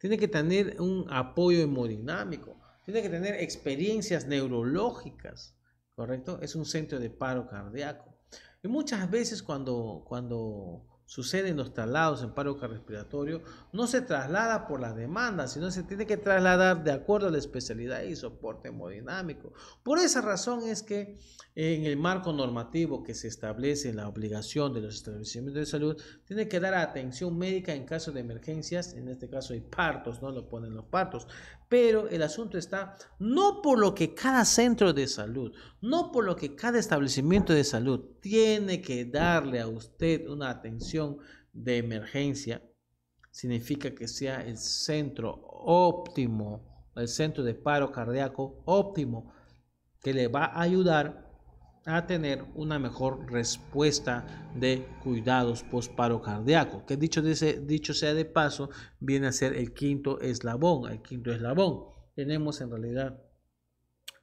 Tiene que tener un apoyo hemodinámico. Tiene que tener experiencias neurológicas. ¿Correcto? Es un centro de paro cardíaco. Y muchas veces cuando, cuando sucede en los traslados en paro respiratorio, no se traslada por las demandas, sino se tiene que trasladar de acuerdo a la especialidad y soporte hemodinámico. Por esa razón es que en el marco normativo que se establece la obligación de los establecimientos de salud, tiene que dar atención médica en caso de emergencias, en este caso hay partos, no lo ponen los partos, pero el asunto está no por lo que cada centro de salud, no por lo que cada establecimiento de salud tiene que darle a usted una atención de emergencia, significa que sea el centro óptimo, el centro de paro cardíaco óptimo, que le va a ayudar a tener una mejor respuesta de cuidados post paro cardíaco, que dicho, dicho sea de paso, viene a ser el quinto eslabón, el quinto eslabón. Tenemos en realidad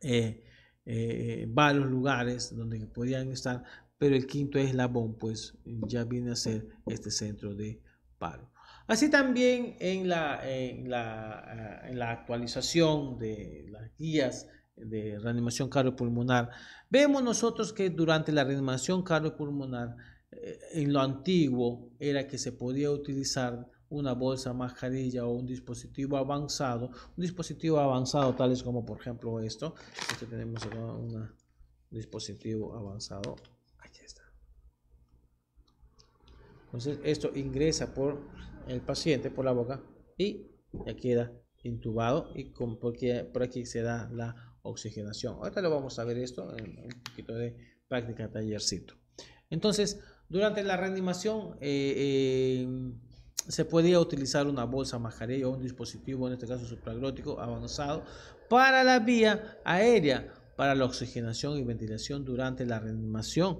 eh, eh, eh, varios lugares donde podían estar pero el quinto eslabón pues ya viene a ser este centro de paro. Así también en la, en la, ah, actualización de las guías de reanimación cardiopulmonar, vemos nosotros que durante la reanimación cardiopulmonar, eh, en lo antiguo era que se podía utilizar una bolsa, mascarilla o un dispositivo avanzado, un dispositivo avanzado tales como por ejemplo esto, este tenemos un dispositivo avanzado, Entonces esto ingresa por el paciente, por la boca y ya queda intubado y por aquí se da la oxigenación. Ahorita lo vamos a ver esto en un poquito de práctica tallercito. Entonces, durante la reanimación eh, eh, se podía utilizar una bolsa mascarilla o un dispositivo, en este caso supraglótico avanzado, para la vía aérea, para la oxigenación y ventilación durante la reanimación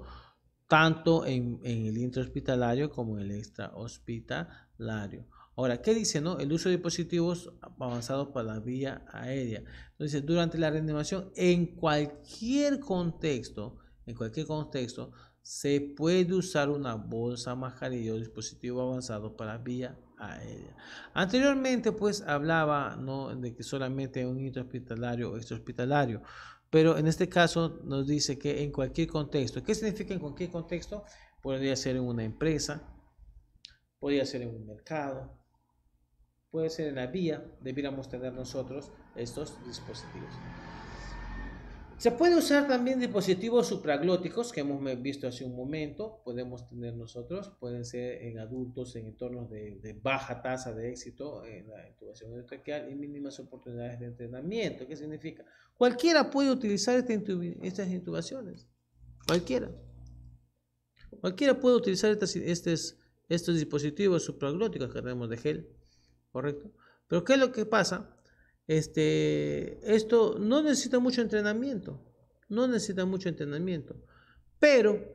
tanto en, el intrahospitalario como en el extrahospitalario. Ahora, ¿qué dice? No? El uso de dispositivos avanzados para la vía aérea. Entonces, durante la reanimación, en cualquier contexto, en cualquier contexto, se puede usar una bolsa, mascarilla o dispositivo avanzado para vía aérea. Anteriormente, pues hablaba ¿no? de que solamente un intrahospitalario o extrahospitalario. Pero en este caso nos dice que en cualquier contexto. ¿Qué significa en cualquier contexto? Podría ser en una empresa, podría ser en un mercado, puede ser en la vía, debiéramos tener nosotros estos dispositivos. Se puede usar también dispositivos supraglóticos que hemos visto hace un momento, podemos tener nosotros, pueden ser en adultos en entornos de, baja tasa de éxito en la intubación endotraqueal y mínimas oportunidades de entrenamiento. ¿Qué significa? Cualquiera puede utilizar este estas intubaciones, cualquiera. Cualquiera puede utilizar estos dispositivos supraglóticos que tenemos de gel, ¿correcto? Pero ¿qué es lo que pasa? Este, esto no necesita mucho entrenamiento, no necesita mucho entrenamiento, pero,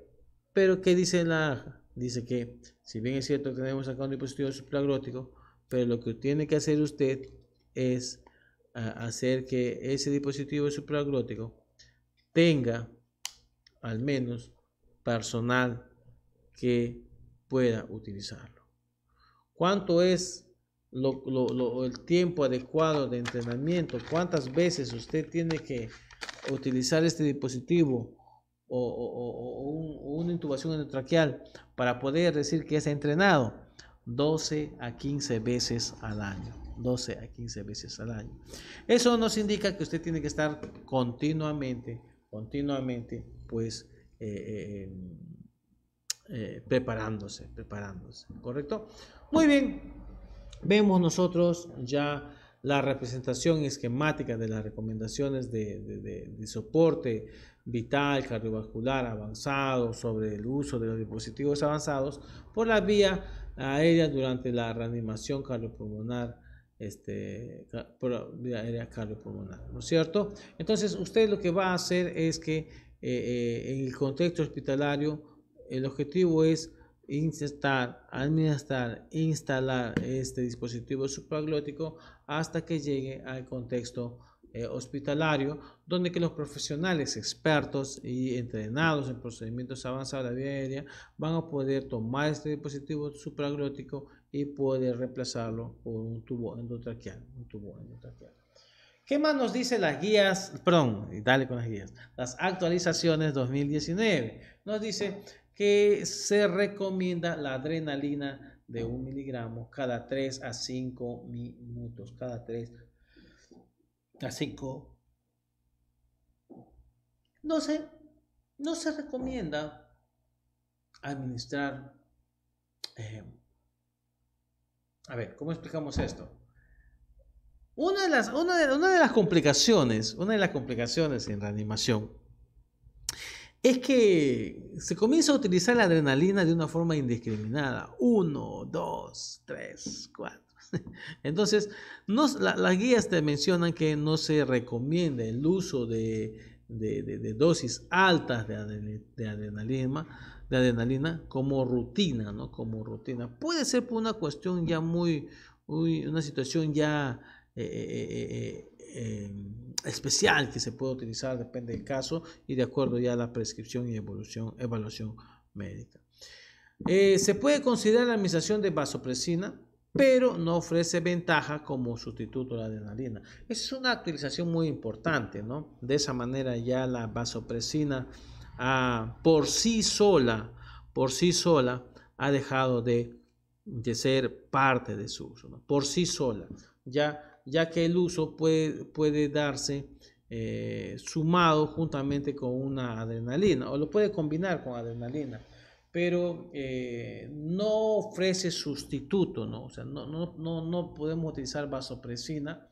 pero ¿qué dice la AJA? Dice que, si bien es cierto que tenemos acá un dispositivo supraglótico, pero lo que tiene que hacer usted es hacer que ese dispositivo supraglótico tenga al menos personal que pueda utilizarlo. ¿Cuánto es lo, el tiempo adecuado de entrenamiento, cuántas veces usted tiene que utilizar este dispositivo o, una intubación endotraqueal para poder decir que es entrenado 12 a 15 veces al año. 12 a 15 veces al año. Eso nos indica que usted tiene que estar continuamente, continuamente, pues, eh, eh, eh, preparándose, preparándose, ¿correcto? Muy bien, vemos nosotros ya la representación esquemática de las recomendaciones de, soporte vital, cardiovascular avanzado sobre el uso de los dispositivos avanzados por la vía aérea durante la reanimación cardiopulmonar, este, por la vía aérea cardiopulmonar, ¿no es cierto? Entonces, usted lo que va a hacer es que eh, eh, en el contexto hospitalario, el objetivo es insertar, administrar, instalar este dispositivo supraglótico hasta que llegue al contexto eh, hospitalario, donde que los profesionales expertos y entrenados en procedimientos avanzados de la vía aérea van a poder tomar este dispositivo supraglótico y poder reemplazarlo por un tubo endotraqueal, ¿Qué más nos dice las guías? Perdón, dale con las guías. Las actualizaciones 2019. Nos dice que se recomienda la adrenalina de un miligramo cada 3 a 5 minutos, cada 3 a 5. No se, no se recomienda administrar. Eh, a ver, ¿cómo explicamos esto? Una de, las, una de las complicaciones, una de las complicaciones en reanimación es que se comienza a utilizar la adrenalina de una forma indiscriminada. Uno, dos, tres, cuatro. Entonces, las guías te mencionan que no se recomienda el uso de, dosis altas de, adrenalina, de adrenalina como rutina, ¿no? Como rutina. Puede ser por una cuestión ya muy, una situación ya eh, eh, eh, em, especial que se puede utilizar, depende del caso y de acuerdo ya a la prescripción y evolución, evaluación médica. Eh, se puede considerar la administración de vasopresina, pero no ofrece ventaja como sustituto a la adrenalina. Es una actualización muy importante, ¿no? De esa manera ya la vasopresina ah, por sí sola, por sí sola, ha dejado de, ser parte de su uso, ¿no? Por sí sola, ya ya que el uso puede, puede darse eh, sumado juntamente con una adrenalina o lo puede combinar con adrenalina pero eh, no ofrece sustituto, ¿no? sea, no, no, no, no podemos utilizar vasopresina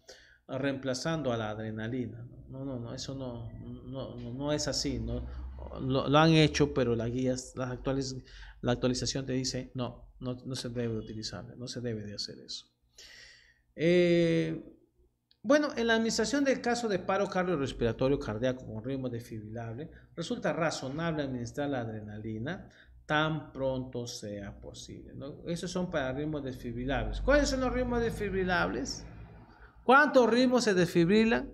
reemplazando a la adrenalina. No, no, no, eso no, no, es así. ¿no? Lo, han hecho, pero las guías, las actuales, la actualización te dice, no, no, no se debe utilizar, no se debe de hacer eso. Eh, bueno, en la administración del caso de paro cardiorrespiratorio cardíaco con ritmo defibrilable resulta razonable administrar la adrenalina tan pronto sea posible. Esos son para ritmos desfibrilables. ¿Cuáles son los ritmos desfibrilables? ¿Cuántos ritmos se desfibrilan?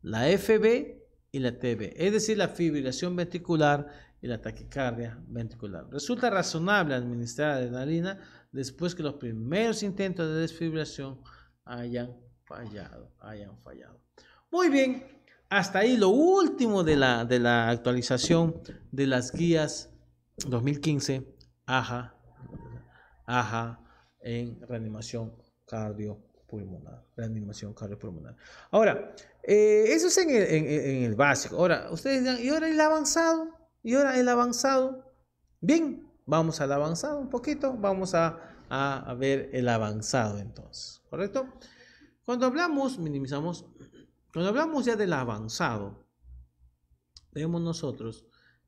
La FB y la TB, es decir, la fibrilación ventricular y la taquicardia ventricular. Resulta razonable administrar adrenalina después que los primeros intentos de desfibrilación hayan fallado, hayan fallado. Muy bien, hasta ahí lo último de la, de la actualización de las guías 2015, AJA, AJA en reanimación cardiopulmonar, reanimación cardiopulmonar. Ahora, eh, eso es en el, en, en el, básico. Ahora, ustedes dirán, ¿y ahora el avanzado? ¿Y ahora el avanzado? Bien, Vamos al avanzado un poquito, vamos a, ver el avanzado entonces, ¿correcto? Cuando hablamos, minimizamos, cuando hablamos ya del avanzado, vemos nosotros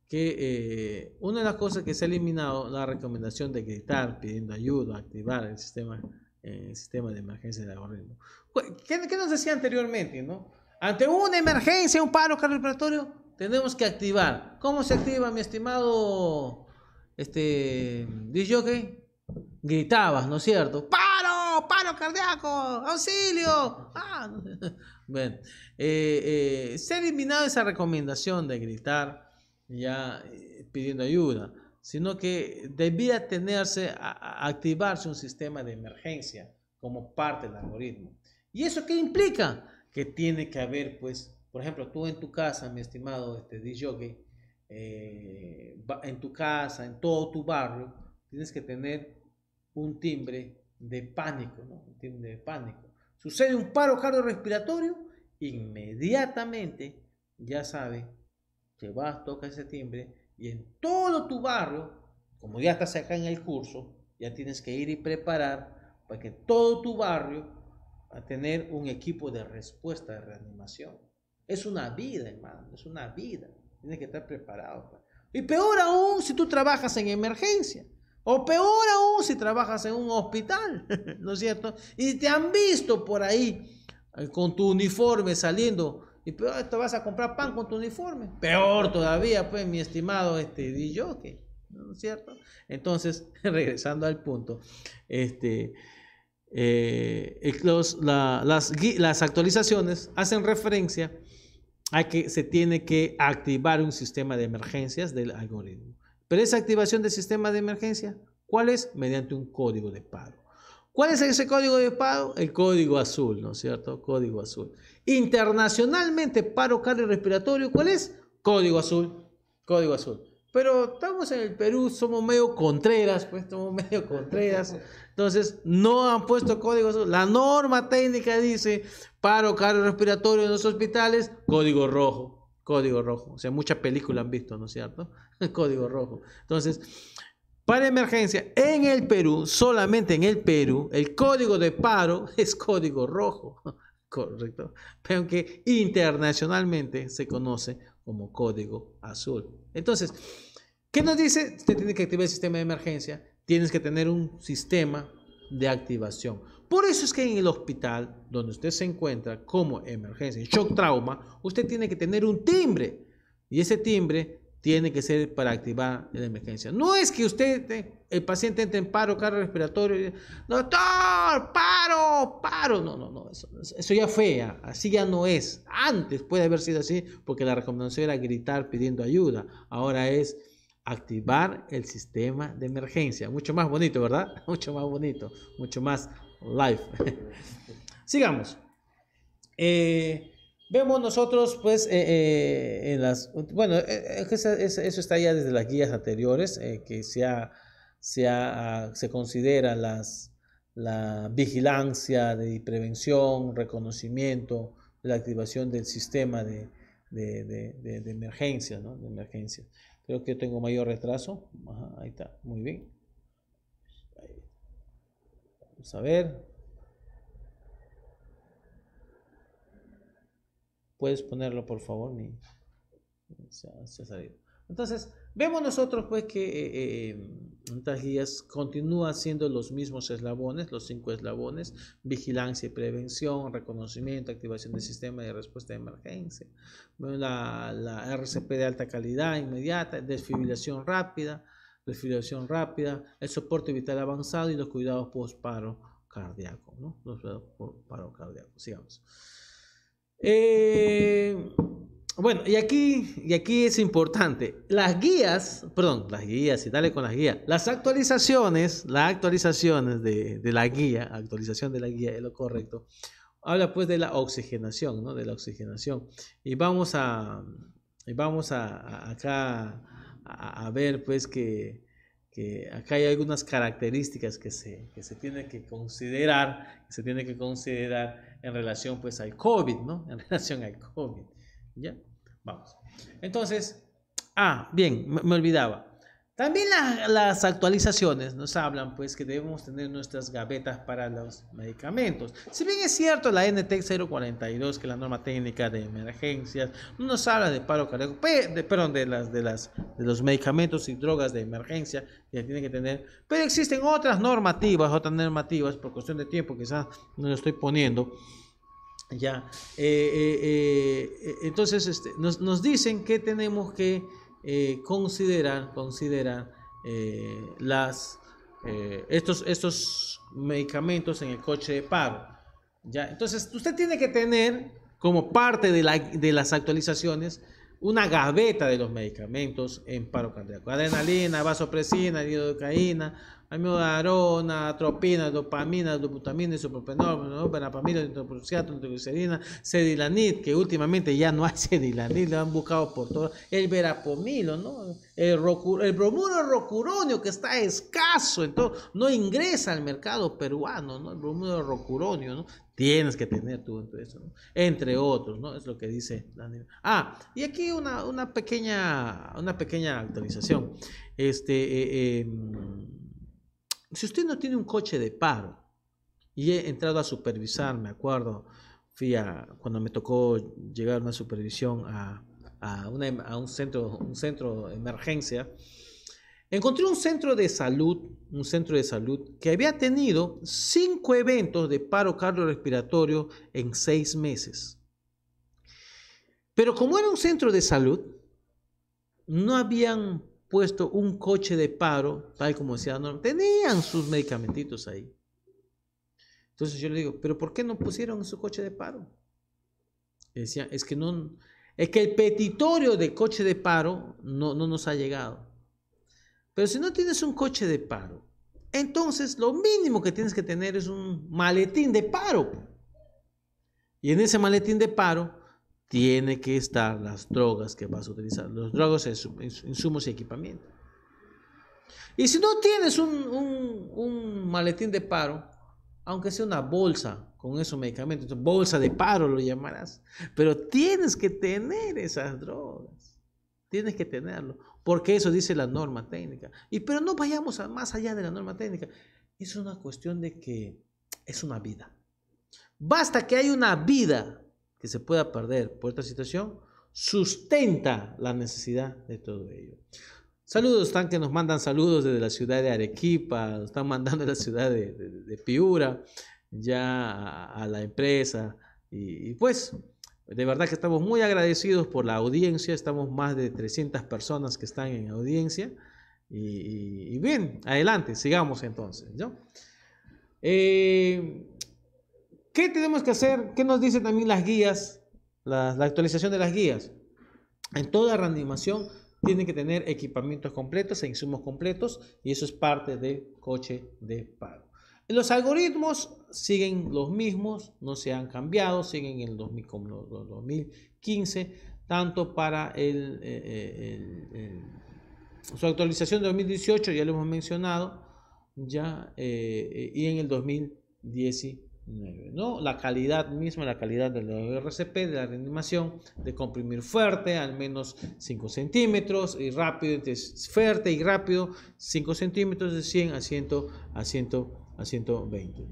que eh, una de las cosas que se ha eliminado la recomendación de gritar pidiendo ayuda, activar el sistema, eh, el sistema de emergencia de algoritmo. ¿Qué, nos decía anteriormente? ¿no? Ante una emergencia, un paro cardiorrespiratorio, tenemos que activar. ¿Cómo se activa, mi estimado este DJ gritabas, ¿no es cierto? ¡Paro! ¡Paro cardíaco! ¡Auxilio! Ah, Bueno, eh, eh, se ha eliminado esa recomendación de gritar ya eh, pidiendo ayuda, sino que debía tenerse, a, activarse un sistema de emergencia como parte del algoritmo. ¿Y eso qué implica? Que tiene que haber, pues, por ejemplo, tú en tu casa, mi estimado este, DJ, eh, en tu casa, en todo tu barrio, tienes que tener un timbre de pánico, timbre de pánico. Sucede un paro cardiorrespiratorio, inmediatamente ya sabes que vas, toca ese timbre y en todo tu barrio, como ya estás acá en el curso, ya tienes que ir y preparar para que todo tu barrio a tener un equipo de respuesta de reanimación. Es una vida, hermano, es una vida. Tienes que estar preparado. Y peor aún si tú trabajas en emergencia. O peor aún si trabajas en un hospital, ¿no es cierto? Y te han visto por ahí eh, con tu uniforme saliendo. Y peor, te vas a comprar pan con tu uniforme. Peor todavía, pues, mi estimado este DJ, ¿no es cierto? Entonces, regresando al punto, este, eh, las, las actualizaciones hacen referencia hay que, se tiene que activar un sistema de emergencias del algoritmo. Pero esa activación del sistema de emergencia, ¿cuál es? Mediante un código de paro. ¿Cuál es ese código de paro? El código azul, ¿no es cierto? Código azul. Internacionalmente, paro respiratorio, ¿cuál es? Código azul. Código azul. Pero estamos en el Perú, somos medio contreras, pues somos medio contreras. Entonces, no han puesto códigos. La norma técnica dice paro respiratorio en los hospitales, código rojo, código rojo. O sea, muchas películas han visto, ¿no es cierto? código rojo. Entonces, para emergencia, en el Perú, solamente en el Perú, el código de paro es código rojo. Correcto. Pero que internacionalmente se conoce como código azul. Entonces, ¿qué nos dice? Usted tiene que activar el sistema de emergencia tienes que tener un sistema de activación. Por eso es que en el hospital donde usted se encuentra como emergencia, shock trauma, usted tiene que tener un timbre. Y ese timbre tiene que ser para activar la emergencia. No es que usted, el paciente entre en paro cardiorrespiratorio y doctor, paro, paro. No, no, no, eso, eso, ya fea, ah, así ya no es. Antes puede haber sido así porque la recomendación era gritar pidiendo ayuda. Ahora es activar el sistema de emergencia. Mucho más bonito, ¿verdad? Mucho más bonito, mucho más live. Sigamos. Eh, vemos nosotros, pues, eh, eh, en las. Bueno, eso, está ya desde las guías anteriores, que se, ah, se, considera las, la vigilancia de prevención, reconocimiento, la activación del sistema de, de, de emergencia, ¿no? De emergencia. Creo que tengo mayor retraso. ahí está, muy bien. Vamos a ver. Puedes ponerlo, por favor. Mi, se ha salido. Entonces, Vemos nosotros pues que eh, estas eh, guías continúa siendo los mismos eslabones, los cinco eslabones, vigilancia y prevención, reconocimiento, activación del sistema de respuesta de emergencia, la, la RCP de alta calidad inmediata, desfibrilación rápida, desfibrilación rápida, el soporte vital avanzado y los cuidados post-paro cardíaco, ¿no? Los cuidados post-paro cardíaco, sigamos. Eh, bueno, y aquí, y aquí es importante. Las guías, perdón, las guías y dale con las guías. Las actualizaciones, las actualizaciones de, la guía, actualización de la guía es lo correcto. Habla pues de la oxigenación, ¿no? De la oxigenación. Y vamos a, y vamos a, acá a, ver pues que, que, acá hay algunas características que se, que se tiene que considerar, se tiene que considerar en relación pues al COVID, ¿no? En relación al COVID. ¿Ya? Vamos. Entonces, ah, bien, me, olvidaba. También las actualizaciones nos hablan pues que debemos tener nuestras gavetas para los medicamentos. Si bien es cierto la e NT 042, que es la norma técnica de emergencias, nos habla de paro cardíaco, de, perdón, de las de las de los medicamentos y drogas de emergencia que tienen que tener, pero existen otras normativas, otras normativas por cuestión de tiempo quizás no lo estoy poniendo. Ya, eh, eh, eh, entonces este, nos, dicen que tenemos que considerar, considerar las, estos, estos medicamentos en el coche de paro Ya, entonces usted tiene que tener como parte de, la, de las actualizaciones una gaveta de los medicamentos en paro cardíaco. Adrenalina, vasopresina, diodocaína, amiodarona, atropina, dopamina, doputamina, isopropenol, verapamina nitroprociato, nitroglicerina, sedilanid que últimamente ya no hay sedilanid lo han buscado por todo, el verapomilo, ¿no? El, bromuro rocuronio que está escaso, entonces no ingresa al mercado peruano, ¿no? El bromuro rocuronio, ¿no? Tienes que tener tú entre eso, entre otros, ¿no? Es lo que dice Daniel. Ah, y aquí una, una pequeña una pequeña actualización. Este eh, eh, si usted no tiene un coche de paro, y he entrado a supervisar, me acuerdo, fui a, cuando me tocó llegar a una supervisión a, em, a, un, centro, un centro de emergencia, encontré un centro de salud, un centro de salud que había tenido cinco eventos de paro cardiorrespiratorio en seis meses. Pero como era un centro de salud, no habían puesto un coche de paro, tal como decía Norma, tenían sus medicamentitos ahí. Entonces yo le digo, ¿pero por qué no pusieron su coche de paro? decía, es que no, es que el petitorio de coche de paro no, no nos ha llegado. Pero si no tienes un coche de paro, entonces lo mínimo que tienes que tener es un maletín de paro. Y en ese maletín de paro tiene que estar las drogas que vas a utilizar, los drogas, insumos y equipamiento. Y si no tienes un, maletín de paro, aunque sea una bolsa con esos medicamentos, bolsa de paro lo llamarás, pero tienes que tener esas drogas, tienes que tenerlo, porque eso dice la norma técnica. Y pero no vayamos más allá de la norma técnica, es una cuestión de que es una vida. Basta que hay una vida que se pueda perder por esta situación sustenta la necesidad de todo ello. Saludos, están que nos mandan saludos desde la ciudad de Arequipa, nos están mandando de la ciudad de, Piura, ya a, la empresa. Y, pues, de verdad que estamos muy agradecidos por la audiencia, estamos más de 300 personas que están en audiencia. Y, bien, adelante, sigamos entonces. ¿no? Eh, ¿Qué tenemos que hacer? ¿Qué nos dicen también las guías? La, actualización de las guías. En toda reanimación tienen que tener equipamientos completos e insumos completos y eso es parte del coche de pago. Los algoritmos siguen los mismos, no se han cambiado, siguen en el 2015, tanto para eh, eh, el, su actualización de 2018, ya lo hemos mencionado, ya, eh, y en el 2019. ¿no? La calidad misma, la calidad del RCP, de la reanimación, de comprimir fuerte, al menos 5 centímetros, y rápido, fuerte y rápido, 5 centímetros de 100 a 100 a, 100, a 120.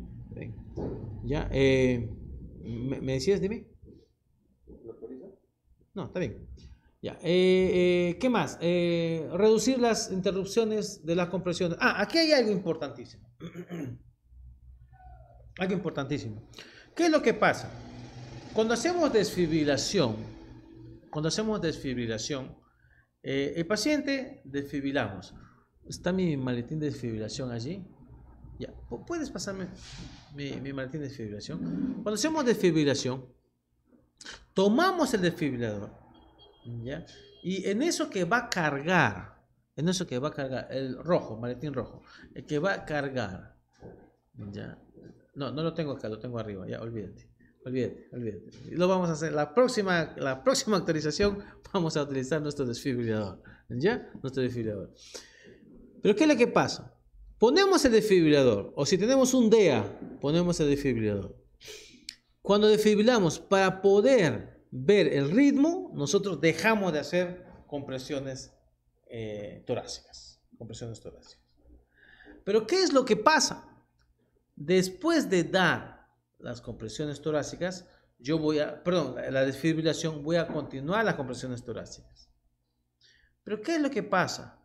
¿Ya? Eh, ¿me, decías, dime? No, está bien. Ya, eh, eh, ¿qué más? reducir las interrupciones de la compresión Ah, aquí hay algo importantísimo. Algo importantísimo. ¿Qué es lo que pasa? Cuando hacemos desfibrilación, cuando hacemos desfibrilación, eh, el paciente desfibrilamos. ¿Está mi maletín de desfibrilación allí? Ya, ¿puedes pasarme mi, maletín de desfibrilación? Cuando hacemos desfibrilación, tomamos el desfibrilador, ¿ya? Y en eso que va a cargar, en eso que va a cargar, el rojo, maletín rojo, el que va a cargar, ¿ya? No, no lo tengo acá, lo tengo arriba, ya, olvídate. Olvídate, olvídate. Lo vamos a hacer. La próxima, la próxima actualización vamos a utilizar nuestro desfibrilador. ¿Ya? Nuestro desfibrilador. Pero ¿qué es lo que pasa? Ponemos el desfibrilador, o si tenemos un DEA, ponemos el desfibrilador. Cuando desfibrilamos, para poder ver el ritmo, nosotros dejamos de hacer compresiones eh, torácicas. Compresiones torácicas. Pero ¿qué es lo que pasa? Después de dar las compresiones torácicas, yo voy a, perdón, la desfibrilación, voy a continuar las compresiones torácicas. Pero ¿qué es lo que pasa?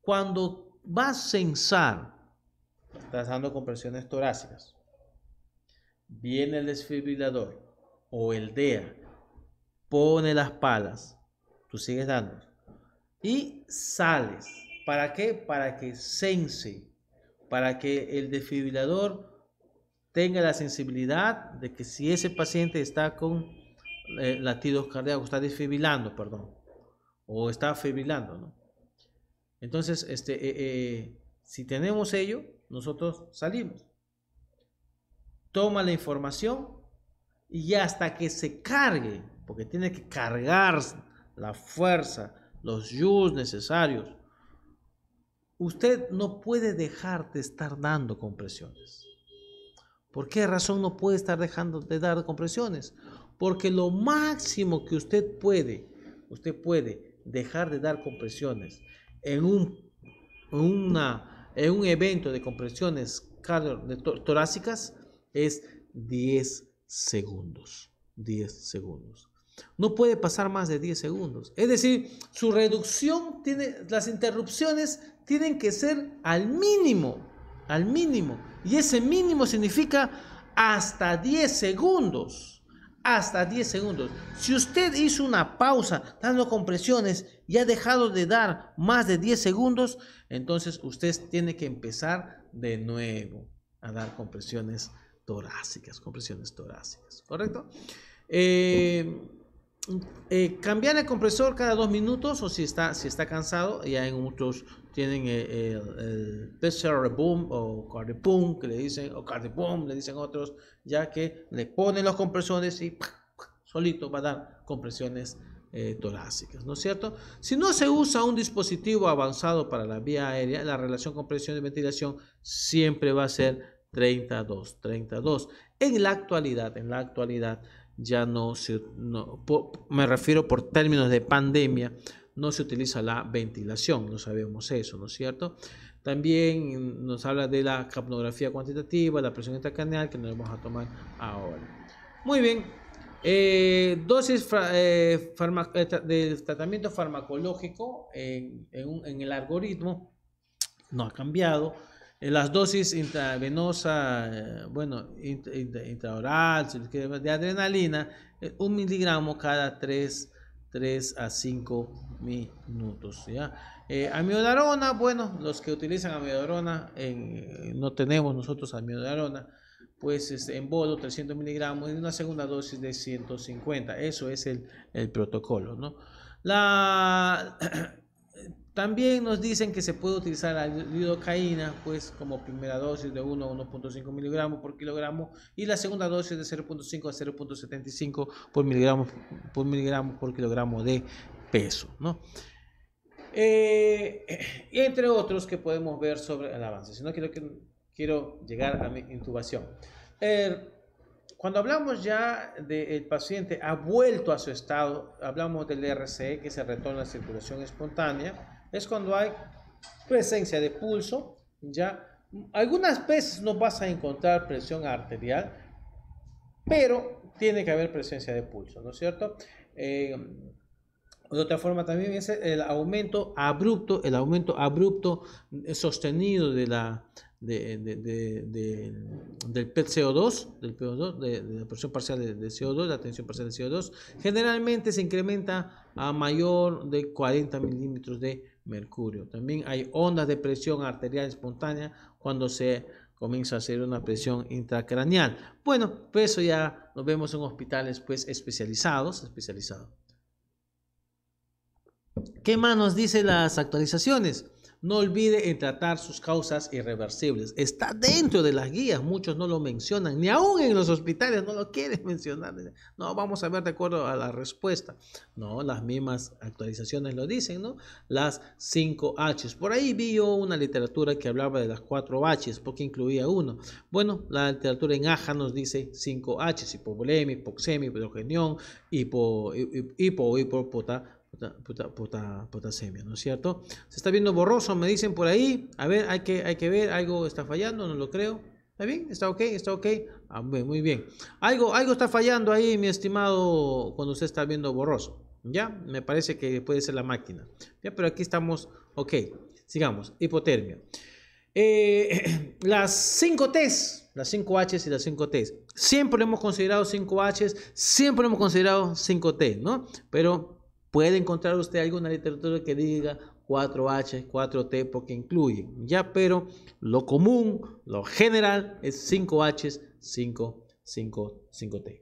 Cuando vas a censar, estás dando compresiones torácicas, viene el desfibrilador o el DEA, pone las palas, tú sigues dando y sales. ¿Para qué? Para que sense para que el desfibrilador tenga la sensibilidad de que si ese paciente está con eh, latidos cardíacos, está desfibrilando, perdón, o está afibrilando, ¿no? Entonces, este, eh, eh, si tenemos ello, nosotros salimos. Toma la información y hasta que se cargue, porque tiene que cargar la fuerza, los yus necesarios Usted no puede dejar de estar dando compresiones. ¿Por qué razón no puede estar dejando de dar compresiones? Porque lo máximo que usted puede, usted puede dejar de dar compresiones en un, un evento de compresiones torácicas es 10 segundos. 10 segundos. No puede pasar más de 10 segundos. Es decir, su reducción tiene, las interrupciones tienen que ser al mínimo, al mínimo. Y ese mínimo significa hasta 10 segundos. Hasta 10 segundos. Si usted hizo una pausa dando compresiones y ha dejado de dar más de 10 segundos, entonces usted tiene que empezar de nuevo a dar compresiones torácicas, compresiones torácicas, ¿correcto? Eh, eh, cambiar el compresor cada dos minutos o si está, si está cansado, ya en muchos tienen eh, el, el PCR boom o cardipum que le dicen, o cardipum le dicen otros, ya que le ponen los compresores y solito va a dar compresiones eh, torácicas, ¿no es cierto? Si no se usa un dispositivo avanzado para la vía aérea, la relación compresión y ventilación siempre va a ser 32, 32. En la actualidad, en la actualidad, ya no se, me refiero por términos de pandemia, no se utiliza la ventilación, no sabemos eso, ¿no es cierto? También nos habla de la capnografía cuantitativa, la presión intracraneal. que nos vamos a tomar ahora. Muy bien, eh, dosis eh, eh, de tratamiento farmacológico en el algoritmo no ha cambiado eh, las dosis intravenosa, eh, bueno, intraoral, de adrenalina, eh, un miligramo cada 3, 3 a 5 minutos. ¿ya? amiodarona, bueno, los que utilizan amiodarona, no tenemos nosotros amiodarona, pues este, en bolo 300 miligramos y una segunda dosis de 150. Eso es el, protocolo, ¿no? La También nos dicen que se puede utilizar la lidocaína pues, como primera dosis de 1 a 1.5 miligramos por kilogramo y la segunda dosis de 0.5 a 0.75 por miligramos por por kilogramo de peso. ¿no? Eh, entre otros que podemos ver sobre el avance. Si no, quiero, quiero llegar a mi intubación. cuando hablamos ya del paciente ha vuelto a su estado, hablamos del RCE que se retorna a circulación espontánea es cuando hay presencia de pulso, ¿ya? Algunas veces no vas a encontrar presión arterial, pero tiene que haber presencia de pulso, ¿no es cierto? Eh, de otra forma también es el aumento abrupto, el aumento abrupto sostenido de la, del PET CO2, del 2 de, la presión parcial de, CO2, la tensión parcial de CO2, generalmente se incrementa a mayor de 40 milímetros de mercurio. También hay ondas de presión arterial espontánea cuando se comienza a hacer una presión intracraneal. Bueno, pues eso ya nos vemos en hospitales pues especializados, especializados. ¿Qué más nos dicen las actualizaciones? No olvide en tratar sus causas irreversibles. Está dentro de las guías, muchos no lo mencionan, ni aún en los hospitales no lo quieren mencionar. No, vamos a ver de acuerdo a la respuesta. No, las mismas actualizaciones lo dicen, ¿no? Las 5 Hs. Por ahí vi yo una literatura que hablaba de las 4 Hs, porque incluía uno. Bueno, la literatura en AJA nos dice 5 h hipovolemia, hipoxemia, hidrogenión, hipo, hipo, hipo, potasemia, ¿no es cierto? Se está viendo borroso, me dicen por ahí. A ver, hay que, hay que ver, algo está fallando, no lo creo. ¿Está bien? ¿Está ok? ¿Está ok? Ah, muy bien. Algo, algo está fallando ahí, mi estimado, cuando usted está viendo borroso. ¿Ya? Me parece que puede ser la máquina. ¿Ya? Pero aquí estamos, ok. Sigamos, hipotermia. Eh, las 5 T's, las 5 H's y las 5 T's. Siempre hemos considerado 5 H's, siempre hemos considerado 5 T's, ¿no? Pero Puede encontrar usted alguna literatura que diga 4H, 4T, porque incluye. ya, pero lo común, lo general es 5H, 5, 5, 5T.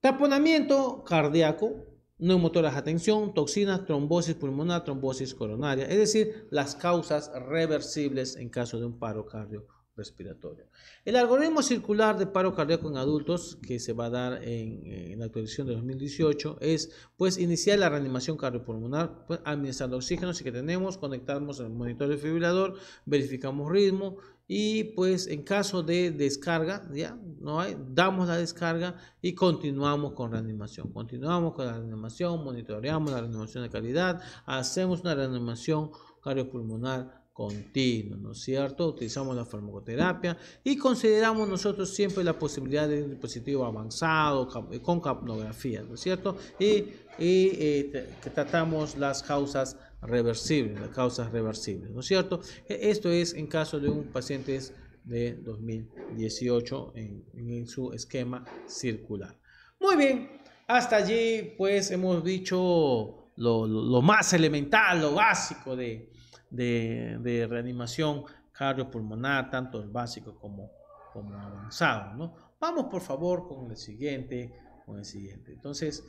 taponamiento cardíaco, neumotoras atención atención, toxinas, trombosis pulmonar, trombosis coronaria, es decir, las causas reversibles en caso de un paro cardiovascular respiratorio. El algoritmo circular de paro cardíaco en adultos que se va a dar en, la actualización de 2018 es pues iniciar la reanimación cardiopulmonar, pues, administrar oxígeno si que tenemos, conectarnos al monitor defibrilador, verificamos ritmo y pues en caso de descarga, ya no hay, damos la descarga y continuamos con reanimación. Continuamos con la reanimación, monitoreamos la reanimación de calidad, hacemos una reanimación cardiopulmonar continuo, ¿no es cierto? Utilizamos la farmacoterapia y consideramos nosotros siempre la posibilidad de un dispositivo avanzado eh, con capnografía, ¿no es cierto? Y, este, tratamos las causas reversibles, las causas reversibles, ¿no es cierto? E, esto es en caso de un paciente de 2018 en, su esquema circular. Muy bien, hasta allí pues hemos dicho lo más elemental, lo básico de, de, reanimación cardiopulmonar, tanto el básico como, como avanzado. ¿no? Vamos por favor con el siguiente, con el siguiente. Entonces,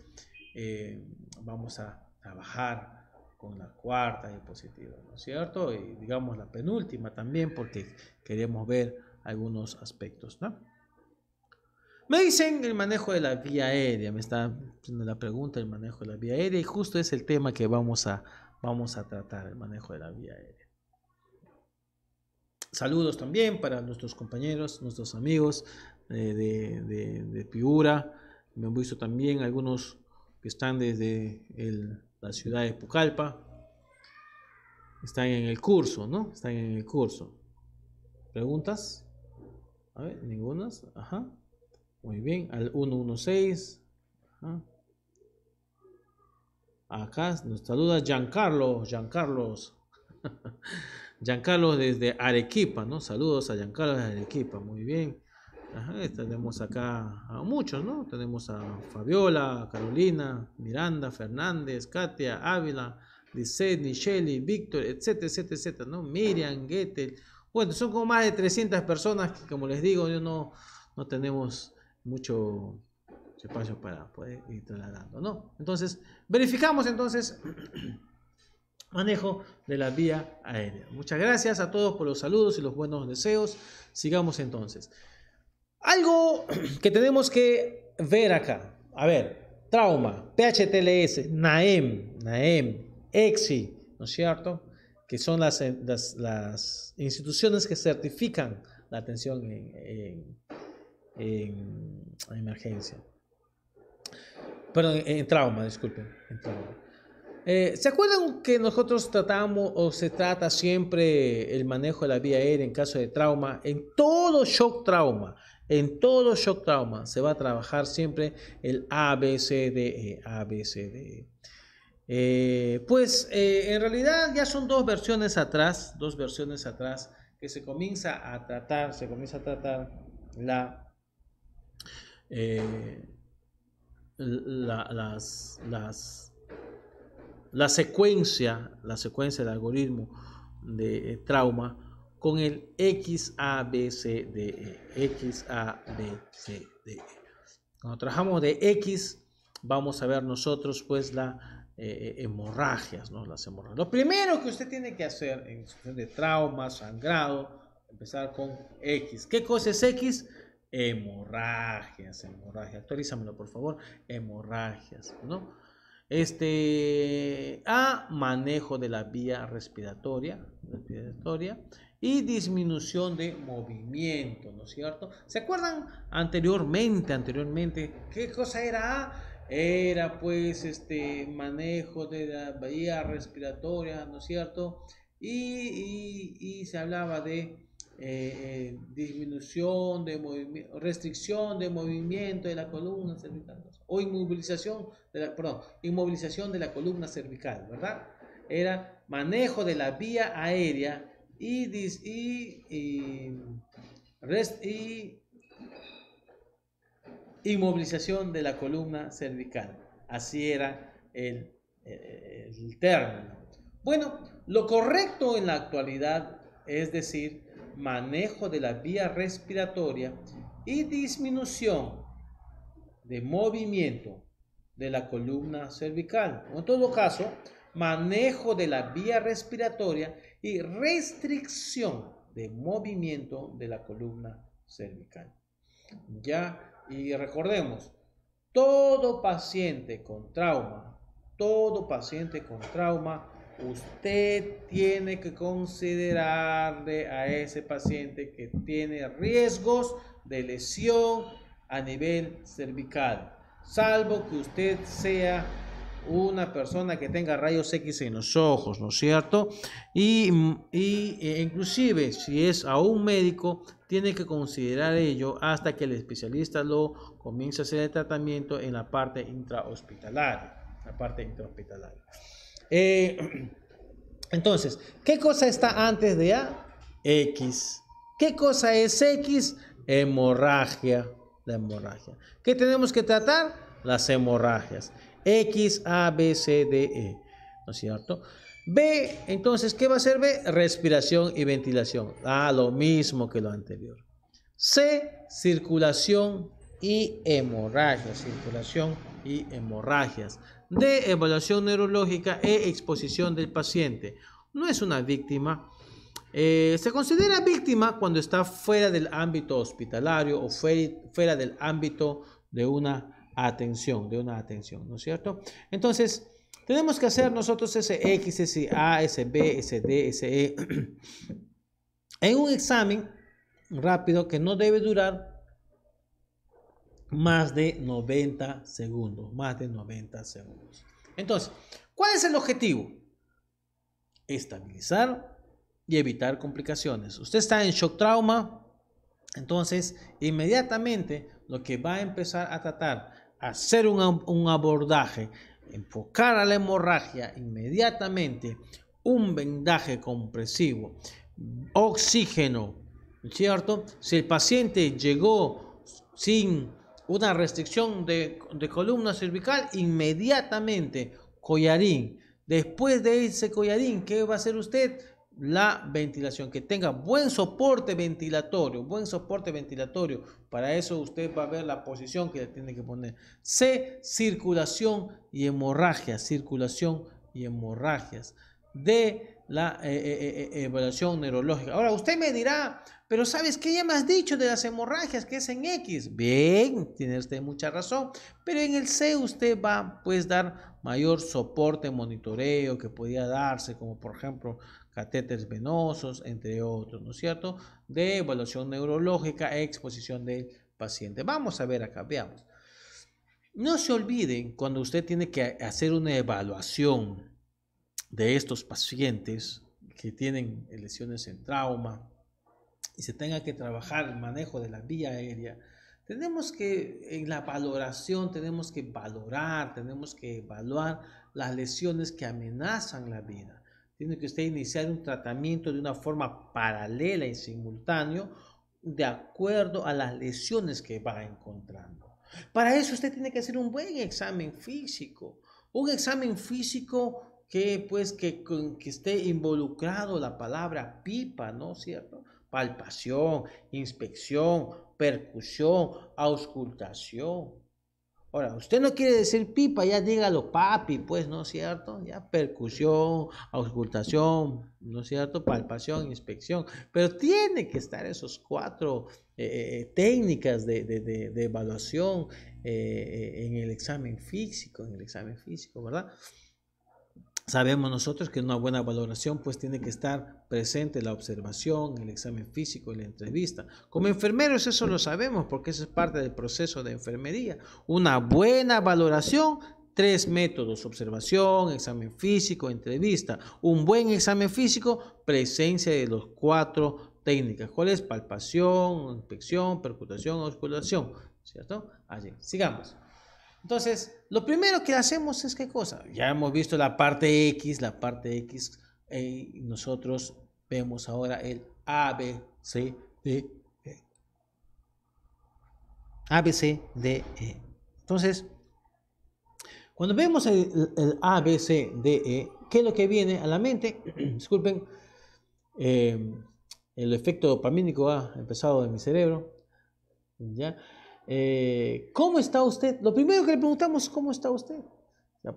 eh, vamos a trabajar con la cuarta diapositiva, ¿no es cierto? Y digamos la penúltima también, porque queremos ver algunos aspectos, ¿no? Me dicen el manejo de la vía aérea, me está haciendo la pregunta el manejo de la vía aérea y justo es el tema que vamos a, vamos a tratar el manejo de la vía aérea. Saludos también para nuestros compañeros, nuestros amigos eh, de, Piura. Me han visto también algunos que están desde la ciudad de Pucallpa. Están en el curso, ¿no? Están en el curso. ¿Preguntas? A ver, ningunas. Ajá. Muy bien. Al 116. Ajá. Acá nos saluda Giancarlo, Giancarlo, Giancarlo desde Arequipa, ¿no? Saludos a Giancarlo desde Arequipa, muy bien. tenemos acá a muchos, ¿no? Tenemos a Fabiola, Carolina, Miranda, Fernández, Katia, Ávila, Lisset, Shelly, Víctor, etcétera, etcétera, etcétera, ¿no? Miriam, Gettel. Bueno, son como más de 300 personas que, como les digo, yo no, no tenemos mucho, espacio para poder ir trasladando, ¿no? Entonces, verificamos entonces manejo de la vía aérea. Muchas gracias a todos por los saludos y los buenos deseos. Sigamos entonces. Algo que tenemos que ver acá. A ver, trauma, PHTLS, NAEM, NAEM, EXI, ¿no es cierto? Que son eh, las, las, instituciones que certifican la atención en, en, en emergencia. Perdón, eh, en trauma, disculpen. Eh, ¿Se acuerdan que nosotros tratamos o se trata siempre el manejo de la vía aérea en caso de trauma? En todo shock trauma, en todo shock trauma se va a trabajar siempre el ABCDE, ABCDE. Eh, pues eh, en realidad ya son dos versiones atrás, dos versiones atrás que se comienza a tratar, se comienza a tratar la la, las, la secuencia, la secuencia del algoritmo de eh, trauma con el XABCDE. XABCDE. Cuando trabajamos de X, vamos a ver nosotros pues la eh, eh, hemorragias, ¿no? Las hemorragias. Lo primero que usted tiene que hacer en situación de trauma, sangrado, empezar con X. ¿Qué cosa es X? hemorragias, hemorragias. Actualízamelo, por favor. Hemorragias, ¿no? Este, A, manejo de la vía respiratoria, respiratoria y disminución de movimiento, ¿no es cierto? ¿Se acuerdan anteriormente, anteriormente, qué cosa era Era pues este manejo de la vía respiratoria, ¿no es cierto? y se hablaba de eh, eh, disminución de movimiento, restricción de movimiento de la columna cervical o inmovilización de la, inmovilización de la columna cervical, ¿verdad? Era manejo de la vía aérea y, y, rest, y inmovilización de la columna cervical. Así era el término. Bueno, lo correcto en la actualidad es decir manejo de la vía respiratoria y disminución de movimiento de la columna cervical. En todo caso, manejo de la vía respiratoria y restricción de movimiento de la columna cervical. Ya, y recordemos, todo paciente con trauma, todo paciente con trauma usted tiene que considerarle a ese paciente que tiene riesgos de lesión a nivel cervical, salvo que usted sea una persona que tenga rayos X en los ojos, ¿no es cierto? Y, e inclusive si es a un médico, tiene que considerar ello hasta que el especialista lo comience a hacer el tratamiento en la parte intrahospitalaria, la parte intrahospitalaria. Eh, entonces, ¿qué cosa está antes de A? X. ¿Qué cosa es X? Hemorragia. La hemorragia. ¿Qué tenemos que tratar? Las hemorragias. X, A, B, C, D, E. ¿No es cierto? B, entonces, ¿qué va a ser B? Respiración y ventilación. Ah, lo mismo que lo anterior. C, circulación y hemorragia. Circulación y hemorragias de evaluación neurológica e exposición del paciente. No es una víctima. Eh, se considera víctima cuando está fuera del ámbito hospitalario o fuera del ámbito de una atención, de una atención, ¿no es cierto? Entonces, tenemos que hacer nosotros ese X, ese A, ese B, D, ese E en un examen rápido que no debe durar más de 90 segundos, más de 90 segundos. Entonces, ¿cuál es el objetivo? Estabilizar y evitar complicaciones. Usted está en shock trauma, entonces inmediatamente lo que va a empezar a tratar, hacer un, un abordaje, enfocar a la hemorragia inmediatamente, un vendaje compresivo, oxígeno, ¿cierto? Si el paciente llegó sin una restricción de, columna cervical, inmediatamente collarín. Después de ese collarín, ¿qué va a hacer usted? la ventilación, que tenga buen soporte ventilatorio, buen soporte ventilatorio. Para eso usted va a ver la posición que le tiene que poner. C, circulación y hemorragias, circulación y hemorragias. D, la eh, eh, eh, evaluación neurológica. Ahora, usted me dirá, pero ¿sabes qué ya me has dicho de las hemorragias? Que es en X. Bien, tiene usted mucha razón. Pero en el C usted va a pues, dar mayor soporte, monitoreo que podía darse, como por ejemplo catéteres venosos, entre otros, ¿no es cierto? De evaluación neurológica exposición del paciente. Vamos a ver acá, veamos. No se olviden cuando usted tiene que hacer una evaluación de estos pacientes que tienen lesiones en trauma, y se tenga que trabajar el manejo de la vía aérea, tenemos que, en la valoración, tenemos que valorar, tenemos que evaluar las lesiones que amenazan la vida. Tiene que usted iniciar un tratamiento de una forma paralela y simultáneo de acuerdo a las lesiones que va encontrando. Para eso usted tiene que hacer un buen examen físico, un examen físico que pues que, que esté involucrado la palabra pipa, ¿no es cierto? palpación, inspección, percusión, auscultación. Ahora, usted no quiere decir pipa, ya dígalo papi, pues, ¿no es cierto? Ya percusión, auscultación, ¿no es cierto? Palpación, inspección. Pero tiene que estar esos cuatro eh, eh, eh, técnicas de, evaluación en el examen físico, en el examen físico, ¿verdad? Sabemos nosotros que una buena valoración pues tiene que estar presente la observación, el examen físico, la entrevista. Como enfermeros eso lo sabemos porque eso es parte del proceso de enfermería. Una buena valoración, tres métodos, observación, examen físico, entrevista. Un buen examen físico, presencia de los cuatro técnicas. ¿Cuál es? Palpación, inspección, percutación, osculación. ¿Cierto? Allí. Sigamos. Entonces, lo primero que hacemos es qué cosa. Ya hemos visto la parte X, la parte X, eh, y nosotros vemos ahora el A, B, C, D, e. e. Entonces, cuando vemos el, el e, ¿qué es lo que viene a la mente? Disculpen, eh, el efecto dopamínico ha empezado en mi cerebro. ¿ya? Eh, ¿cómo está usted? Lo primero que le preguntamos, es ¿cómo está usted?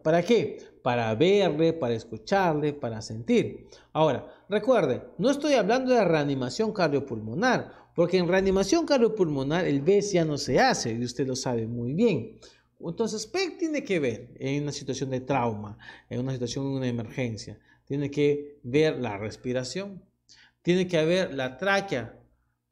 ¿Para qué? Para verle, para escucharle, para sentir. Ahora, recuerde, no estoy hablando de reanimación cardiopulmonar, porque en reanimación cardiopulmonar el BES ya no se hace, y usted lo sabe muy bien. Entonces, PEC tiene que ver en una situación de trauma, en una situación de una emergencia. Tiene que ver la respiración, tiene que haber la tráquea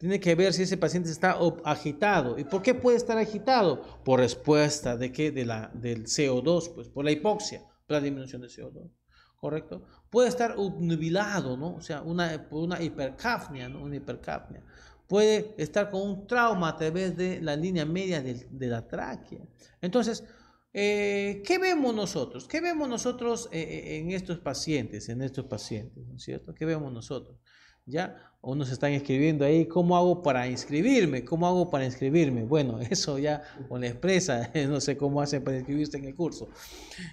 tiene que ver si ese paciente está agitado. ¿Y por qué puede estar agitado? Por respuesta de qué? De la, del CO2, pues por la hipoxia, por la disminución de CO2. ¿Correcto? Puede estar obnubilado, ¿no? O sea, una, una hipercapnia, ¿no? Una hipercapnia. Puede estar con un trauma a través de la línea media de, la tráquea. Entonces, eh, ¿Qué vemos nosotros? ¿Qué vemos nosotros eh, eh, en estos pacientes? En estos pacientes, ¿no es cierto? ¿Qué vemos nosotros? ¿ya? O nos están escribiendo ahí, ¿cómo hago para inscribirme? ¿Cómo hago para inscribirme? Bueno, eso ya o la empresa, no sé cómo hacen para inscribirse en el curso.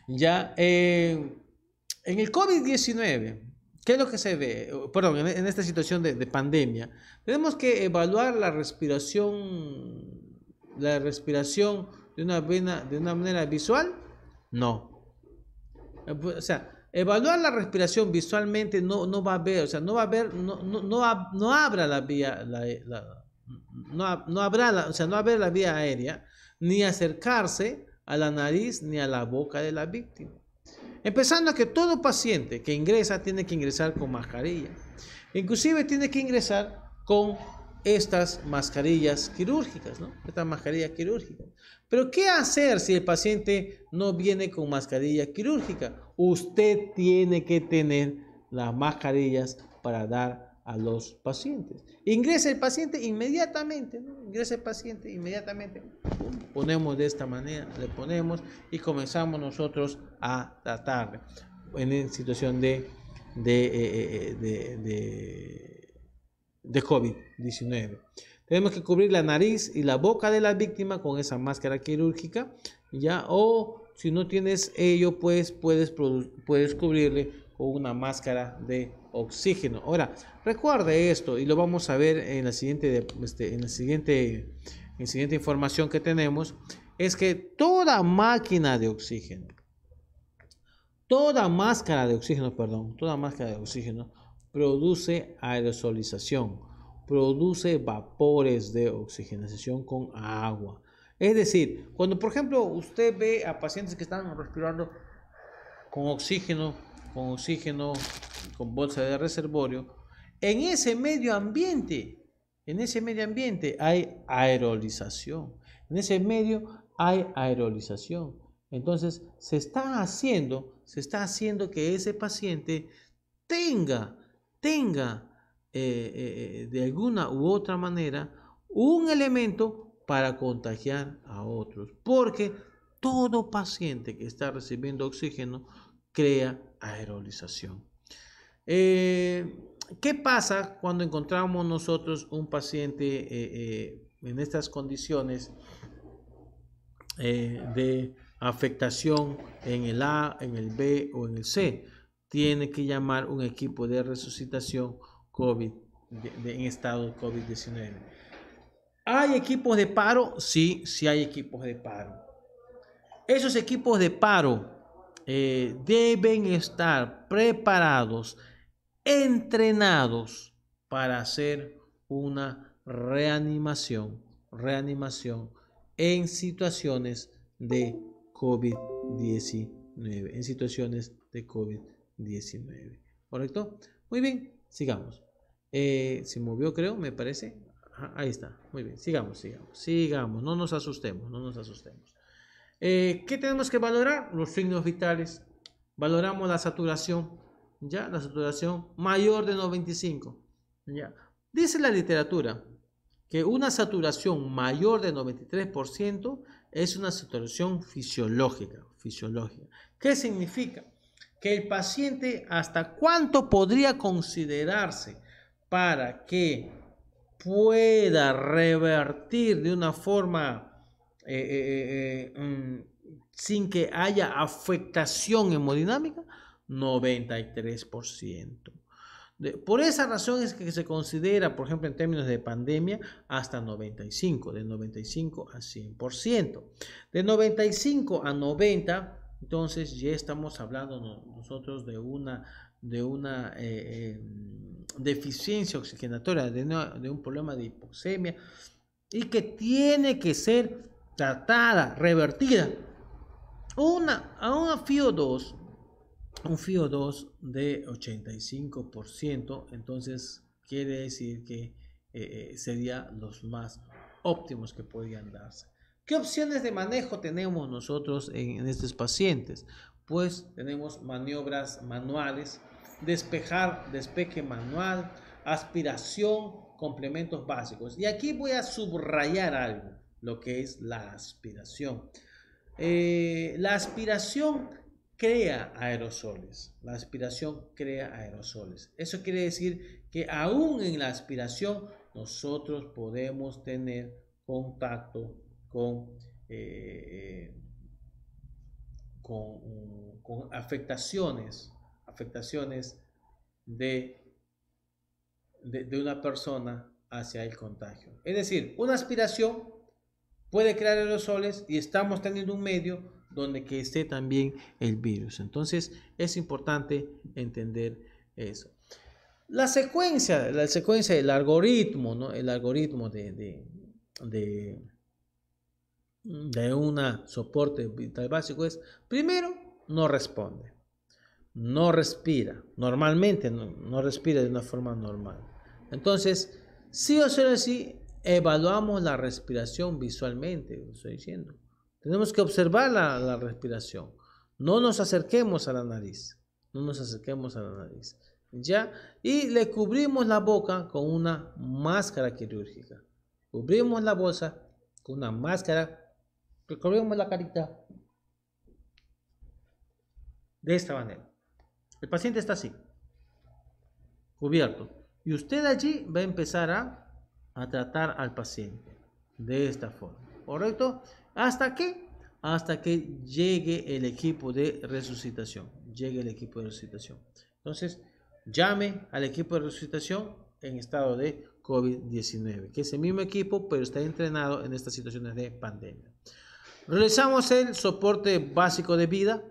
Ya, eh, en el COVID-19, ¿qué es lo que se ve? Perdón, en, esta situación de, de, pandemia, tenemos que evaluar la respiración, la respiración de una, vena, de una manera visual. No. Eh, pues, o sea, Evaluar la respiración visualmente no, no va a ver, o sea, no va a ver, no, no, abra la vía, no, habrá, o sea, no va a ver la vía aérea, ni acercarse a la nariz ni a la boca de la víctima. Empezando a que todo paciente que ingresa tiene que ingresar con mascarilla. Inclusive tiene que ingresar con estas mascarillas quirúrgicas, ¿no? Estas mascarillas quirúrgicas. Pero ¿qué hacer si el paciente no viene con mascarilla quirúrgica? Usted tiene que tener las mascarillas para dar a los pacientes. Ingresa el paciente inmediatamente, ¿no? Ingresa el paciente inmediatamente. Ponemos de esta manera, le ponemos y comenzamos nosotros a tratar en situación de, de, eh, eh, eh, de, de COVID-19. Tenemos que cubrir la nariz y la boca de la víctima con esa máscara quirúrgica, ¿ya? O si no tienes ello, pues puedes, puedes cubrirle con una máscara de oxígeno. Ahora, recuerde esto y lo vamos a ver en la siguiente, este, en la siguiente, en la siguiente información que tenemos, es que toda máquina de oxígeno, toda máscara de oxígeno, perdón, toda máscara de oxígeno produce aerosolización produce vapores de oxigenación con agua. Es decir, cuando por ejemplo usted ve a pacientes que están respirando con oxígeno, con oxígeno, con bolsa de reservorio, en ese medio ambiente, en ese medio ambiente hay aerolización, en ese medio hay aerolización. Entonces se está haciendo, se está haciendo que ese paciente tenga, tenga eh, eh, eh, de alguna u otra manera un elemento para contagiar a otros. Porque todo paciente que está recibiendo oxígeno crea aerolización. ¿Qué pasa cuando encontramos nosotros un paciente en estas condiciones de afectación en el A, en el B o en el C? Tiene que llamar un equipo de resucitación COVID, en estado COVID-19. ¿Hay equipos de paro? Sí, sí hay equipos de paro. Esos equipos de paro eh, deben estar preparados, entrenados para hacer una reanimación, reanimación en situaciones de COVID-19, en situaciones de COVID-19. ¿Correcto? Muy bien, sigamos. Eh, se movió, creo, me parece. ahí está. Muy bien. Sigamos, sigamos, sigamos. No nos asustemos, no nos asustemos. Eh, ¿Qué tenemos que valorar? Los signos vitales. Valoramos la saturación. Ya, la saturación mayor de 95. Ya. Dice la literatura que una saturación mayor de 93% es una saturación fisiológica. fisiológica. ¿Qué significa? Que el paciente hasta cuánto podría considerarse para que pueda revertir de una forma eh, eh, eh, mm, sin que haya afectación hemodinámica, 93%. por esa razón es que se considera, por ejemplo, en términos de pandemia, hasta 95, de 95 a 100%. De 95 a 90, entonces ya estamos hablando nosotros de una de una eh, eh, mm, deficiencia oxigenatoria, de, un problema de hipoxemia, y que tiene que ser tratada, revertida. Una, a una FIO2, un FIO2 de 85%, entonces quiere decir que eh, sería los más óptimos que podían darse. ¿Qué opciones de manejo tenemos nosotros en estos pacientes? Pues tenemos maniobras manuales despejar, despeje manual, aspiración, complementos básicos. Y aquí voy a subrayar algo, lo que es la aspiración. Eh, la aspiración crea aerosoles. La aspiración crea aerosoles. Eso quiere decir que aún en la aspiración nosotros podemos tener contacto con, eh, eh, con afectaciones afectaciones de, de, una persona hacia el contagio. Es decir, una aspiración puede crear aerosoles y estamos teniendo un medio donde que esté también el virus. Entonces es importante entender eso. La secuencia, la secuencia, el algoritmo, ¿no? El algoritmo de, de, de, de una soporte vital básico es, primero, no responde no respira, normalmente no, respira de una forma normal. Entonces, sí o sea, sí evaluamos la respiración visualmente, estoy diciendo. Tenemos que observar la, respiración. No nos acerquemos a la nariz. No nos acerquemos a la nariz. ¿Ya? Y le cubrimos la boca con una máscara quirúrgica. Cubrimos la bolsa con una máscara. Cubrimos la carita. De esta manera. El paciente está así, cubierto. Y usted allí va a empezar a, tratar al paciente de esta forma, ¿correcto? ¿Hasta que Hasta que llegue el equipo de resucitación. Llegue el equipo de resucitación. Entonces, llame al equipo de resucitación en estado de COVID-19, que es el mismo equipo, pero está entrenado en estas situaciones de pandemia. Realizamos el soporte básico de vida,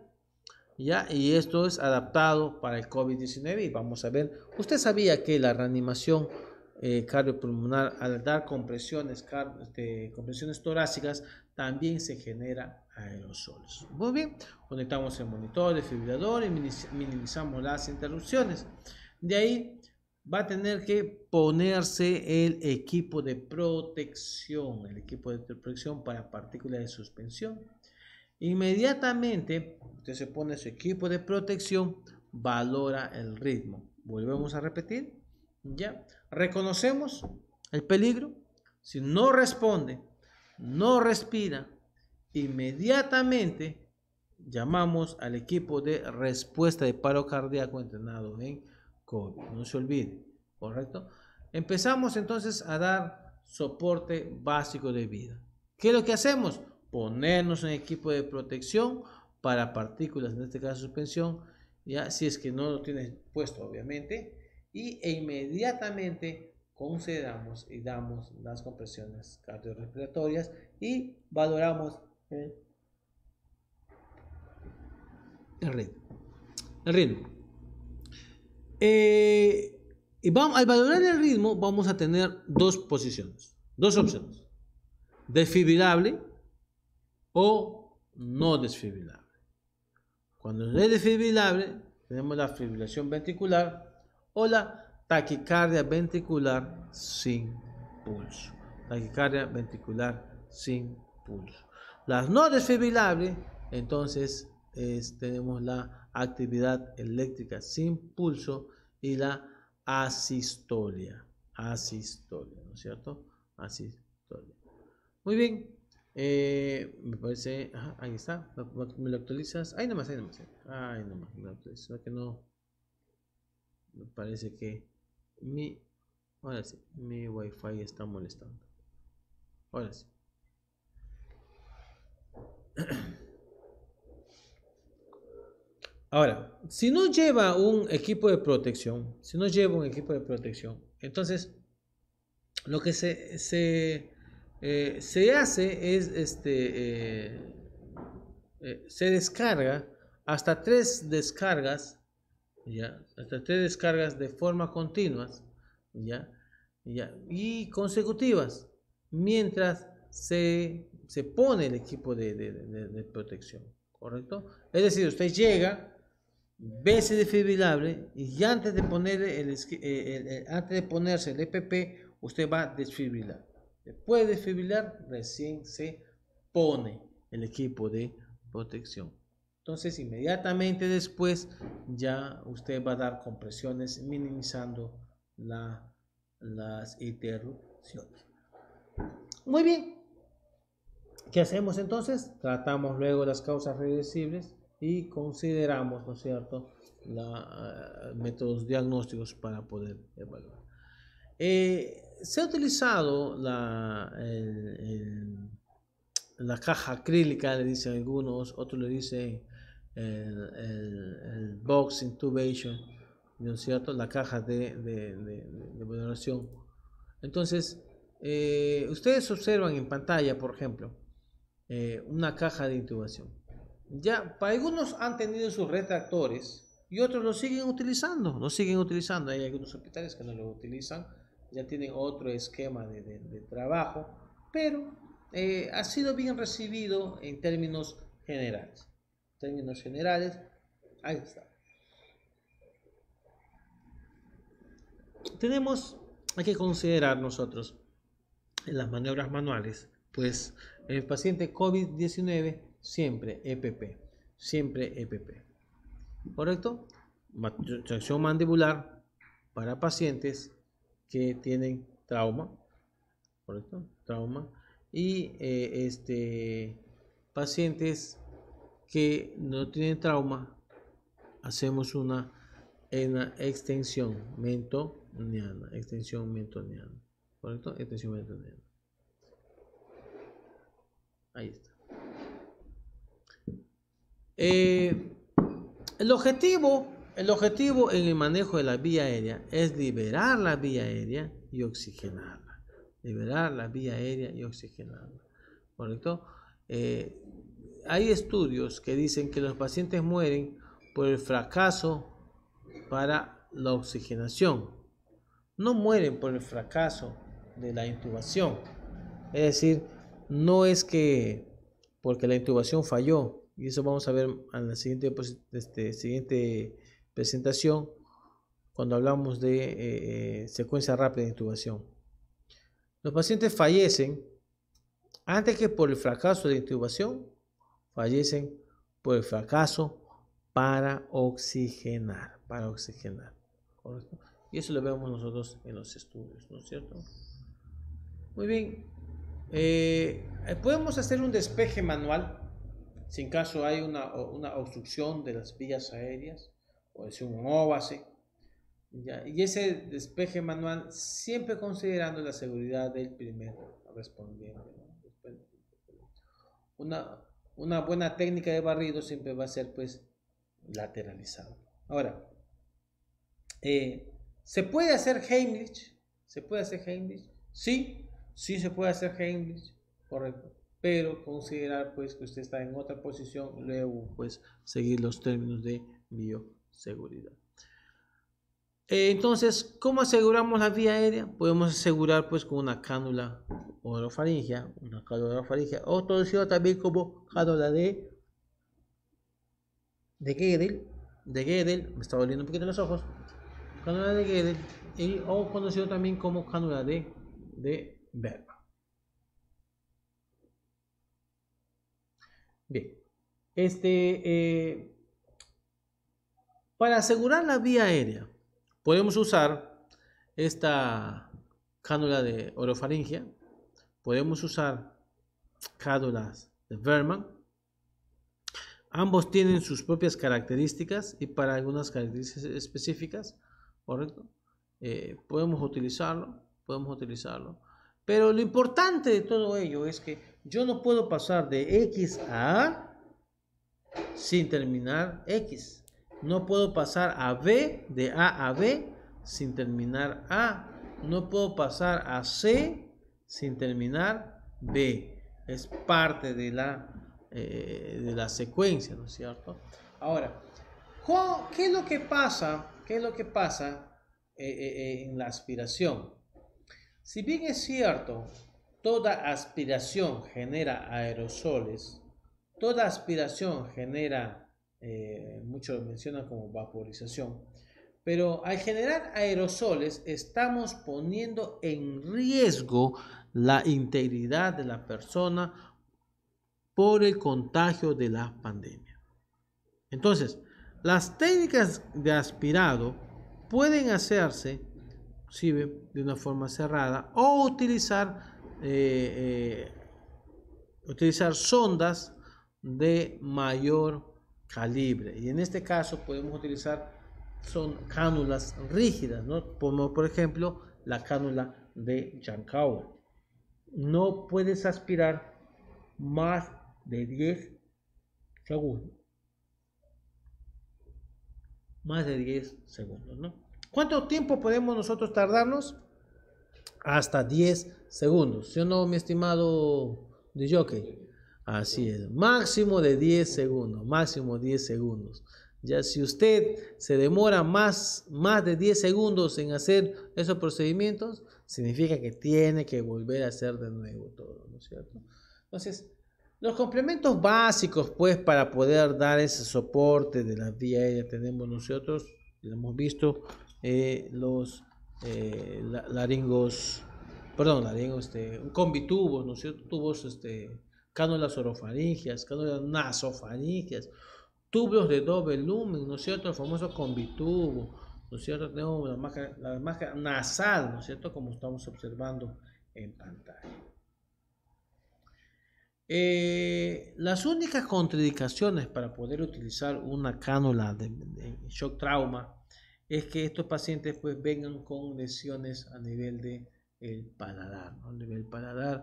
¿ya? Y esto es adaptado para el COVID-19 y vamos a ver. ¿Usted sabía que la reanimación eh, cardiopulmonar al dar este, compresiones, torácicas también se genera aerosoles? Muy bien, conectamos el monitor, el fibrilador y minimizamos las interrupciones. De ahí va a tener que ponerse el equipo de protección, el equipo de protección para partículas de suspensión Inmediatamente usted se pone su equipo de protección, valora el ritmo. Volvemos a repetir. Ya. Reconocemos el peligro. Si no responde, no respira, inmediatamente llamamos al equipo de respuesta de paro cardíaco entrenado en COVID. No se olvide, ¿correcto? Empezamos entonces a dar soporte básico de vida. ¿Qué es lo que hacemos? ponernos un equipo de protección para partículas, en este caso suspensión, ya si es que no lo tienes puesto obviamente, y, e inmediatamente concedamos y damos las compresiones cardiorrespiratorias y valoramos el, ritmo. El ritmo. Eh, y vamos, al valorar el ritmo vamos a tener dos posiciones, dos opciones. Desfibrilable, o no desfibrilable. Cuando es desfibrilable, tenemos la fibrilación ventricular o la taquicardia ventricular sin pulso. Taquicardia ventricular sin pulso. Las no desfibrilables, entonces tenemos la actividad eléctrica sin pulso y la asistolia. Asistolia, ¿no es cierto? Asistolia. Muy bien. Eh, me parece. Ajá, ahí está. Me lo actualizas. Ahí nomás, ahí nomás. Eh, ahí nomás, me lo actualizas. que no. Me parece que mi. Ahora sí, mi wifi está molestando. Ahora sí. Ahora, si no lleva un equipo de protección, si no lleva un equipo de protección, entonces lo que se, se eh, se hace es este eh, eh, se descarga hasta tres descargas ya hasta tres descargas de forma continua ya, y consecutivas mientras se, pone el equipo de, protección correcto es decir usted llega ve ese desfibrilable y antes de poner el, antes de ponerse el EPP usted va a desfibrilar puede de recién se pone el equipo de protección. Entonces, inmediatamente después, ya usted va a dar compresiones minimizando las interrupciones. Muy bien. ¿Qué hacemos entonces? Tratamos luego las causas reversibles y consideramos, ¿no es cierto?, eh, métodos diagnósticos para poder evaluar. Eh, se ha utilizado la, la caja acrílica, le dicen algunos, otros le dicen el, box intubation, ¿no es cierto? La caja de, de, Entonces, eh, ustedes observan en pantalla, por ejemplo, eh, una caja de intubación. Ya, para algunos han tenido sus retractores y otros lo siguen utilizando, los siguen utilizando. Hay algunos hospitales que no lo utilizan ya tiene otro esquema de, trabajo, pero eh, ha sido bien recibido en términos generales. En términos generales, ahí está. Tenemos, que considerar nosotros en las maniobras manuales, pues el paciente COVID-19 siempre EPP, siempre EPP. ¿Correcto? Tracción mandibular para pacientes que tienen trauma, ¿correcto? Trauma. Y eh, este, pacientes que no tienen trauma, hacemos una, extensión mentoniana, extensión mentoniana, ¿correcto? Extensión mentoniana. Ahí está. Eh, el objetivo el objetivo en el manejo de la vía aérea es liberar la vía aérea y oxigenarla. Liberar la vía aérea y oxigenarla. ¿Correcto? Eh, hay estudios que dicen que los pacientes mueren por el fracaso para la oxigenación. No mueren por el fracaso de la intubación. Es decir, no es que porque la intubación falló, y eso vamos a ver en la siguiente, pues, este, siguiente presentación cuando hablamos de eh, eh, secuencia rápida de intubación. Los pacientes fallecen antes que por el fracaso de intubación, fallecen por el fracaso para oxigenar, para oxigenar. Y eso lo vemos nosotros en los estudios, ¿no es cierto? Muy bien, eh, podemos hacer un despeje manual si en caso hay una obstrucción de las vías aéreas o es un óvase. Y ese despeje manual siempre considerando la seguridad del primer respondiente. Una, buena técnica de barrido siempre va a ser pues lateralizado. Ahora, eh, ¿se puede hacer Heimlich? ¿Se puede hacer Heimlich? Sí, sí se puede hacer Heimlich, correcto. Pero considerar pues que usted está en otra posición, luego pues seguir los términos de bio seguridad. Eh, entonces, ¿cómo aseguramos la vía aérea? Podemos asegurar pues con una cánula orofaringia una cánula orofaringia, o conocida también como cánula de de Gödel, de Guedel me está doliendo un poquito los ojos, cánula de GEDEL y, o conocido también como cánula de, de VERBA. Bien, este... Eh, para asegurar la vía aérea, podemos usar esta cánula de orofaringia, podemos usar cánulas de Berman. Ambos tienen sus propias características y para algunas características específicas, ¿correcto? Eh, podemos utilizarlo, podemos utilizarlo. Pero lo importante de todo ello es que yo no puedo pasar de X a A sin terminar X. No puedo pasar a B, de A a B, sin terminar A. No puedo pasar a C sin terminar B. Es parte de la, eh, de la secuencia, ¿no es cierto? Ahora, ¿qué es lo que pasa? ¿Qué es lo que pasa eh, eh, en la aspiración? Si bien es cierto, toda aspiración genera aerosoles, toda aspiración genera eh, muchos mencionan como vaporización. Pero al generar aerosoles estamos poniendo en riesgo la integridad de la persona por el contagio de la pandemia. Entonces, las técnicas de aspirado pueden hacerse de una forma cerrada o utilizar, eh, eh, utilizar sondas de mayor calibre. Y en este caso podemos utilizar, son cánulas rígidas, ¿no? Como por ejemplo la cánula de Jankauer. No puedes aspirar más de 10 segundos. Más de 10 segundos, ¿no? ¿Cuánto tiempo podemos nosotros tardarnos? Hasta 10 segundos. ¿Sí o no, mi estimado de jockey? Así es, máximo de 10 segundos, máximo 10 segundos. Ya si usted se demora más, más de 10 segundos en hacer esos procedimientos, significa que tiene que volver a hacer de nuevo todo, ¿no es cierto? Entonces, los complementos básicos, pues, para poder dar ese soporte de la vía ya tenemos nosotros, lo hemos visto, eh, los eh, laringos, perdón, laringos, este, combitubo, ¿no es cierto? Tubos, este, cánulas orofaringias, cánulas nasofaringias, tubos de doble lumen, ¿no es cierto? El famoso combitubo, ¿no es cierto? Tenemos la máscara, nasal, ¿no es cierto? Como estamos observando en pantalla. Eh, las únicas contraindicaciones para poder utilizar una cánula de, shock trauma es que estos pacientes pues vengan con lesiones a nivel de paladar, ¿no? a nivel paladar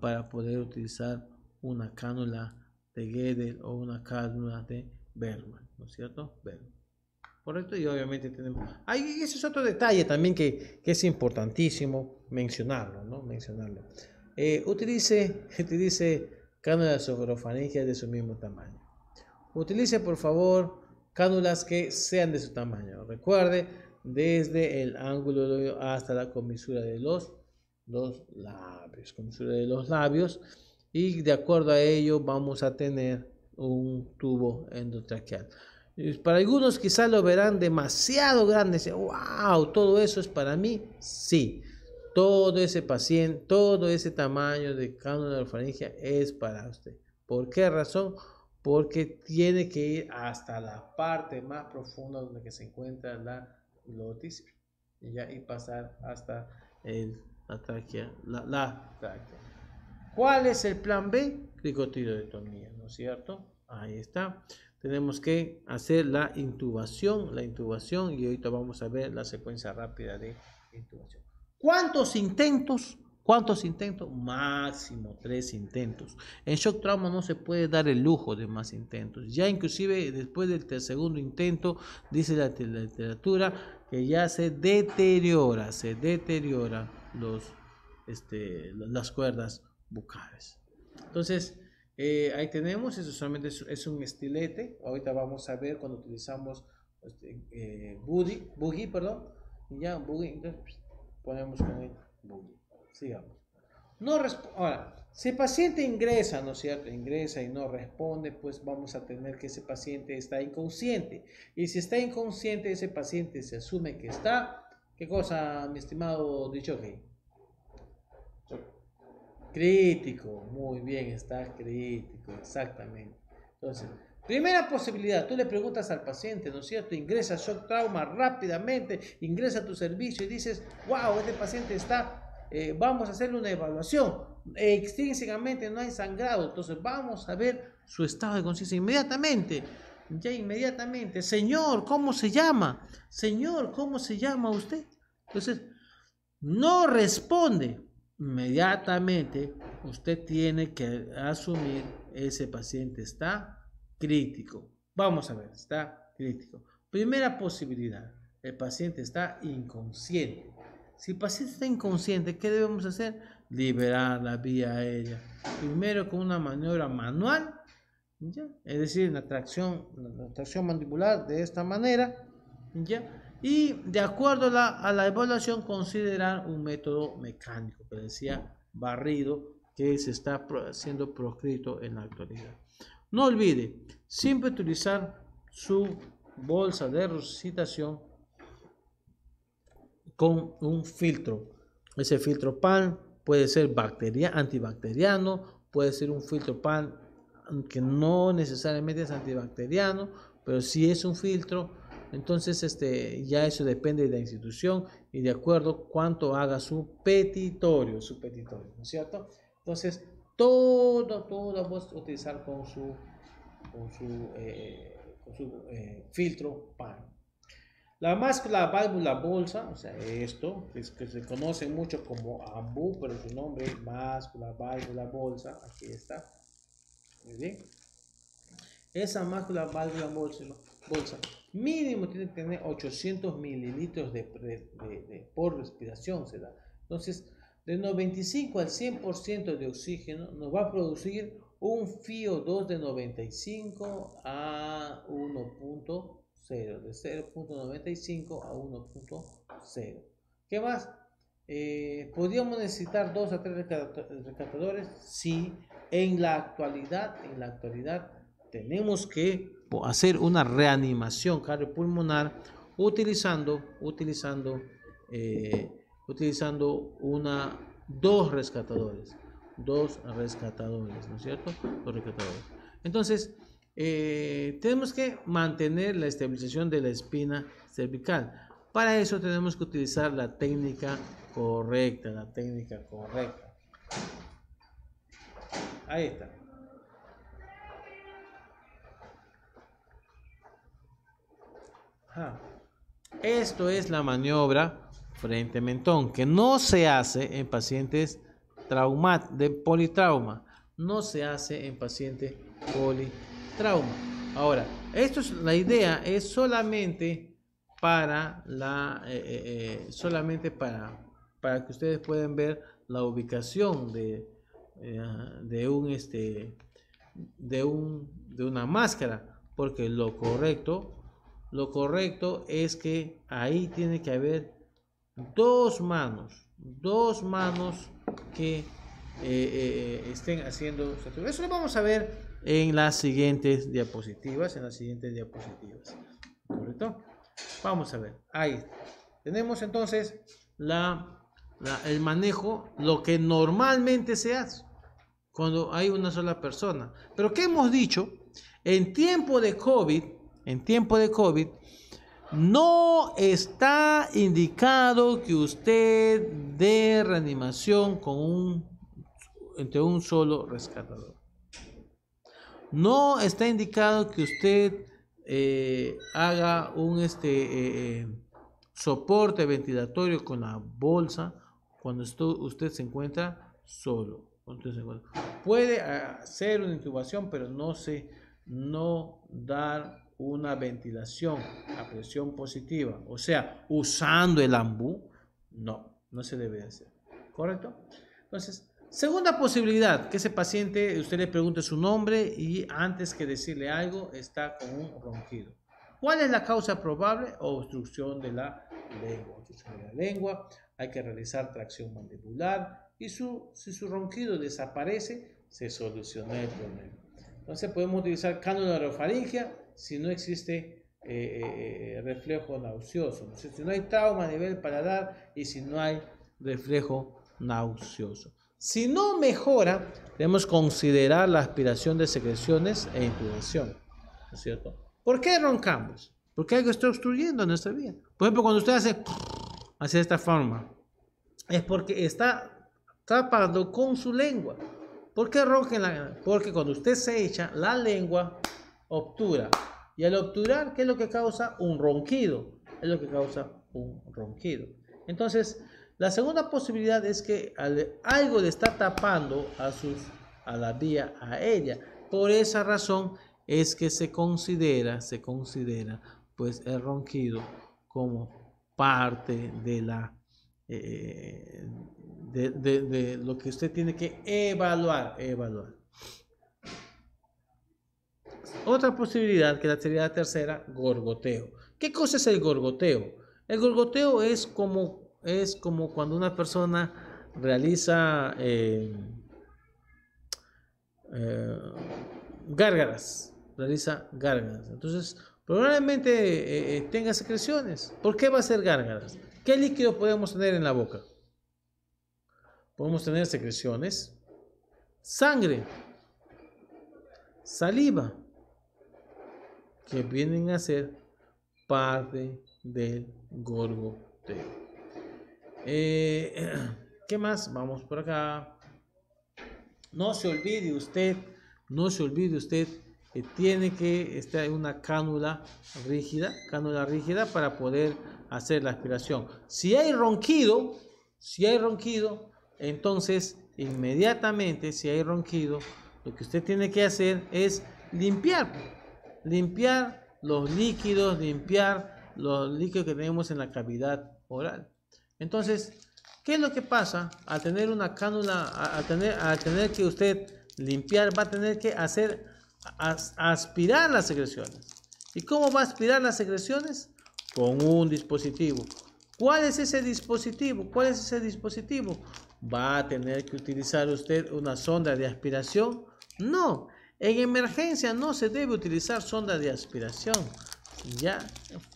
para poder utilizar una cánula de Guedel o una cánula de Berman, ¿no es cierto? Berman. Correcto, y obviamente tenemos... Ahí ese es otro detalle también que, es importantísimo mencionarlo, ¿no? Mencionarlo. Eh, utilice, utilice cánulas orofaringeas de su mismo tamaño. Utilice, por favor, cánulas que sean de su tamaño. Recuerde, desde el ángulo hasta la comisura de los los labios, con de los labios, y de acuerdo a ello vamos a tener un tubo endotraqueal. Para algunos quizás lo verán demasiado grande, wow, todo eso es para mí, sí. Todo ese paciente, todo ese tamaño de cánula de la es para usted. ¿Por qué razón? Porque tiene que ir hasta la parte más profunda donde se encuentra la glotis y pasar hasta el la La, ¿Cuál es el plan B? tornillo, ¿no es cierto? Ahí está. Tenemos que hacer la intubación, la intubación, y ahorita vamos a ver la secuencia rápida de intubación. ¿Cuántos intentos? ¿Cuántos intentos? Máximo tres intentos. En shock trauma no se puede dar el lujo de más intentos. Ya inclusive después del segundo intento, dice la literatura, que ya se deteriora, se deteriora los, este, las cuerdas bucales. Entonces, eh, ahí tenemos, eso solamente es, un estilete. Ahorita vamos a ver cuando utilizamos este, eh, boogie, perdón, ya boogie, entonces pues, ponemos con el boogie. Sigamos. No Ahora, si el paciente ingresa, ¿no es cierto? Ingresa y no responde, pues vamos a tener que ese paciente está inconsciente. Y si está inconsciente, ese paciente se asume que está ¿Qué cosa, mi estimado Dichoque? Crítico, muy bien, está crítico, exactamente. Entonces, primera posibilidad, tú le preguntas al paciente, ¿no es cierto? Ingresa shock trauma rápidamente, ingresa a tu servicio y dices, wow, este paciente está, eh, vamos a hacerle una evaluación. Extrínsecamente no hay sangrado, entonces vamos a ver su estado de conciencia inmediatamente ya inmediatamente, Señor, ¿cómo se llama? Señor, ¿cómo se llama usted? Entonces, no responde inmediatamente, usted tiene que asumir ese paciente está crítico. Vamos a ver, está crítico. Primera posibilidad, el paciente está inconsciente. Si el paciente está inconsciente, ¿qué debemos hacer? Liberar la vía aérea. Primero con una maniobra manual, ¿ya? es decir, la tracción, la tracción mandibular de esta manera, ¿ya? y de acuerdo a la, evaluación considerar un método mecánico que decía barrido que se está siendo proscrito en la actualidad. No olvide siempre utilizar su bolsa de resucitación con un filtro. Ese filtro PAN puede ser bacteria, antibacteriano, puede ser un filtro PAN que no necesariamente es antibacteriano, pero si es un filtro entonces, este, ya eso depende de la institución y de acuerdo cuánto haga su petitorio, su petitorio, ¿no es cierto? Entonces, todo, todo puedes utilizar con su, con su, eh, con su eh, filtro PAN. La máscara válvula bolsa, o sea, esto, es que se conoce mucho como AMBU, pero su nombre es máscara, válvula bolsa, aquí está. Muy bien. Esa mácula, válvula, bolsa, mínimo tiene que tener 800 mililitros de, por respiración, se da. Entonces, de 95 al 100% de oxígeno nos va a producir un FIO2 de 95 a 1.0, de 0.95 a 1.0. ¿Qué más? Eh, ¿Podríamos necesitar dos a tres rescatadores? Sí, en la actualidad, en la actualidad tenemos que hacer una reanimación cardiopulmonar utilizando, utilizando, eh, utilizando una, dos rescatadores, dos rescatadores, ¿no es cierto? Dos rescatadores. Entonces, eh, tenemos que mantener la estabilización de la espina cervical. Para eso tenemos que utilizar la técnica correcta, la técnica correcta. Ahí está. Esto es la maniobra frente-mentón, que no se hace en pacientes traumat de politrauma. No se hace en pacientes politrauma. Ahora, esto es, la idea es solamente para la eh, eh, eh, solamente para, para que ustedes puedan ver la ubicación de, de un este de un de una máscara porque lo correcto lo correcto es que ahí tiene que haber dos manos, dos manos que eh, eh, estén haciendo Eso lo vamos a ver en las siguientes diapositivas, en las siguientes diapositivas. ¿Correcto? Vamos a ver, ahí tenemos entonces el manejo, lo que normalmente se hace cuando hay una sola persona. Pero ¿qué hemos dicho? En tiempo de COVID, en tiempo de COVID, no está indicado que usted dé reanimación con un, entre un solo rescatador. No está indicado que usted eh, haga un este, eh, eh, soporte ventilatorio con la bolsa cuando usted se encuentra solo. puede ah, hacer una intubación, pero no se no dar una ventilación a presión positiva, o sea, usando el AMBU, no, no se debe hacer. ¿Correcto? Entonces, segunda posibilidad, que ese paciente, usted le pregunte su nombre y antes que decirle algo, está con un ronquido. ¿Cuál es la causa probable? Obstrucción de la lengua. Obstrucción de la lengua, hay que realizar tracción mandibular y su, si su ronquido desaparece, se soluciona el problema. Entonces podemos utilizar cánula orofaringia si no existe eh, eh, eh, reflejo nauseoso. Si no hay trauma a nivel paladar y si no hay reflejo nauseoso. Si no mejora, debemos considerar la aspiración de secreciones e intubación cierto? ¿Por qué roncamos? Porque hay algo está obstruyendo nuestra vida. Por ejemplo, cuando usted hace, hace esta forma, es porque está tapando con su lengua. ¿Por qué ronca la Porque cuando usted se echa, la lengua obtura. Y al obturar, ¿qué es lo que causa? Un ronquido. Es lo que causa un ronquido. Entonces, la segunda posibilidad es que algo le está tapando a, sus, a la vía a ella. Por esa razón es que se considera, se considera pues el ronquido como parte de la eh, de lo que usted tiene que evaluar, evaluar otra posibilidad, que sería la tercera, gorgoteo. ¿Qué cosa es el gorgoteo? El gorgoteo es como, es como cuando una persona realiza eh, eh, gárgaras, realiza gárgaras. Entonces, probablemente eh, tenga secreciones. ¿Por qué va a ser gárgaras? ¿Qué líquido podemos tener en la boca? Podemos tener secreciones, sangre, saliva que vienen a ser parte del gorgoteo. Eh, ¿Qué más? Vamos por acá. No se olvide usted, no se olvide usted que tiene que estar en una cánula rígida, cánula rígida para poder hacer la aspiración. Si hay ronquido, si hay ronquido, entonces inmediatamente si hay ronquido, lo que usted tiene que hacer es limpiar limpiar los líquidos, limpiar los líquidos que tenemos en la cavidad oral. Entonces, ¿qué es lo que pasa al tener una cánula, al tener, al tener que usted limpiar, va a tener que hacer, aspirar las secreciones? ¿Y cómo va a aspirar las secreciones? Con un dispositivo. ¿Cuál es ese dispositivo? ¿Cuál es ese dispositivo? ¿Va a tener que utilizar usted una sonda de aspiración? No, en emergencia no se debe utilizar sonda de aspiración ya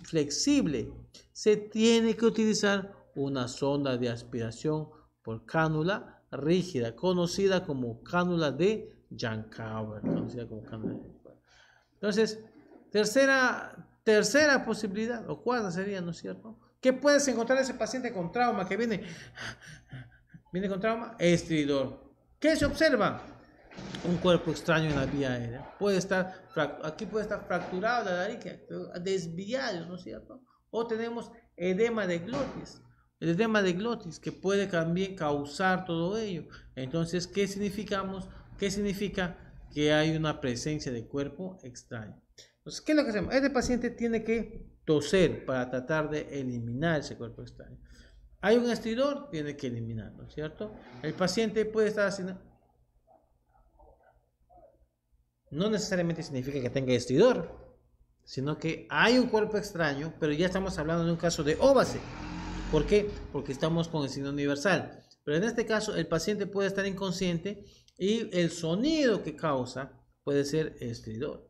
flexible. Se tiene que utilizar una sonda de aspiración por cánula rígida, conocida como cánula de Jankauer, conocida Entonces, tercera, tercera posibilidad, o cuarta sería, ¿no es cierto? ¿Qué puedes encontrar ese paciente con trauma que viene? Viene con trauma, estridor. ¿Qué se observa? un cuerpo extraño en la vía aérea. Puede estar, aquí puede estar fracturado la laringe, desviado, ¿no es cierto? O tenemos edema de glotis, el edema de glotis que puede también causar todo ello. Entonces, ¿qué significamos? ¿Qué significa? Que hay una presencia de cuerpo extraño. Entonces, ¿qué es lo que hacemos? Este paciente tiene que toser para tratar de eliminar ese cuerpo extraño. Hay un estridor, tiene que eliminarlo, ¿cierto? El paciente puede estar haciendo no necesariamente significa que tenga estridor, sino que hay un cuerpo extraño, pero ya estamos hablando de un caso de óvase. ¿Por qué? Porque estamos con el signo universal. Pero en este caso el paciente puede estar inconsciente y el sonido que causa puede ser estridor.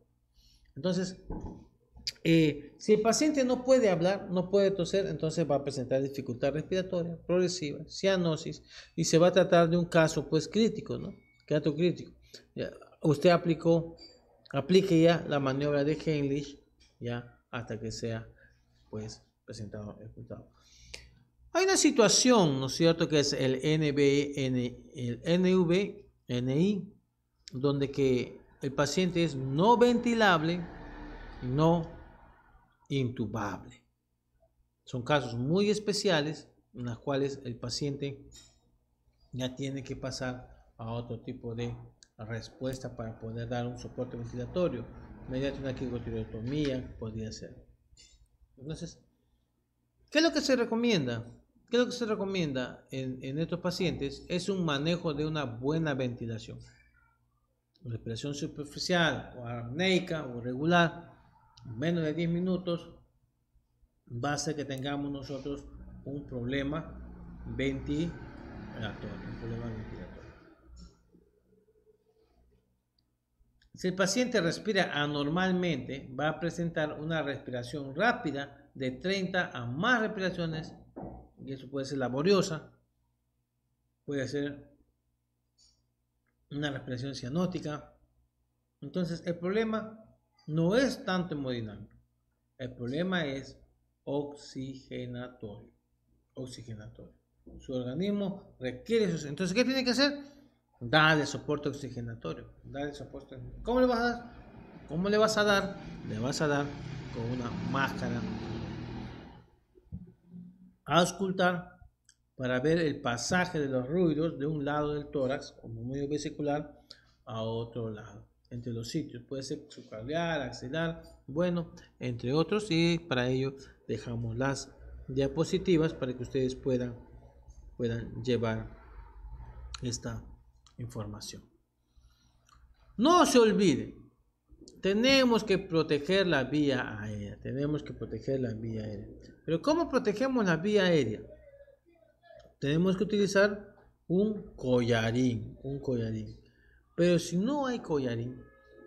Entonces, eh, si el paciente no puede hablar, no puede toser, entonces va a presentar dificultad respiratoria progresiva, cianosis, y se va a tratar de un caso pues crítico, ¿no? Caso crítico usted aplicó, aplique ya la maniobra de Heinrich ya hasta que sea pues presentado, ejecutado. Hay una situación, ¿no es cierto?, que es el NBN, el NV, donde que el paciente es no ventilable, no intubable. Son casos muy especiales en los cuales el paciente ya tiene que pasar a otro tipo de respuesta para poder dar un soporte ventilatorio mediante una quirotirotomía, podría ser. Entonces, ¿qué es lo que se recomienda? ¿Qué es lo que se recomienda en, en estos pacientes? Es un manejo de una buena ventilación. Respiración superficial o apneica o regular, menos de 10 minutos, va a ser que tengamos nosotros un problema un problema ventilatorio. Si el paciente respira anormalmente, va a presentar una respiración rápida de 30 a más respiraciones, y eso puede ser laboriosa, puede ser una respiración cianótica. Entonces, el problema no es tanto hemodinámico, el problema es oxigenatorio. Oxigenatorio. Su organismo requiere eso. Entonces, ¿qué tiene que hacer? da de soporte oxigenatorio, ¿Cómo le vas a dar? ¿Cómo le vas a dar? Le vas a dar con una máscara. A auscultar para ver el pasaje de los ruidos de un lado del tórax, como medio vesicular, a otro lado, entre los sitios. Puede ser subcardial, axilar, bueno, entre otros. Y para ello dejamos las diapositivas para que ustedes puedan, puedan llevar esta información. No se olvide, tenemos que proteger la vía aérea, tenemos que proteger la vía aérea. Pero ¿cómo protegemos la vía aérea? Tenemos que utilizar un collarín, un collarín. Pero si no hay collarín,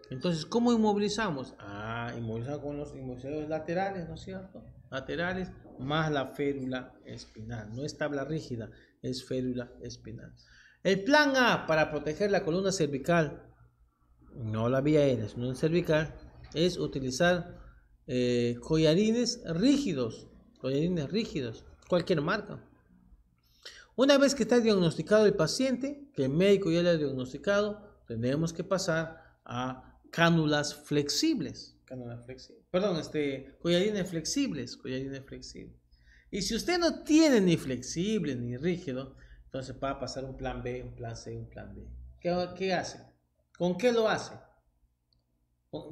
entonces ¿cómo inmovilizamos? Ah, inmovilizamos con los inmovilizadores laterales, ¿no es cierto? Laterales más la férula espinal. No es tabla rígida, es férula espinal. El plan A para proteger la columna cervical, no la vía aérea, sino el cervical, es utilizar eh, collarines rígidos, collarines rígidos, cualquier marca. Una vez que está diagnosticado el paciente, que el médico ya le ha diagnosticado, tenemos que pasar a cánulas flexibles. Cánulas Perdón, este, collarines flexibles, collarines flexibles. Y si usted no tiene ni flexible ni rígido, entonces va a pasar un plan B, un plan C, un plan D. ¿Qué, qué hace? ¿Con qué lo hace?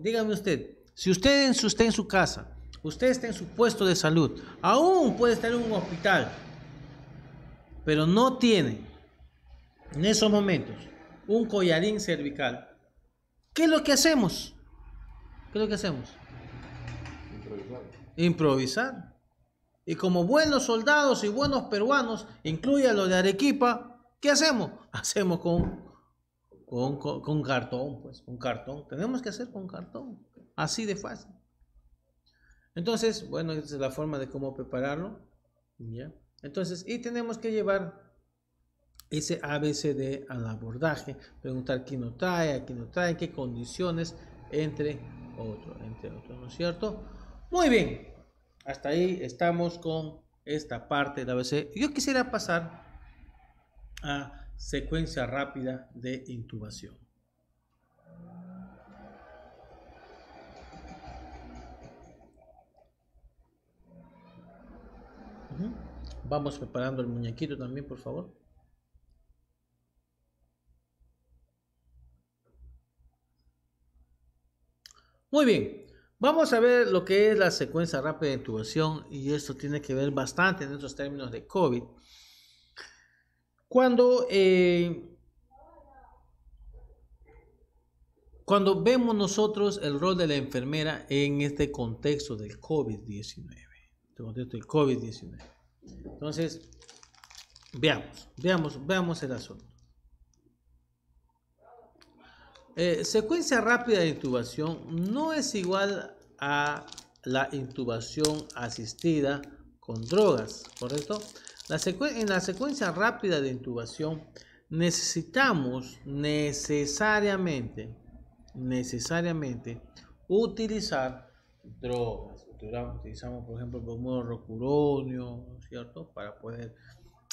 Dígame usted, si usted está en su casa, usted está en su puesto de salud, aún puede estar en un hospital, pero no tiene en esos momentos un collarín cervical, ¿qué es lo que hacemos? ¿Qué es lo que hacemos? Improvisar. Improvisar y como buenos soldados y buenos peruanos, incluye a los de Arequipa, ¿qué hacemos? Hacemos con, con, cartón, pues, con cartón. Tenemos que hacer con cartón, así de fácil. Entonces, bueno, esa es la forma de cómo prepararlo. ¿ya? Entonces, y tenemos que llevar ese ABCD al abordaje, preguntar quién lo trae, a quién lo trae, qué condiciones, entre otros, entre otro, ¿no es cierto? Muy bien, hasta ahí estamos con esta parte de ABC. Yo quisiera pasar a secuencia rápida de intubación. Vamos preparando el muñequito también, por favor. Muy bien, Vamos a ver lo que es la secuencia rápida de intubación y esto tiene que ver bastante en estos términos de COVID. Cuando, eh, cuando vemos nosotros el rol de la enfermera en este contexto del COVID-19, este del COVID-19. Entonces, veamos, veamos, veamos el asunto. Eh, secuencia rápida de intubación no es igual a la intubación asistida con drogas, ¿correcto? en la secuencia rápida de intubación necesitamos necesariamente, necesariamente utilizar drogas. Utilizamos, por ejemplo, el rocuronio, ¿cierto? Para poder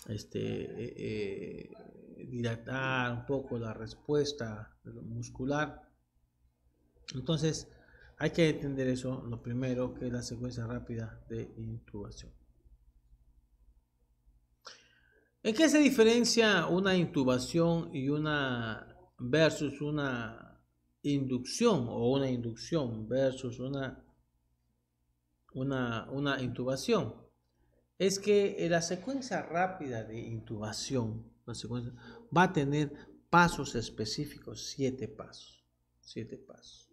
este, eh, eh, eh, dilatar un poco la respuesta muscular. Entonces, hay que entender eso lo primero, que es la secuencia rápida de intubación. ¿En qué se diferencia una intubación y una versus una inducción o una inducción versus una una, una intubación? Es que eh, la secuencia rápida de intubación va a tener pasos específicos, siete pasos, siete pasos.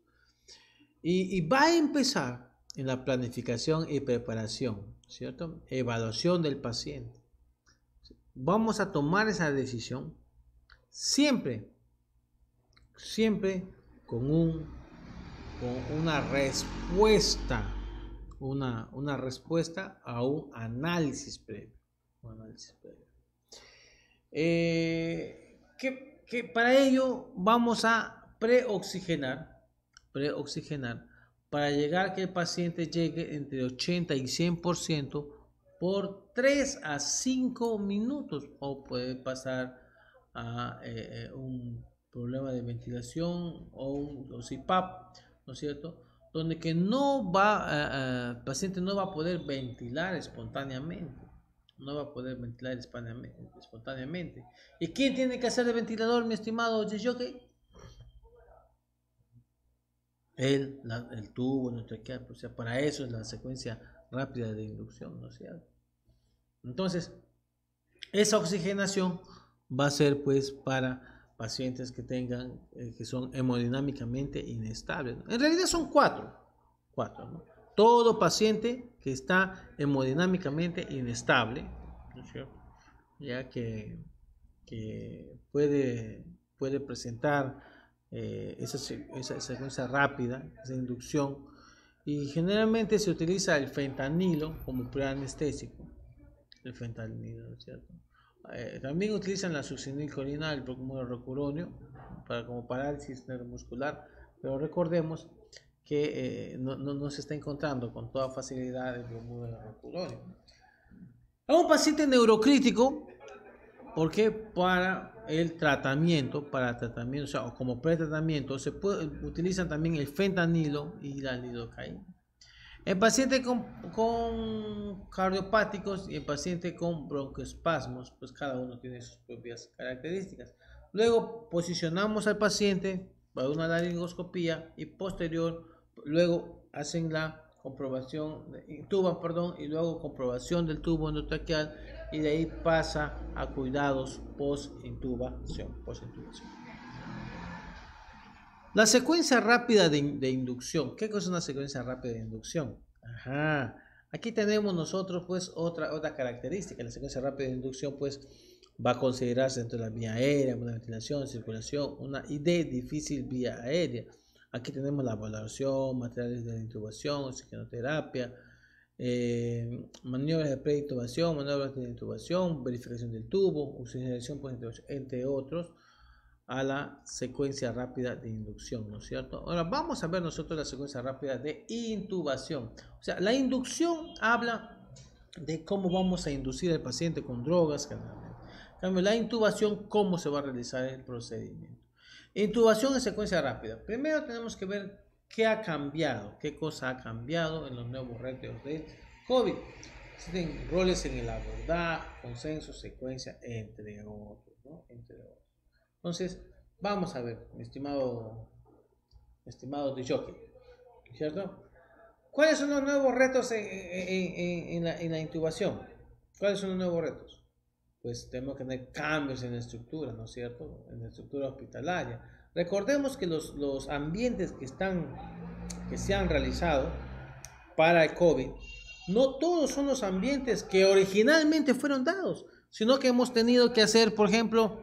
Y, va a empezar en la planificación y preparación, ¿cierto? Evaluación del paciente. Vamos a tomar esa decisión siempre, siempre con, un, con una respuesta, una, una respuesta a un análisis previo. Un análisis previo. Eh, que, para ello vamos a preoxigenar, preoxigenar, para llegar a que el paciente llegue entre 80 y 100% por 3 a 5 minutos o puede pasar a eh, eh, un problema de ventilación o un ¿no es cierto? Donde que no va, el paciente no va a poder ventilar espontáneamente no va a poder ventilar espontáneamente. ¿Y quién tiene que hacer el ventilador, mi estimado yo El, el tubo, nuestro o sea, para eso es la secuencia rápida de inducción, ¿no Entonces, esa oxigenación va a ser pues para pacientes que tengan, eh, que son hemodinámicamente inestables. En realidad son cuatro, cuatro, ¿no? Todo paciente que está hemodinámicamente inestable, ya que, puede, puede presentar eh, esa, esa, secuencia rápida, esa inducción, y generalmente se utiliza el fentanilo como preanestésico, el fentanilo, ¿cierto? Eh, también utilizan la succinilcolina, el procuronio, para, como parálisis neuromuscular, pero recordemos que eh, no, no, se está encontrando con toda facilidad el bromuro de A un paciente neurocrítico, porque para el tratamiento, para tratamiento, o sea, como pretratamiento, se puede, utilizan también el fentanilo y la lidocaína. En pacientes con, cardiopáticos y en paciente con broncoespasmos, pues cada uno tiene sus propias características. Luego posicionamos al paciente para una laringoscopía y posterior luego hacen la comprobación, intuba, perdón, y luego comprobación del tubo endotraqueal y de ahí pasa a cuidados post-intubación. la secuencia rápida de, inducción. ¿Qué es una secuencia rápida de inducción? Ajá. Aquí tenemos nosotros pues otra, otra característica. La secuencia rápida de inducción pues va a considerarse dentro de la vía aérea, una ventilación, circulación, una ID difícil vía aérea. Aquí tenemos la evaluación, materiales de intubación, oxigenoterapia, eh, maniobras de preintubación, maniobras de intubación, verificación del tubo, oxigenación pues, entre otros, a la secuencia rápida de inducción, ¿no es cierto? Ahora vamos a ver nosotros la secuencia rápida de intubación. O sea, la inducción habla de cómo vamos a inducir al paciente con drogas, generalmente. En cambio, la intubación, cómo se va a realizar el procedimiento. Intubación en secuencia rápida. Primero tenemos que ver qué ha cambiado, qué cosa ha cambiado en los nuevos retos del COVID. Existen roles en el abordar, consenso, secuencia, entre otros, Entonces, vamos a ver, estimado, estimado ¿cierto? ¿Cuáles son los nuevos retos en la intubación? ¿Cuáles son los nuevos retos? pues tenemos que tener cambios en la estructura, ¿no es cierto? En la estructura hospitalaria. Recordemos que los, los ambientes que, están, que se han realizado para el COVID, no todos son los ambientes que originalmente fueron dados, sino que hemos tenido que hacer, por ejemplo,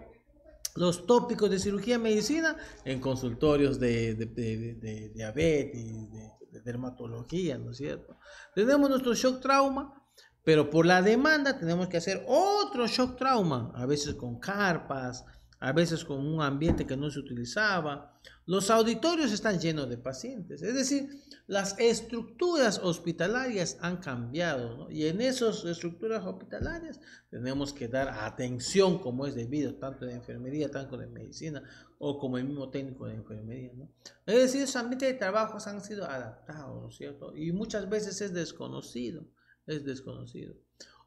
los tópicos de cirugía y medicina en consultorios de, de, de diabetes, de, dermatología, ¿no es cierto? Tenemos nuestro shock trauma pero por la demanda tenemos que hacer otro shock trauma, a veces con carpas, a veces con un ambiente que no se utilizaba. Los auditorios están llenos de pacientes, es decir, las estructuras hospitalarias han cambiado ¿no? y en esas estructuras hospitalarias tenemos que dar atención como es debido, tanto de enfermería, tanto de medicina o como el mismo técnico de enfermería. ¿no? Es decir, esos ambientes de trabajo han sido adaptados, ¿no es cierto? Y muchas veces es desconocido es desconocido.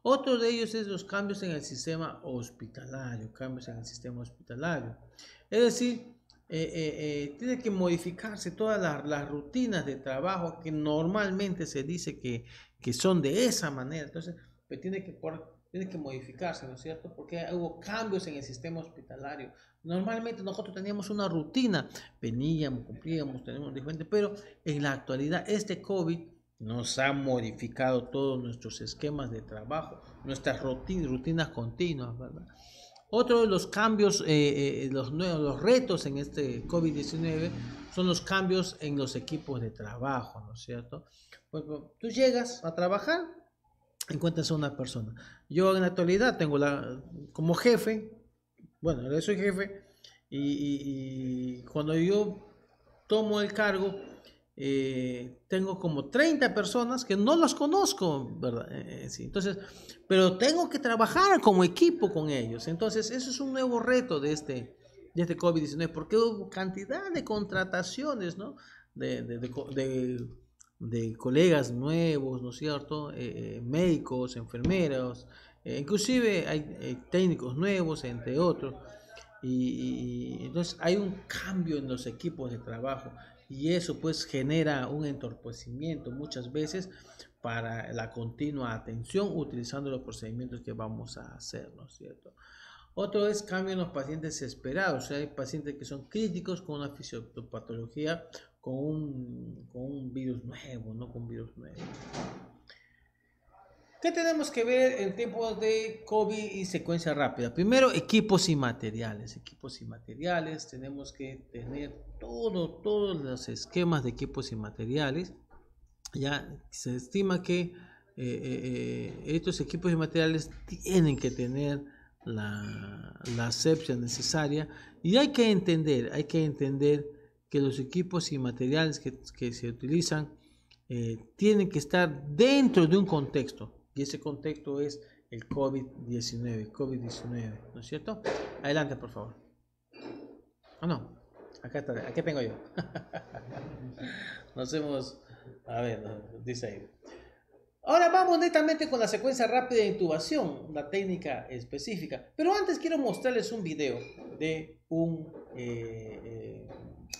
Otro de ellos es los cambios en el sistema hospitalario, cambios en el sistema hospitalario. Es decir, eh, eh, eh, tiene que modificarse todas las, rutinas de trabajo que normalmente se dice que, que son de esa manera. Entonces, pues tiene que, tiene que modificarse, ¿no es cierto? Porque hubo cambios en el sistema hospitalario. Normalmente nosotros teníamos una rutina, veníamos, cumplíamos, teníamos diferente, pero en la actualidad este COVID nos ha modificado todos nuestros esquemas de trabajo, nuestras rutinas, continuas, Otro de los cambios, eh, eh, los, nuevos, retos en este COVID-19 son los cambios en los equipos de trabajo, ¿no es cierto? Pues, pues, tú llegas a trabajar, encuentras a una persona. Yo en la actualidad tengo la, como jefe, bueno, yo soy jefe, y cuando yo tomo el cargo, eh, tengo como 30 personas que no las conozco, ¿verdad? Eh, eh, entonces, pero tengo que trabajar como equipo con ellos. Entonces, eso es un nuevo reto de este, de este COVID-19, porque hubo cantidad de contrataciones, De, colegas nuevos, ¿no es cierto? médicos, enfermeros, inclusive hay técnicos nuevos, entre otros. y, entonces hay un cambio en los equipos de trabajo y eso pues genera un entorpecimiento muchas veces para la continua atención utilizando los procedimientos que vamos a hacer, ¿no es cierto? Otro es cambio en los pacientes esperados. hay pacientes que son críticos con una fisiopatología, con un, virus nuevo, no con virus nuevo. ¿Qué tenemos que ver en tiempos de COVID y secuencia rápida? Primero, equipos y materiales. Equipos y materiales, tenemos que tener todo, todos los esquemas de equipos y materiales. Ya se estima que eh, eh, eh, estos equipos y materiales tienen que tener la, la necesaria y hay que entender, hay que entender que los equipos y materiales que, se utilizan tienen que estar dentro de un contexto y ese contexto es el COVID-19, COVID-19, ¿no es cierto? Adelante, por favor. Ah, no, acá está, aquí tengo yo. Nos hemos, a ver, dice ahí. Ahora vamos netamente con la secuencia rápida de intubación, la técnica específica. Pero antes quiero mostrarles un video de un, eh,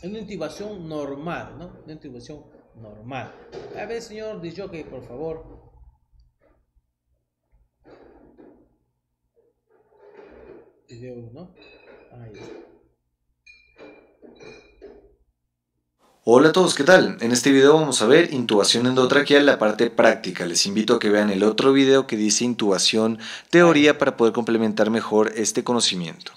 eh, una intubación normal, ¿no? Una intubación normal. A ver, señor que por favor, Hola
a todos, ¿qué tal? En este video vamos a ver intubación endotraqueal, la parte práctica. Les invito a que vean el otro video que dice intubación teoría para poder complementar mejor este conocimiento.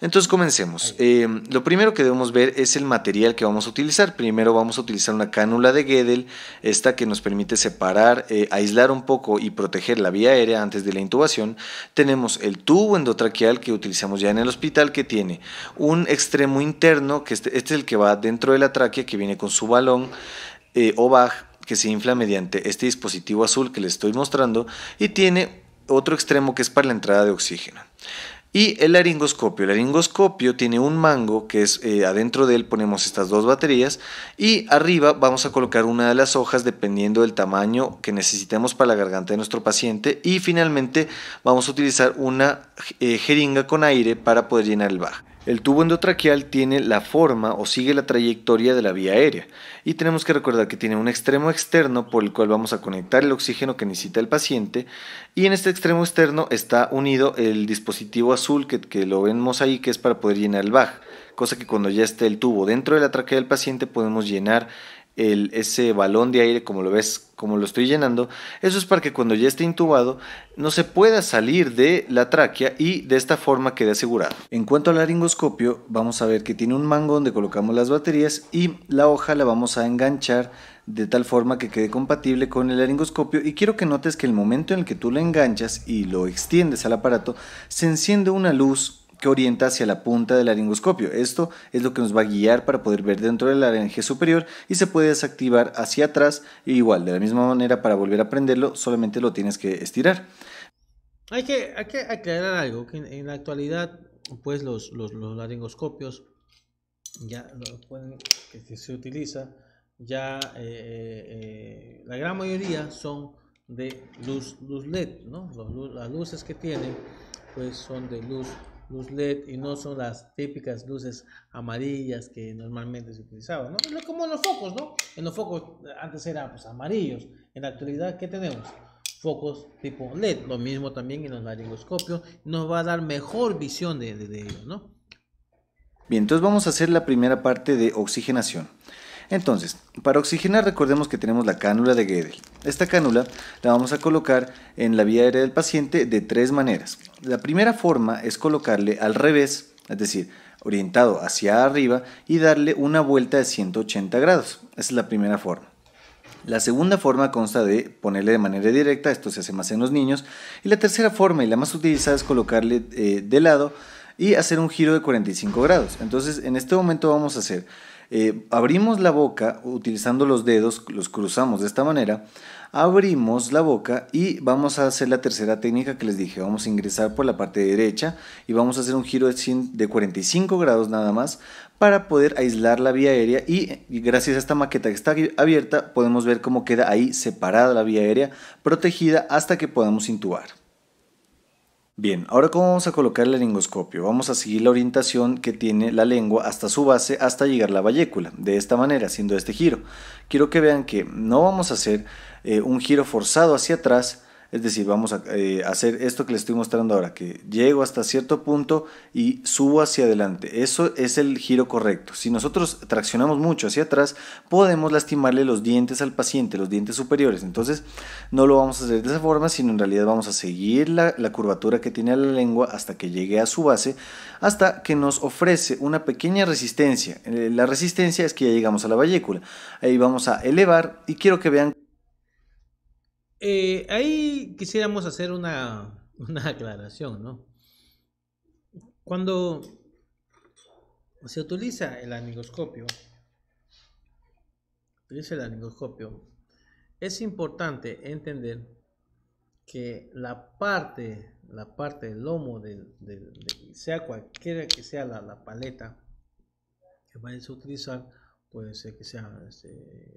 Entonces comencemos. Eh, lo primero que debemos ver es el material que vamos a utilizar. Primero vamos a utilizar una cánula de Guedel, esta que nos permite separar, eh, aislar un poco y proteger la vía aérea antes de la intubación. Tenemos el tubo endotraqueal que utilizamos ya en el hospital que tiene un extremo interno, que este, este es el que va dentro de la tráquea, que viene con su balón eh, o que se infla mediante este dispositivo azul que les estoy mostrando y tiene otro extremo que es para la entrada de oxígeno. Y el laringoscopio. El laringoscopio tiene un mango que es eh, adentro de él ponemos estas dos baterías y arriba vamos a colocar una de las hojas dependiendo del tamaño que necesitemos para la garganta de nuestro paciente y finalmente vamos a utilizar una eh, jeringa con aire para poder llenar el bajo. El tubo endotraqueal tiene la forma o sigue la trayectoria de la vía aérea y tenemos que recordar que tiene un extremo externo por el cual vamos a conectar el oxígeno que necesita el paciente y en este extremo externo está unido el dispositivo azul que, lo vemos ahí que es para poder llenar el BAG, cosa que cuando ya esté el tubo dentro de la traquea del paciente podemos llenar ese balón de aire, como lo ves, como lo estoy llenando, eso es para que cuando ya esté intubado no se pueda salir de la tráquea y de esta forma quede asegurado. En cuanto al laringoscopio, vamos a ver que tiene un mango donde colocamos las baterías y la hoja la vamos a enganchar de tal forma que quede compatible con el laringoscopio y quiero que notes que el momento en el que tú lo enganchas y lo extiendes al aparato, se enciende una luz que orienta hacia la punta del laringoscopio. Esto es lo que nos va a guiar para poder ver dentro del laringe superior y se puede desactivar hacia atrás. E igual, de la misma manera, para volver a prenderlo, solamente lo tienes
que estirar. Hay que, hay aclarar algo, que en, la actualidad, pues los, los, laringoscopios ya lo pueden, que se utiliza, ya eh, eh, la gran mayoría son de luz, LED, ¿no? las luces que tienen pues son de luz luz LED y no son las típicas luces amarillas que normalmente se utilizaban, ¿no? Como en los focos, ¿no? En los focos eh, antes eran pues, amarillos, en la actualidad, ¿qué tenemos? Focos tipo LED, lo mismo también en los laringoscopios, nos va a dar mejor visión de, de ellos, ¿no?
Bien, entonces vamos a hacer la primera parte de oxigenación. Entonces, para oxigenar recordemos que tenemos la cánula de Gödel. Esta cánula la vamos a colocar en la vía aérea del paciente de tres maneras. La primera forma es colocarle al revés, es decir, orientado hacia arriba y darle una vuelta de 180 grados. Esa es la primera forma. La segunda forma consta de ponerle de manera directa, esto se hace más en los niños. Y la tercera forma y la más utilizada es colocarle eh, de lado y hacer un giro de 45 grados. Entonces en este momento vamos a hacer eh, abrimos la boca utilizando los dedos, los cruzamos de esta manera, abrimos la boca y vamos a hacer la tercera técnica que les dije. Vamos a ingresar por la parte derecha y vamos a hacer un giro de, 45 grados nada más para poder aislar la vía aérea y, y gracias a esta maqueta que está abierta podemos ver cómo queda ahí separada la vía aérea, protegida hasta que podamos intubar. Bien, ahora cómo vamos a colocar el laringoscopio. Vamos a seguir la orientación que tiene la lengua hasta su base hasta llegar a la vallécula, de esta manera, haciendo este giro. Quiero que vean que no vamos a hacer eh, un giro forzado hacia atrás, es decir, vamos a eh, hacer esto que les estoy mostrando ahora, que llego hasta cierto punto y subo hacia adelante. Eso es el giro correcto. Si nosotros traccionamos mucho hacia atrás, podemos lastimarle los dientes al paciente, los dientes superiores. Entonces, no lo vamos a hacer de esa forma, sino en realidad vamos a seguir la, curvatura que tiene la lengua hasta que llegue a su base, hasta que nos ofrece una pequeña resistencia. Eh, la resistencia es que ya llegamos a la vallécula. Ahí vamos a elevar y quiero que vean
eh, ahí quisiéramos hacer una, aclaración, ¿no? Cuando se utiliza el amigoscopio utiliza el es importante entender que la parte, la parte del lomo, sea cualquiera que sea la, paleta que vayas a utilizar, puede ser que sea este,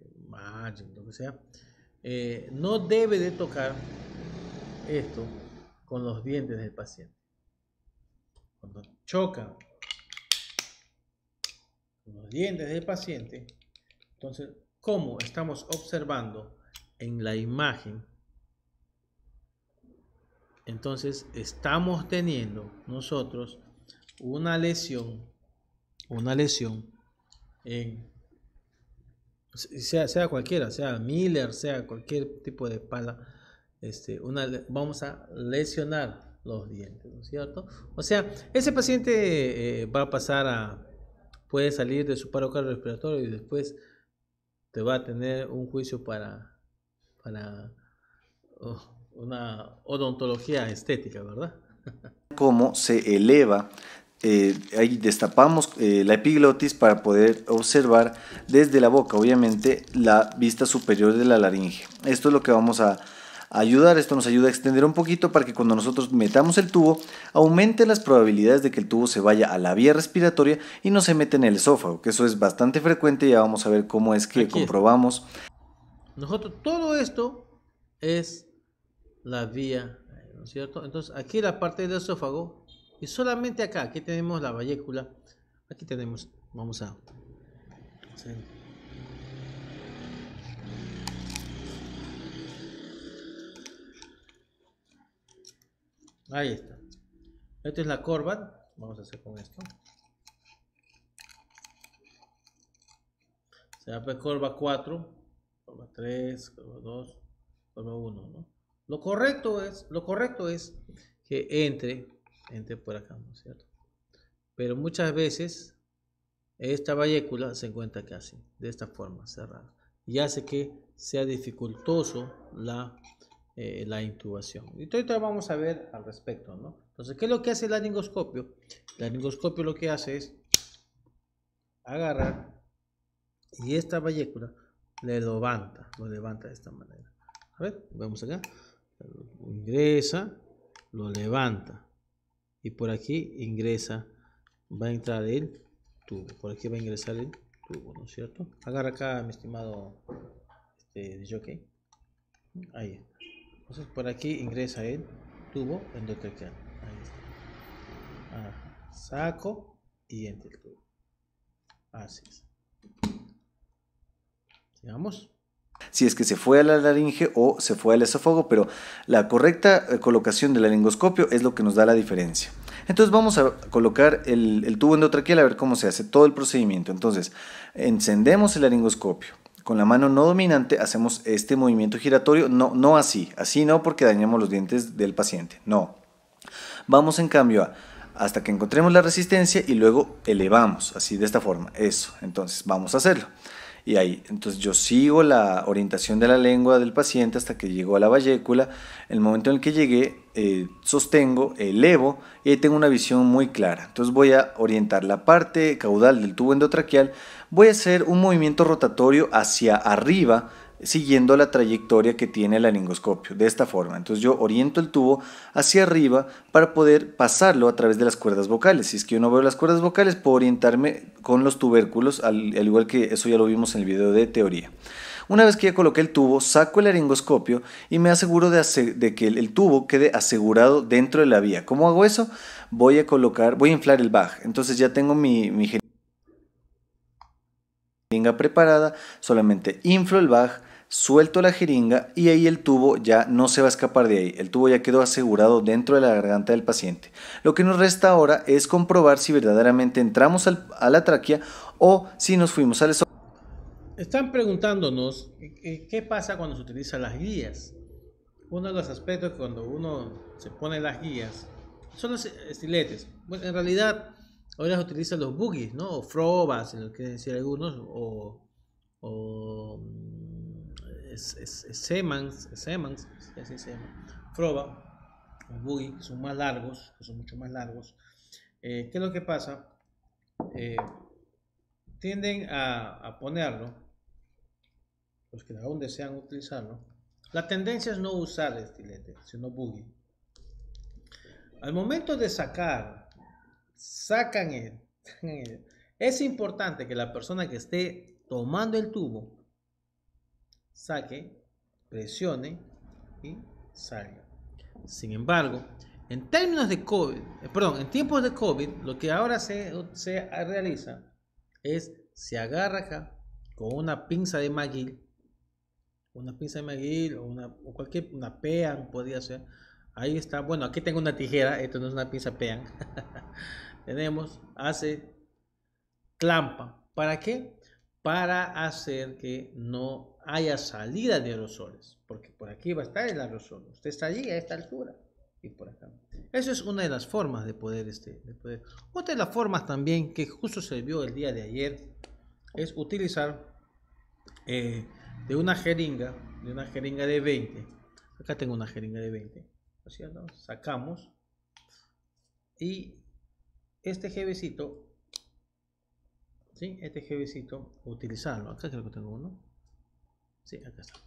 lo que sea, eh, no debe de tocar esto con los dientes del paciente. Cuando choca con los dientes del paciente, entonces, como estamos observando en la imagen, entonces estamos teniendo nosotros una lesión, una lesión en sea, sea cualquiera, sea Miller, sea cualquier tipo de pala, este, una, vamos a lesionar los dientes, ¿no es cierto? O sea, ese paciente eh, va a pasar a, puede salir de su paro respiratorio y después te va a tener un juicio para, para oh, una odontología estética, ¿verdad?
Cómo se eleva eh, ahí destapamos eh, la epiglotis para poder observar desde la boca, obviamente, la vista superior de la laringe. Esto es lo que vamos a ayudar, esto nos ayuda a extender un poquito para que cuando nosotros metamos el tubo, aumente las probabilidades de que el tubo se vaya a la vía respiratoria y no se mete en el esófago, que eso es bastante frecuente, ya vamos a ver cómo es que comprobamos.
Nosotros todo esto es la vía ¿no es cierto? Entonces, aquí la parte del esófago y solamente acá, aquí tenemos la vallécula. Aquí tenemos, vamos a... Hacer. Ahí está. Esta es la corva. Vamos a hacer con esto. Se va a corva 4, corva 3, corva 2, corva 1. Lo correcto es, lo correcto es que entre entre por acá, ¿no es cierto? Pero muchas veces esta vallécula se encuentra casi de esta forma, cerrada. Y hace que sea dificultoso la, eh, la intubación. Y vamos a ver al respecto, ¿no? Entonces, ¿qué es lo que hace el laringoscopio? El laringoscopio lo que hace es agarrar y esta vallécula le levanta, lo levanta de esta manera. A ver, vemos acá. ingresa, lo levanta y por aquí ingresa, va a entrar el tubo, por aquí va a ingresar el tubo, ¿no es cierto? Agarra acá, mi estimado este, jockey, ahí. Entonces por aquí ingresa el tubo en endotelial, ahí está. Saco y entra el tubo, así es. Sigamos
si es que se fue a la laringe o se fue al esófago, pero la correcta eh, colocación del laringoscopio es lo que nos da la diferencia. Entonces vamos a colocar el, tubo endotraqueal a ver cómo se hace todo el procedimiento. Entonces, encendemos el laringoscopio. Con la mano no dominante hacemos este movimiento giratorio, no, no así, así no porque dañamos los dientes del paciente, no. Vamos en cambio hasta que encontremos la resistencia y luego elevamos, así de esta forma, eso, entonces vamos a hacerlo y ahí, entonces yo sigo la orientación de la lengua del paciente hasta que llego a la vallécula. En el momento en el que llegué, eh, sostengo, elevo y tengo una visión muy clara. Entonces voy a orientar la parte caudal del tubo endotraqueal. Voy a hacer un movimiento rotatorio hacia arriba siguiendo la trayectoria que tiene el laringoscopio, de esta forma. Entonces yo oriento el tubo hacia arriba para poder pasarlo a través de las cuerdas vocales. Si es que yo no veo las cuerdas vocales, puedo orientarme con los tubérculos, al, igual que eso ya lo vimos en el video de teoría. Una vez que ya coloqué el tubo, saco el laringoscopio y me aseguro de, que el, tubo quede asegurado dentro de la vía. ¿Cómo hago eso? Voy a colocar, voy a inflar el bag. Entonces ya tengo mi, mi preparada, solamente inflo el bag, suelto la jeringa y ahí el tubo ya no se va a escapar de ahí, el tubo ya quedó asegurado dentro de la garganta del paciente. Lo que nos resta ahora es comprobar si verdaderamente entramos al, a la tráquea o si nos fuimos al esófago.
Están preguntándonos eh, eh, qué pasa cuando se utilizan las guías. Uno de los aspectos cuando uno se pone las guías son los estiletes. Bueno, en realidad ahora se utilizan los boogies, ¿no? O frobas, en lo que decir algunos, o, o mm, Semans, Semans, así se llama, Froba, o son más largos, que son mucho más largos. Eh, ¿Qué es lo que pasa? Eh, tienden a, a, ponerlo, los que aún desean utilizarlo. La tendencia es no usar el estilete, sino boogie. Al momento de sacar, sacan el, es importante que la persona que esté tomando el tubo saque, presione y salga. Sin embargo, en términos de COVID, eh, perdón, en tiempos de COVID, lo que ahora se, se realiza es se agarra acá con una pinza de maguil, una pinza de maguil o, una, o cualquier, una pean podría ser. Ahí está, bueno, aquí tengo una tijera, esto no es una pinza pean. Tenemos, hace clampa. ¿Para qué? Para hacer que no haya salida de aerosoles, porque por aquí va a estar el aerosol. Usted está allí a esta altura y por acá. Eso es una de las formas de poder, este, de poder. Otra de las formas también que justo se vio el día de ayer es utilizar eh, de una jeringa, de una jeringa de 20. Acá tengo una jeringa de 20. Sacamos y este jevecito, ¿sí? este jevecito, utilizarlo. Acá creo que tengo uno Sí, acá está.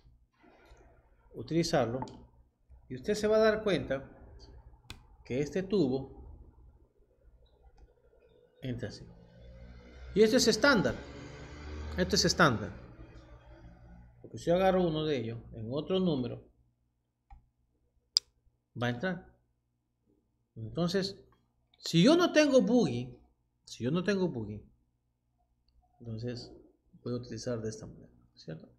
Utilizarlo. Y usted se va a dar cuenta que este tubo entra así. Y esto es estándar. Esto es estándar. Porque si yo agarro uno de ellos en otro número, va a entrar. Entonces, si yo no tengo buggy si yo no tengo boogie, entonces puedo utilizar de esta manera, ¿cierto?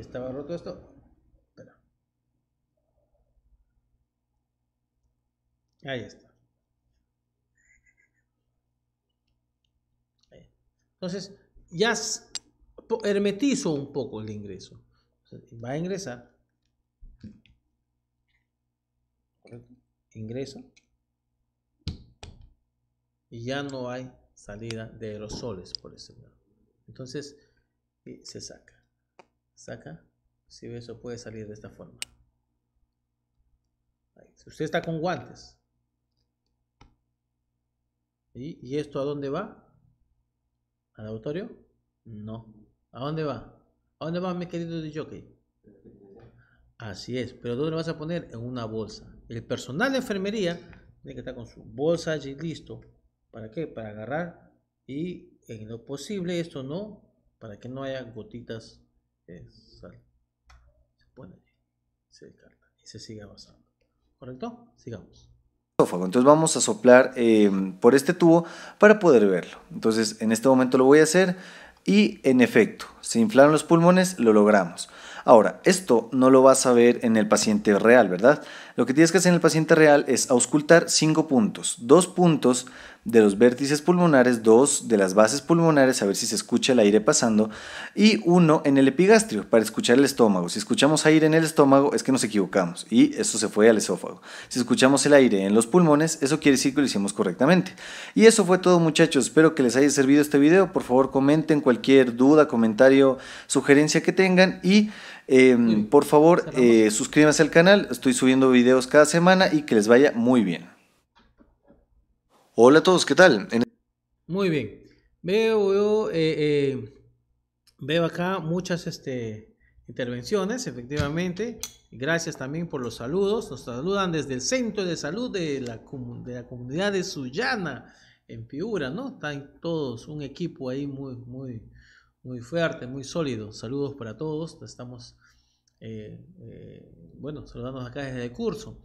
estaba roto esto. Espera. Ahí está. Entonces, ya hermetizo un poco el ingreso. Va a ingresar. Ingreso. Y ya no hay salida de los soles por ese lado. Entonces, eh, se saca saca si ve eso puede salir de esta forma si usted está con guantes ¿Y, esto a dónde va al auditorio no a dónde va a dónde va mi querido de así es pero dónde lo vas a poner en una bolsa el personal de enfermería tiene que estar con su bolsa allí listo para qué para agarrar y en lo posible esto no para que no haya gotitas es, se pone se descarta y se sigue avanzando. ¿Correcto?
Sigamos. Entonces vamos a soplar eh, por este tubo para poder verlo. Entonces en este momento lo voy a hacer y en efecto, se inflaron los pulmones, lo logramos. Ahora, esto no lo vas a ver en el paciente real, ¿verdad? Lo que tienes que hacer en el paciente real es auscultar cinco puntos, Dos puntos de los vértices pulmonares, dos de las bases pulmonares, a ver si se escucha el aire pasando, y uno en el epigastrio para escuchar el estómago. Si escuchamos aire en el estómago es que nos equivocamos y eso se fue al esófago. Si escuchamos el aire en los pulmones, eso quiere decir que lo hicimos correctamente. Y eso fue todo muchachos, espero que les haya servido este video, por favor comenten cualquier duda, comentario, sugerencia que tengan y... Em, por favor, eh, suscríbanse al canal, estoy subiendo videos cada semana y que les vaya muy bien. Hola a todos, ¿qué tal?
Muy bien. Veo, eh, eh, veo, acá muchas este, intervenciones, efectivamente. Gracias también por los saludos. Nos saludan desde el Centro de Salud de la, de la comunidad de Sullana, en Piura, ¿no? Están todos, un equipo ahí muy, muy, muy fuerte, muy sólido. Saludos para todos. Estamos, eh, eh, bueno, saludándonos acá desde el curso.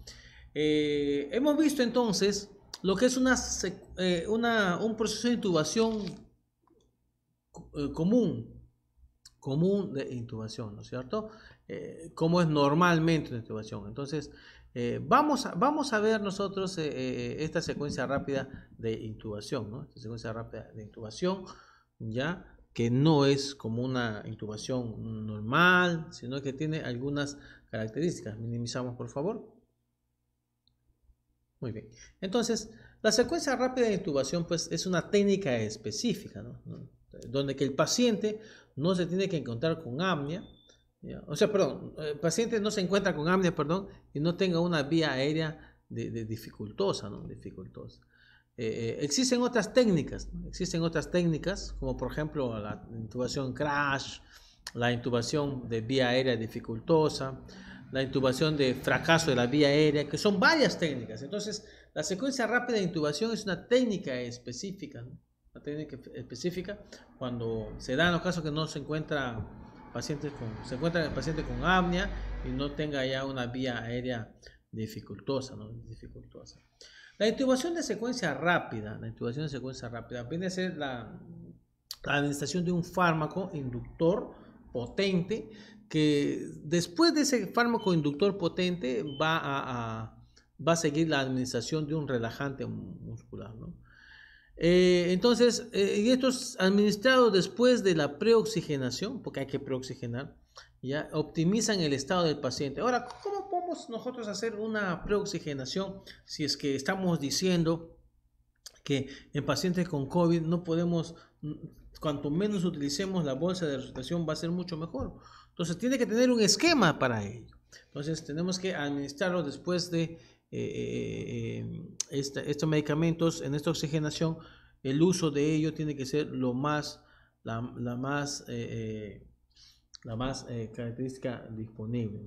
Eh, hemos visto entonces lo que es una, un proceso de intubación común, común de intubación, ¿no es cierto? como es normalmente una intubación. Entonces, vamos, a, vamos a ver nosotros esta secuencia rápida de intubación, ¿no? Esta secuencia rápida de intubación, ¿ya? que no es como una intubación normal, sino que tiene algunas características. Minimizamos, por favor. Muy bien. Entonces, la secuencia rápida de intubación pues, es una técnica específica, ¿no? donde que el paciente no se tiene que encontrar con apnea, o sea, perdón, el paciente no se encuentra con apnea, perdón, y no tenga una vía aérea de, dificultosa, ¿no? Dificultosa. Eh, eh, existen otras técnicas, existen otras técnicas, como por ejemplo la intubación crash, la intubación de vía aérea dificultosa, la intubación de fracaso de la vía aérea, que son varias técnicas. Entonces, la secuencia rápida de intubación es una técnica específica, una técnica específica cuando se dan los casos que no se encuentra pacientes con, se encuentra el paciente con apnea y no tenga ya una vía aérea dificultosa, dificultosa. La intubación de secuencia rápida, la intubación de secuencia rápida, viene a ser la, administración de un fármaco inductor potente que después de ese fármaco inductor potente va a, seguir la administración de un relajante muscular. ¿no? Eh, entonces, eh, y esto es administrado después de la preoxigenación, porque hay que preoxigenar, ¿ya? optimizan el estado del paciente. Ahora, ¿cómo podemos nosotros hacer una preoxigenación si es que estamos diciendo que en pacientes con COVID no podemos, cuanto menos utilicemos la bolsa de resucitación va a ser mucho mejor? Entonces tiene que tener un esquema para ello. Entonces tenemos que administrarlo después de eh, eh, eh, estos medicamentos en esta oxigenación. El uso de ello tiene que ser lo más, la, más la más eh, característica disponible.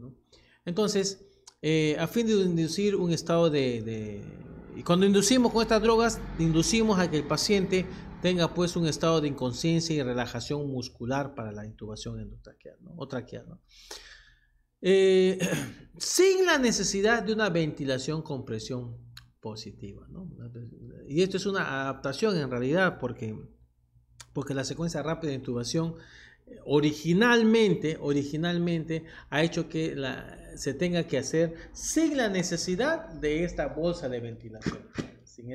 Entonces, eh, a fin de inducir un estado de, Y cuando inducimos con estas drogas, inducimos a que el paciente tenga pues un estado de inconsciencia y relajación muscular para la intubación endotraqueal ¿no? o traqueal. ¿no? Eh, sin la necesidad de una ventilación con presión positiva. ¿no? Y esto es una adaptación en realidad porque, porque la secuencia rápida de intubación originalmente, originalmente ha hecho que se tenga que hacer sin la necesidad de esta bolsa de ventilación. Sin,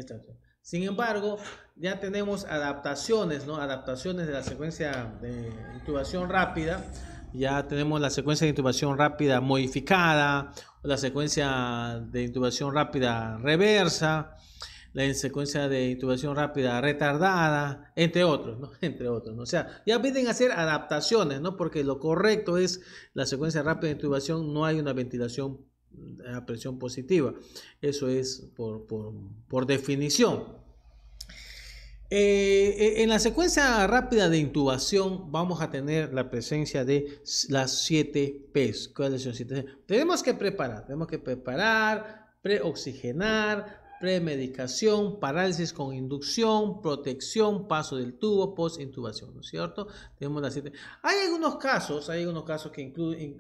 sin embargo, ya tenemos adaptaciones, ¿no? Adaptaciones de la secuencia de intubación rápida. Ya tenemos la secuencia de intubación rápida modificada, la secuencia de intubación rápida reversa, la secuencia de intubación rápida retardada, entre otros, Entre otros, O sea, ya piden hacer adaptaciones, ¿no? Porque lo correcto es la secuencia rápida de intubación, no hay una ventilación eh, a presión positiva. Eso es por, definición. Eh, eh, en la secuencia rápida de intubación vamos a tener la presencia de las 7 P's. ¿Cuáles son 7 Tenemos que preparar, tenemos que preparar, preoxigenar, premedicación, parálisis con inducción, protección, paso del tubo, post-intubación, ¿no es cierto? Tenemos las siete. Hay algunos casos, hay algunos casos que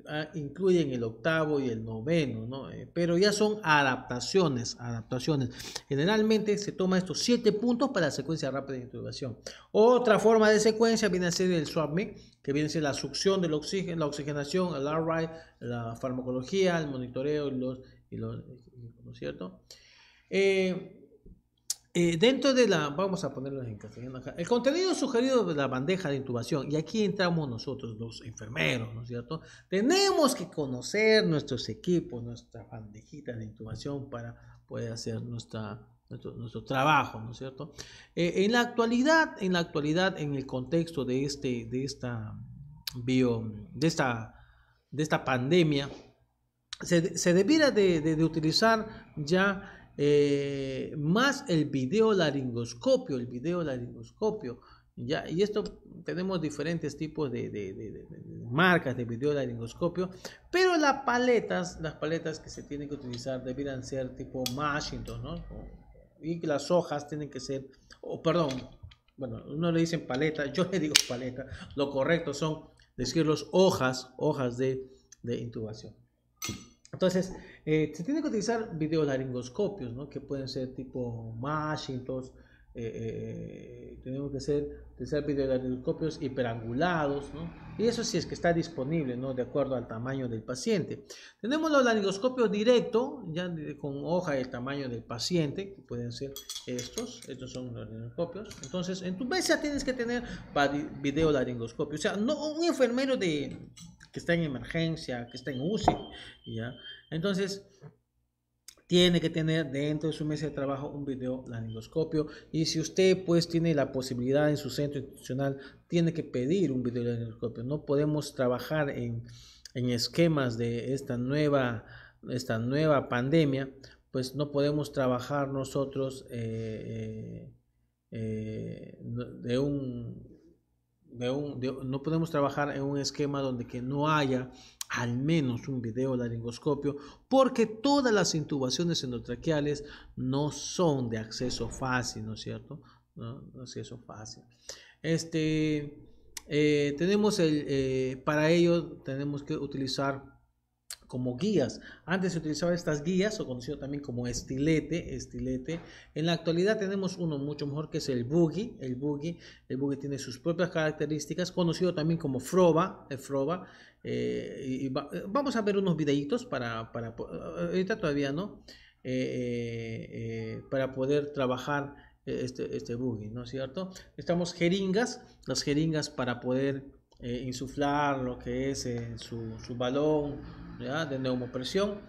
ah, incluyen, el octavo y el noveno, ¿no? Eh, pero ya son adaptaciones, adaptaciones. Generalmente se toma estos siete puntos para la secuencia rápida de intubación. Otra forma de secuencia viene a ser el SWAP-MIC, que viene a ser la succión del oxígeno, la oxigenación, el RI, la farmacología, el monitoreo y los ¿no es cierto? Eh, eh, dentro de la, vamos a ponerlo en castellano el contenido sugerido de la bandeja de intubación, y aquí entramos nosotros los enfermeros, ¿no es cierto? Tenemos que conocer nuestros equipos, nuestra bandejita de intubación para poder hacer nuestra, nuestro, trabajo, ¿no es cierto? Eh, en la actualidad, en la actualidad, en el contexto de, este, de esta bio, de esta, de esta pandemia, se, se debiera de utilizar ya eh, más el video laringoscopio, el video laringoscopio. Ya, y esto tenemos diferentes tipos de, marcas de video laringoscopio, pero las paletas, las paletas que se tienen que utilizar debieran ser tipo Washington, ¿no? Y las hojas tienen que ser, o perdón, bueno, uno le dicen paleta, yo le digo paleta, lo correcto son los hojas, hojas de, de intubación. Entonces, eh, se tiene que utilizar videolaringoscopios, ¿no? que pueden ser tipo Mashingtons, eh, eh, tenemos que utilizar videolaringoscopios hiperangulados, ¿no? y eso sí es que está disponible ¿no? de acuerdo al tamaño del paciente. Tenemos los laringoscopios directos, ya con hoja del tamaño del paciente, que pueden ser estos, estos son los laringoscopios. Entonces, en tu mesa tienes que tener videolaringoscopio, o sea, no, un enfermero de que está en emergencia, que está en UCI, ¿ya? Entonces, tiene que tener dentro de su mesa de trabajo un video laringoscopio y si usted pues tiene la posibilidad en su centro institucional, tiene que pedir un video laringoscopio. No podemos trabajar en, esquemas de esta nueva, esta nueva pandemia, pues no podemos trabajar nosotros eh, eh, eh, de un no podemos trabajar en un esquema donde que no haya al menos un video laringoscopio, porque todas las intubaciones endotraqueales no son de acceso fácil, ¿no es cierto? ¿No? Acceso fácil. Este, eh, tenemos el, eh, para ello tenemos que utilizar como guías. Antes se utilizaba estas guías, o conocido también como estilete, estilete. En la actualidad tenemos uno mucho mejor que es el buggy El buggy el buggy tiene sus propias características, conocido también como froba, el froba. Eh, y eh, vamos a ver unos videitos para, para eh, ahorita todavía no, para poder trabajar este, este ¿no es cierto? Estamos jeringas, las jeringas para poder eh, insuflar lo que es eh, su, balón de neumopresión.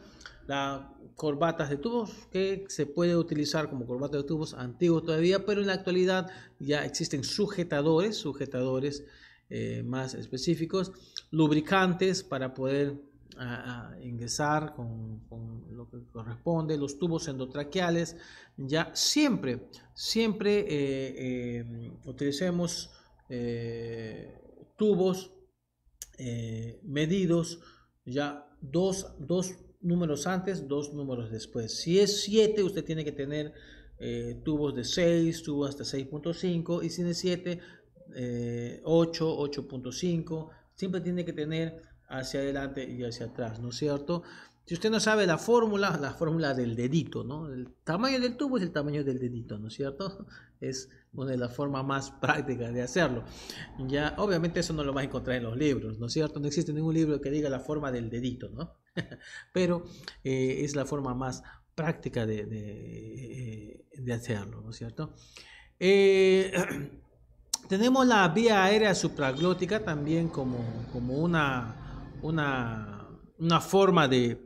Las corbatas de tubos que se puede utilizar como corbatas de tubos antiguos todavía, pero en la actualidad ya existen sujetadores, sujetadores eh, más específicos, lubricantes para poder ingresar con, lo que corresponde, los tubos endotraqueales, ya siempre, siempre utilicemos tubos eh, medidos ya dos, dos, números antes, dos números después. Si es 7, usted tiene que tener eh, tubos de 6, tubo hasta 6.5 y si es 7, eh, 8, 8.5. Siempre tiene que tener hacia adelante y hacia atrás, ¿no es cierto? Si usted no sabe la fórmula, la fórmula del dedito, ¿no? El tamaño del tubo es el tamaño del dedito, ¿no es cierto? Es una de las formas más prácticas de hacerlo. Ya, obviamente eso no lo vas a encontrar en los libros, ¿no es cierto? No existe ningún libro que diga la forma del dedito, ¿no? Pero eh, es la forma más práctica de, eh, hacerlo, ¿no es cierto? Eh, tenemos la vía aérea supraglótica también como, como una, una, una forma de,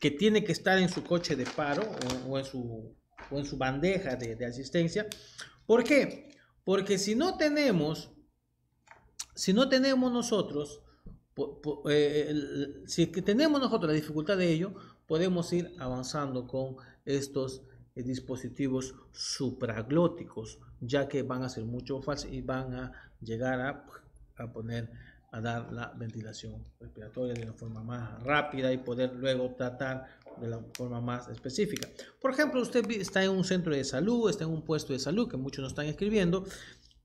que tiene que estar en su coche de paro o, en, su, en su bandeja de, asistencia. ¿Por qué? Porque si no tenemos, si no tenemos nosotros, eh, si que tenemos nosotros la dificultad de ello, podemos ir avanzando con estos eh, dispositivos supraglóticos, ya que van a ser mucho fácil y van a llegar a, a poner a dar la ventilación respiratoria de la forma más rápida y poder luego tratar de la forma más específica. Por ejemplo, usted está en un centro de salud, está en un puesto de salud, que muchos nos están escribiendo,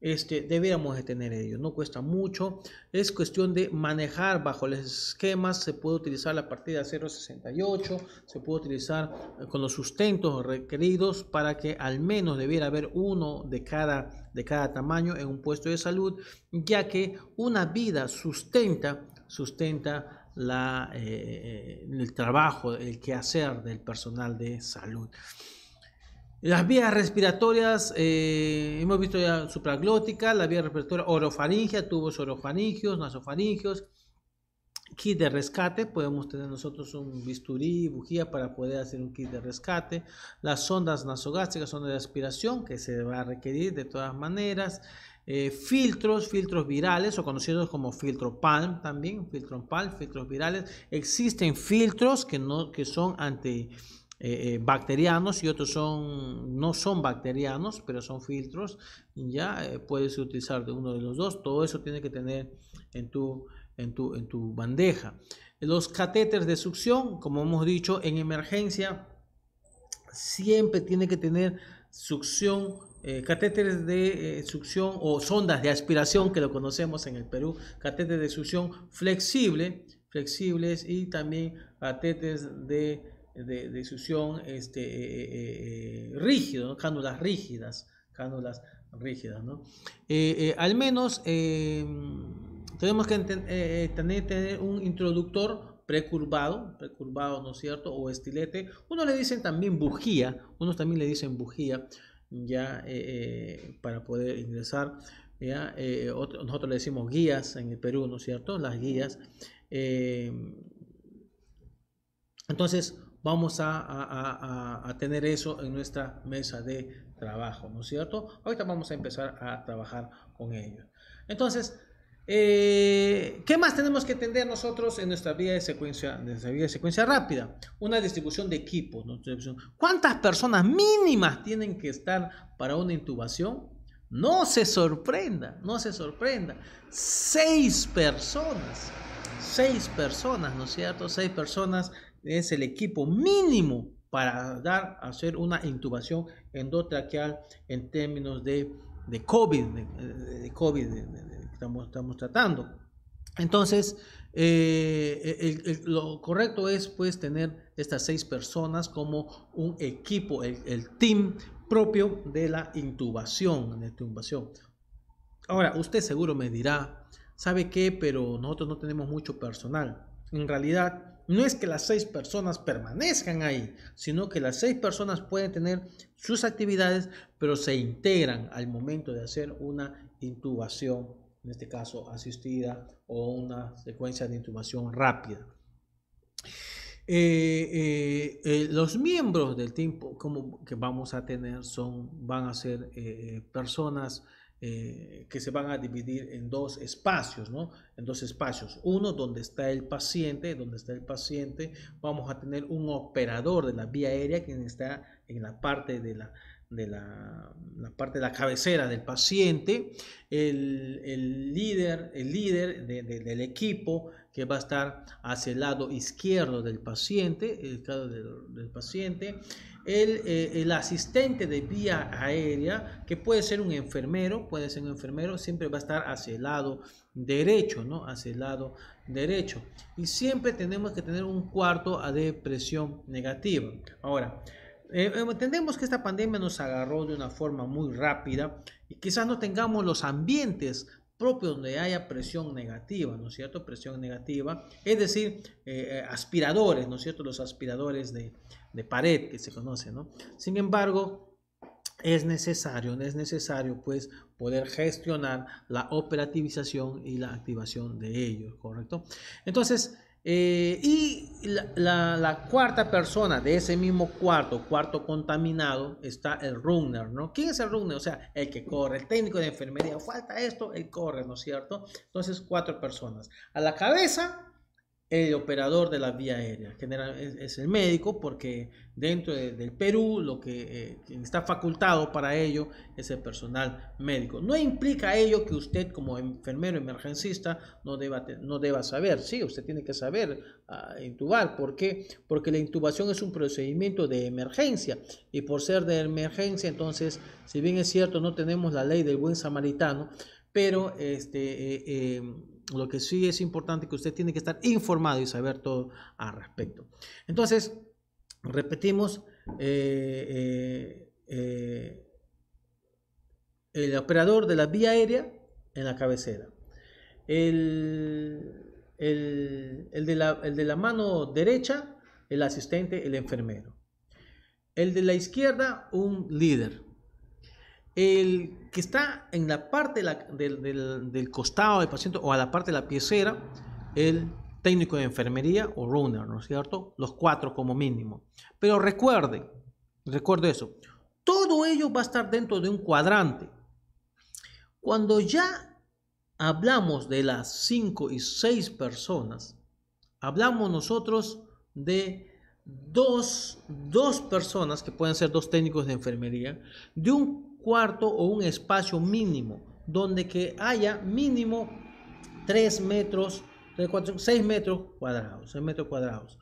este, de tener ellos. No cuesta mucho, es cuestión de manejar bajo los esquemas. Se puede utilizar la partida 068, se puede utilizar con los sustentos requeridos para que al menos debiera haber uno de cada, de cada tamaño en un puesto de salud, ya que una vida sustenta, sustenta eh, el trabajo, el quehacer del personal de salud. Las vías respiratorias, eh, hemos visto ya supraglótica, la vía respiratoria orofaringia, tubos orofaringios, nasofaringios, kit de rescate, podemos tener nosotros un bisturí, bujía para poder hacer un kit de rescate, las ondas nasogástricas, son de aspiración que se va a requerir de todas maneras, eh, filtros, filtros virales o conocidos como filtro PALM también, filtro PALM, filtros virales, existen filtros que, no, que son anti eh, eh, bacterianos y otros son no son bacterianos, pero son filtros, ya eh, puedes utilizar de uno de los dos. Todo eso tiene que tener en tu, en tu, en tu bandeja. Los catéteres de succión, como hemos dicho, en emergencia siempre tiene que tener succión, catéteres de succión o sondas de aspiración que lo conocemos en el Perú, catéteres de succión flexible, flexibles y también catéteres de de, de succión este, eh, eh, eh, rígido, cánulas rígidas, cánulas rígidas, ¿no? al menos tenemos que tener, un introductor precurvado, precurvado, ¿no es cierto? O estilete. Uno le dicen también bujía, unos también le dicen bujía, ya para poder ingresar. ¿ya? nosotros le decimos guías en el Perú, ¿no es cierto? Las guías. entonces, vamos a, tener eso en nuestra mesa de trabajo, ¿no es cierto? Ahorita vamos a empezar a trabajar con ellos. Entonces, eh, ¿qué más tenemos que entender nosotros en nuestra vía de secuencia, secuencia rápida? Una distribución de equipos. ¿Cuántas personas mínimas tienen que estar para una intubación? No se sorprenda, no se sorprenda. Seis personas, seis personas, ¿no es cierto? Seis personas es el equipo mínimo para dar, hacer una intubación endotraqueal en términos de, de COVID, de, COVID que estamos, tratando. Entonces, eh, lo correcto es pues tener estas seis personas como un equipo, el, team propio de la intubación, de intubación. Ahora, usted seguro me dirá, ¿sabe qué? Pero nosotros no tenemos mucho personal. En realidad, no es que las seis personas permanezcan ahí, sino que las seis personas pueden tener sus actividades, pero se integran al momento de hacer una intubación, en este caso asistida o una secuencia de intubación rápida. Eh, eh, eh, los miembros del team que vamos a tener son, van a ser personas eh, que se van a dividir en dos espacios, ¿no? En dos espacios. Uno donde está el paciente, donde está el paciente, vamos a tener un operador de la vía aérea que está en la parte de la, de la, parte de la cabecera del paciente, el, líder, el líder del equipo que va a estar hacia el lado izquierdo del paciente, el lado del, del paciente, eh, el, asistente de vía aérea, que puede ser un enfermero, puede ser un enfermero, siempre va a estar hacia el lado derecho, ¿no? Hacia el lado derecho. Y siempre tenemos que tener un cuarto de presión negativa. Ahora, eh, eh, entendemos que esta pandemia nos agarró de una forma muy rápida y quizás no tengamos los ambientes propios donde haya presión negativa, ¿no es cierto? Presión negativa, es decir, aspiradores, ¿no es cierto? Los aspiradores de, de pared que se conoce, ¿no? Sin embargo, es necesario, es necesario pues poder gestionar la operativización y la activación de ellos, ¿correcto? Entonces, eh, y la, la, cuarta persona de ese mismo cuarto, cuarto contaminado, está el runner, ¿no? ¿Quién es el runner? O sea, el que corre, el técnico de enfermería, falta esto, él corre, ¿no es cierto? Entonces, cuatro personas. A la cabeza el operador de la vía aérea. General, es, el médico porque dentro del Perú lo que eh, está facultado para ello es el personal médico. No implica ello que usted como enfermero emergencista no deba, no deba saber. Sí, usted tiene que saber ah, intubar. ¿Por qué? Porque la intubación es un procedimiento de emergencia y por ser de emergencia entonces, si bien es cierto, no tenemos la ley del buen samaritano, pero este... Eh, eh, lo que sí es importante que usted tiene que estar informado y saber todo al respecto. Entonces, repetimos, eh, eh, eh, el operador de la vía aérea en la cabecera. El, de la, el de la mano derecha, el asistente, el enfermero. El de la izquierda, un líder. El que está en la parte del, costado del paciente o a la parte de la piecera, el técnico de enfermería o runner, ¿no es cierto? Los cuatro como mínimo. Pero recuerde, recuerde eso, todo ello va a estar dentro de un cuadrante. Cuando ya hablamos de las cinco y seis personas, hablamos nosotros de dos, dos personas, que pueden ser dos técnicos de enfermería, de un cuarto o un espacio mínimo, donde que haya mínimo 3 metros, de 6 metros cuadrados, 6 metros cuadrados,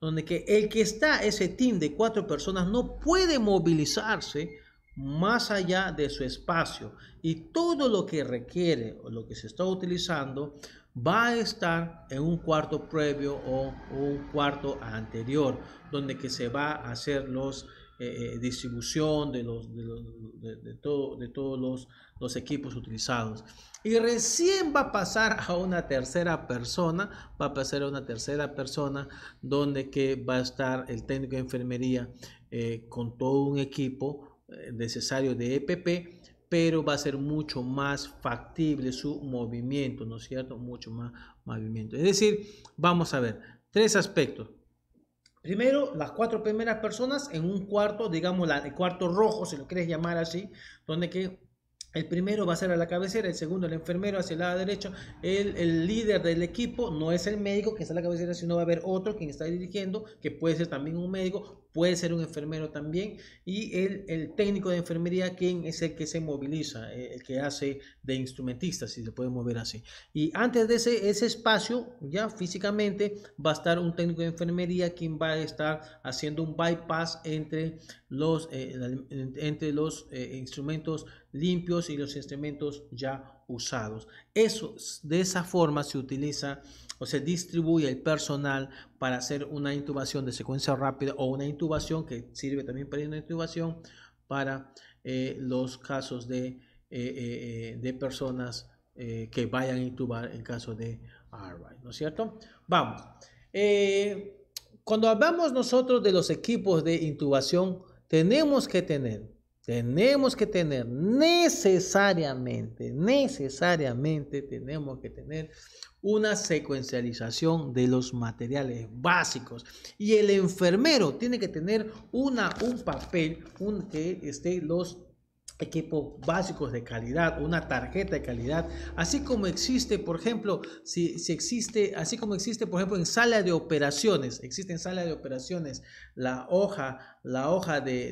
donde que el que está, ese team de cuatro personas, no puede movilizarse más allá de su espacio y todo lo que requiere o lo que se está utilizando va a estar en un cuarto previo o un cuarto anterior donde que se va a hacer los eh, distribución de, los, de, todo, de todos los, equipos utilizados. Y recién va a pasar a una tercera persona, va a pasar a una tercera persona donde que va a estar el técnico de enfermería eh, con todo un equipo eh, necesario de EPP pero va a ser mucho más factible su movimiento, ¿no es cierto? Mucho más movimiento. Es decir, vamos a ver tres aspectos. Primero, las cuatro primeras personas en un cuarto, digamos, la, el cuarto rojo, si lo quieres llamar así, donde que el primero va a ser a la cabecera, el segundo el enfermero hacia el lado derecho, el, el, líder del equipo no es el médico que está a la cabecera, sino va a haber otro quien está dirigiendo, que puede ser también un médico, puede ser un enfermero también, y el, técnico de enfermería, quien es el que se moviliza, eh, el que hace de instrumentista, si se puede mover así. Y antes de ese, ese espacio, ya físicamente, va a estar un técnico de enfermería, quien va a estar haciendo un bypass entre los, eh, entre los eh, instrumentos limpios y los instrumentos ya usados. Eso, de esa forma se utiliza o se distribuye el personal para hacer una intubación de secuencia rápida o una intubación que sirve también para una intubación para eh, los casos de, eh, eh, personas que vayan a intubar en caso de Arvide. ¿no es cierto? Vamos. cuando hablamos nosotros de los equipos de intubación, tenemos que tener tenemos que tener, necesariamente, necesariamente tenemos que tener una secuencialización de los materiales básicos. Y el enfermero tiene que tener una, un papel un, que esté los equipos básicos de calidad, una tarjeta de calidad, así como existe, por ejemplo, si, existe, así como existe, por ejemplo, en sala de operaciones, existe en sala de operaciones la hoja, la hoja de,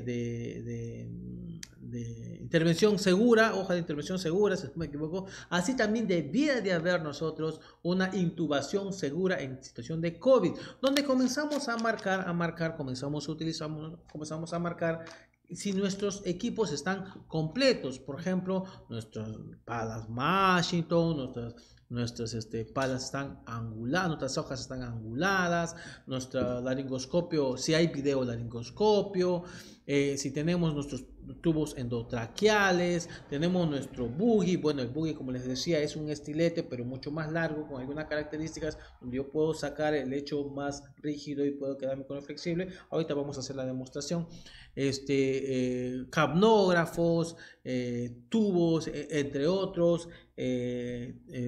intervención segura, hoja de intervención segura, si no me equivoco, así también debía de haber nosotros una intubación segura en situación de COVID, donde comenzamos a marcar, a marcar, comenzamos a utilizar, comenzamos a marcar si nuestros equipos están completos. Por ejemplo, nuestras palas Washington, nuestras, nuestras este, palas están anguladas, nuestras hojas están anguladas, nuestro laringoscopio, si hay video laringoscopio, eh, si tenemos nuestros tubos endotraqueales, tenemos nuestro buggy, bueno el buggy como les decía es un estilete pero mucho más largo con algunas características donde yo puedo sacar el hecho más rígido y puedo quedarme con el flexible, ahorita vamos a hacer la demostración, este, eh, capnógrafos, eh, tubos e, entre otros,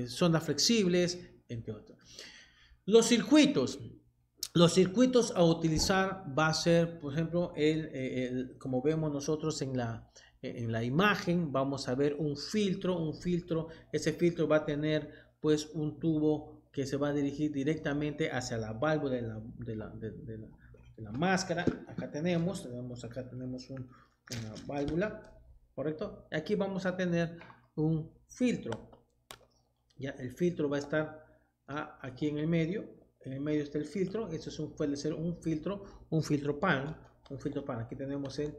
sondas flexibles entre otros. Los circuitos, los circuitos a utilizar va a ser, por ejemplo, el, eh, como vemos nosotros en la, eh, en la imagen, vamos a ver un filtro, un filtro, ese filtro va a tener pues un tubo que se va a dirigir directamente hacia la válvula de la, de la, de, la, máscara. Acá tenemos, tenemos acá tenemos una válvula, ¿correcto? Aquí vamos a tener un filtro. Ya el filtro va a estar ah, aquí en el medio, en el medio está el filtro, esto es un, puede ser un filtro, un filtro pan, un filtro pan, aquí tenemos el,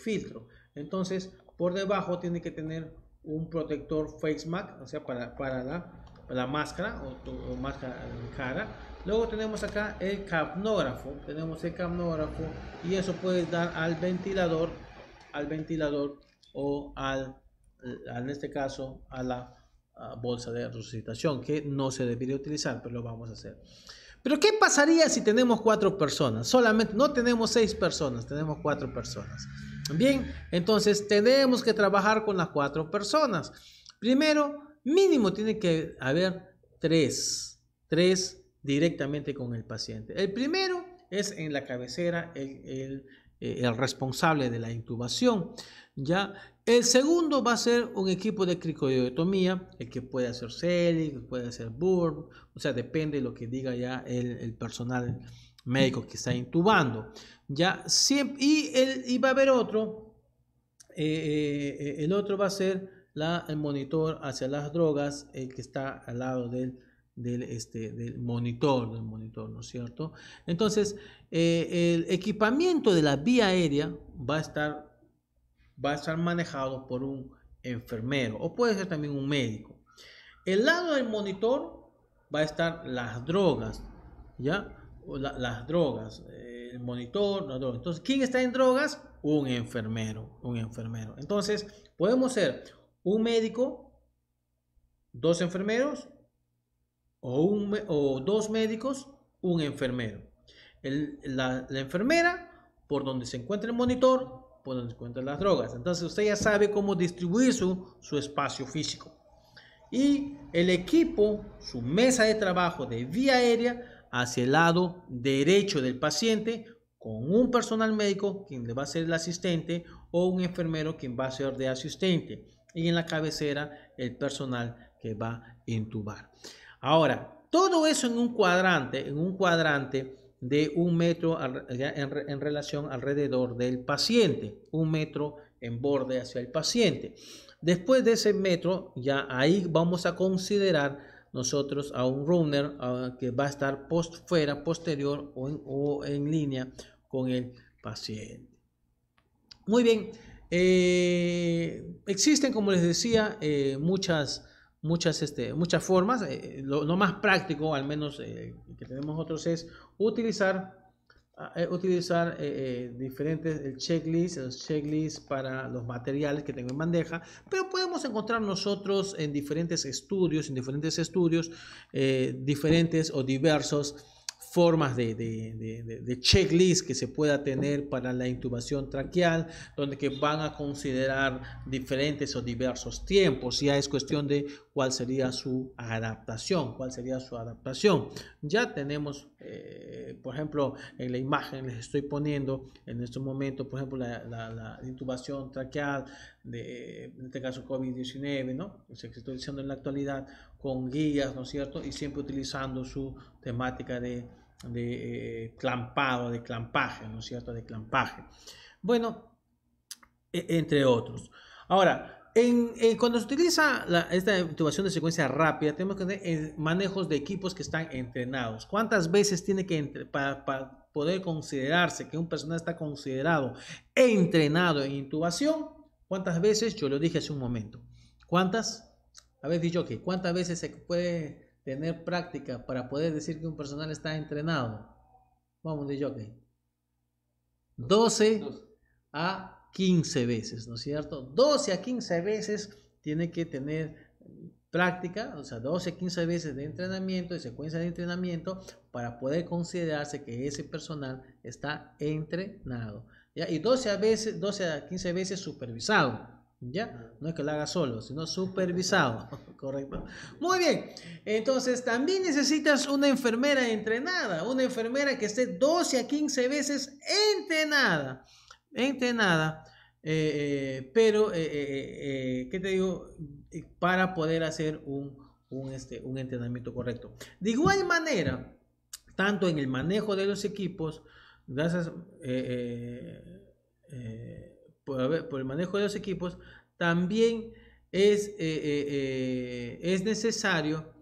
filtro. Entonces, por debajo tiene que tener un protector face mask, o sea, para, para, la, máscara o, máscara en cara. Luego tenemos acá el capnógrafo, tenemos el capnógrafo y eso puede dar al ventilador, al ventilador o al, en este caso, a la bolsa de resucitación que no se debería utilizar, pero lo vamos a hacer. Pero ¿qué pasaría si tenemos cuatro personas? Solamente, no tenemos seis personas, tenemos cuatro personas. Bien, entonces tenemos que trabajar con las cuatro personas. Primero, mínimo tiene que haber tres, tres directamente con el paciente. El primero es en la cabecera el, eh, responsable de la intubación, ya el segundo va a ser un equipo de cricoidotomía, el que puede ser CELI, puede ser BURB, o sea, depende de lo que diga ya el, personal médico que está intubando. Ya, y, va a haber otro, eh, eh, el otro va a ser la, el monitor hacia las drogas, el que está al lado del este, del monitor, del monitor, ¿no es cierto? Entonces, eh, el equipamiento de la vía aérea va a estar va a estar manejado por un enfermero o puede ser también un médico. El lado del monitor va a estar las drogas, ¿ya? las drogas, eh, el monitor, las drogas. Entonces, ¿quién está en drogas? Un enfermero, un enfermero. Entonces, podemos ser un médico, dos enfermeros o, un, o dos médicos, un enfermero. la, la enfermera, por donde se encuentra el monitor, por donde las drogas. Entonces usted ya sabe cómo distribuir su, su espacio físico. Y el equipo, su mesa de trabajo de vía aérea hacia el lado derecho del paciente con un personal médico quien le va a ser el asistente o un enfermero quien va a ser de asistente. Y en la cabecera el personal que va a intubar. Ahora, todo eso en un cuadrante, en un cuadrante de un metro en, relación alrededor del paciente, un metro en borde hacia el paciente. Después de ese metro, ya ahí vamos a considerar nosotros a un runner que va a estar post, fuera, posterior o en, línea con el paciente. Muy bien, eh, existen, como les decía, eh, muchas muchas, este, muchas formas. Eh, eh, lo, más práctico, al menos eh, que tenemos otros, es utilizar, ah, utilizar diferentes el los checklists para los materiales que tengo en bandeja, pero podemos encontrar nosotros en diferentes estudios, en diferentes estudios, diferentes o diversos formas de, checklist que se pueda tener para la intubación traqueal, donde que van a considerar diferentes o diversos tiempos. Ya es cuestión de cuál sería su adaptación, cuál sería su adaptación. Ya tenemos, eh, por ejemplo, en la imagen les estoy poniendo en este momento, por ejemplo, la, intubación traqueal, de, en este caso COVID-19, ¿no? O sea, que estoy diciendo en la actualidad, con guías, ¿no es cierto? Y siempre utilizando su temática de de eh, clampado, de clampaje, ¿no es cierto? De clampaje. Bueno, e, entre otros. Ahora, eh, cuando se utiliza esta intubación de secuencia rápida, tenemos que tener manejos de equipos que están entrenados. ¿Cuántas veces tiene que, para, poder considerarse que un personal está considerado entrenado en intubación? ¿Cuántas veces? Yo lo dije hace un momento. ¿Cuántas? A ver dicho que cuántas veces se puede tener práctica para poder decir que un personal está entrenado. Vamos de jockey. 12 a 15 veces, ¿no es cierto? 12 a 15 veces tiene que tener práctica, o sea, 12 a 15 veces de entrenamiento, de secuencia de entrenamiento, para poder considerarse que ese personal está entrenado. ¿ya? Y 12 a, veces, 12 a 15 veces supervisado. ¿Ya? No es que lo haga solo, sino supervisado. Correcto. Muy bien. Entonces, también necesitas una enfermera entrenada. Una enfermera que esté 12 a 15 veces entrenada. Entrenada. Eh, eh, pero, eh, ¿qué te digo? Para poder hacer un, este, un entrenamiento correcto. De igual manera, tanto en el manejo de los equipos, gracias por, el manejo de los equipos, también es, eh, eh, eh, es necesario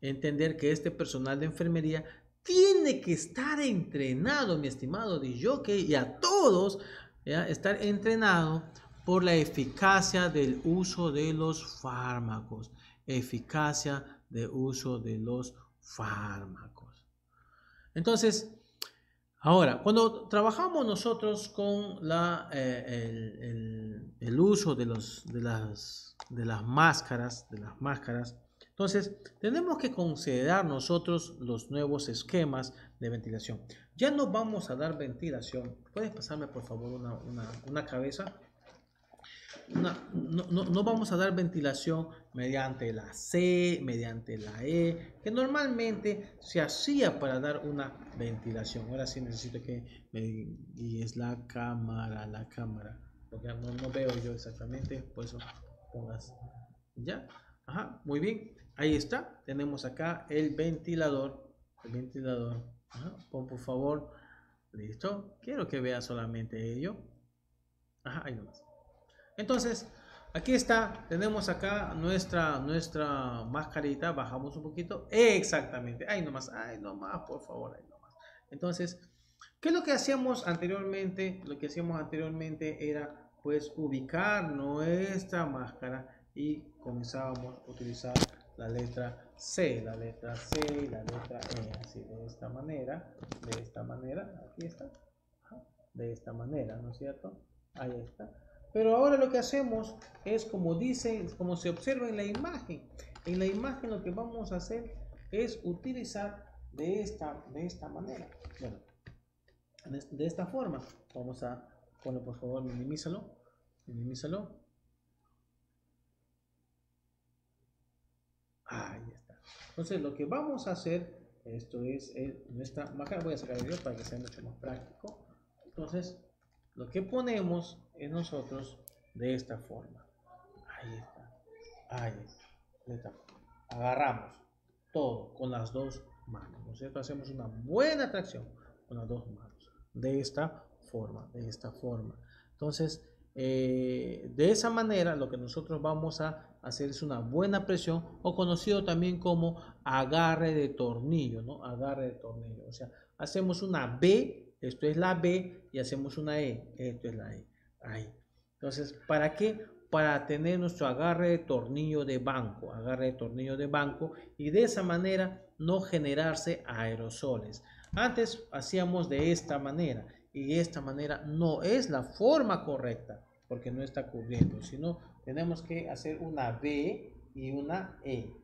entender que este personal de enfermería tiene que estar entrenado, mi estimado que, y a todos, ¿ya? estar entrenado por la eficacia del uso de los fármacos. Eficacia de uso de los fármacos. Entonces, Ahora, cuando trabajamos nosotros con la, eh, el, uso de, los, de, las, de las máscaras, de las máscaras, entonces tenemos que considerar nosotros los nuevos esquemas de ventilación. Ya no vamos a dar ventilación. ¿Puedes pasarme por favor una cabeza? no, vamos a dar ventilación mediante la C, mediante la E, que normalmente se hacía para dar una ventilación. Ahora sí necesito que me, y es la cámara, la cámara, porque no, veo yo exactamente, por eso pongas ya. Ajá, muy bien, ahí está. Tenemos acá el ventilador, el ventilador. Ajá, pon por favor, listo. Quiero que vea solamente ello. Ajá, ahí entonces, aquí está, tenemos acá nuestra, nuestra mascarita, bajamos un poquito, exactamente, ahí nomás, ahí nomás, por favor, ahí nomás. Entonces, ¿qué es lo que hacíamos anteriormente? Lo que hacíamos anteriormente era, pues, ubicar nuestra máscara y comenzábamos a utilizar la letra C, la letra C y la letra E, así, de esta manera, de esta manera, aquí está, de esta manera, ¿no es cierto? Ahí está pero ahora lo que hacemos es como dice, como se observa en la imagen. En la imagen lo que vamos a hacer es utilizar de esta, de esta manera. Bueno, de esta forma. Vamos a poner, por favor, minimízalo. Minimízalo. Ahí está. Entonces lo que vamos a hacer, esto es eh, nuestra nuestra voy a sacar el video para que sea mucho más práctico. Entonces, lo que ponemos es nosotros de esta forma. Ahí está. Ahí está. De esta forma. Agarramos todo con las dos manos. Hacemos una buena tracción con las dos manos. De esta forma. De esta forma. Entonces, eh, de esa manera lo que nosotros vamos a hacer es una buena presión o conocido también como agarre de tornillo, ¿no? Agarre de tornillo. O sea, hacemos una B esto es la B y hacemos una E, esto es la E, ahí. Entonces, ¿para qué? Para tener nuestro agarre de tornillo de banco, agarre de tornillo de banco y de esa manera no generarse aerosoles. Antes hacíamos de esta manera y de esta manera no es la forma correcta porque no está cubriendo, sino tenemos que hacer una B y una E.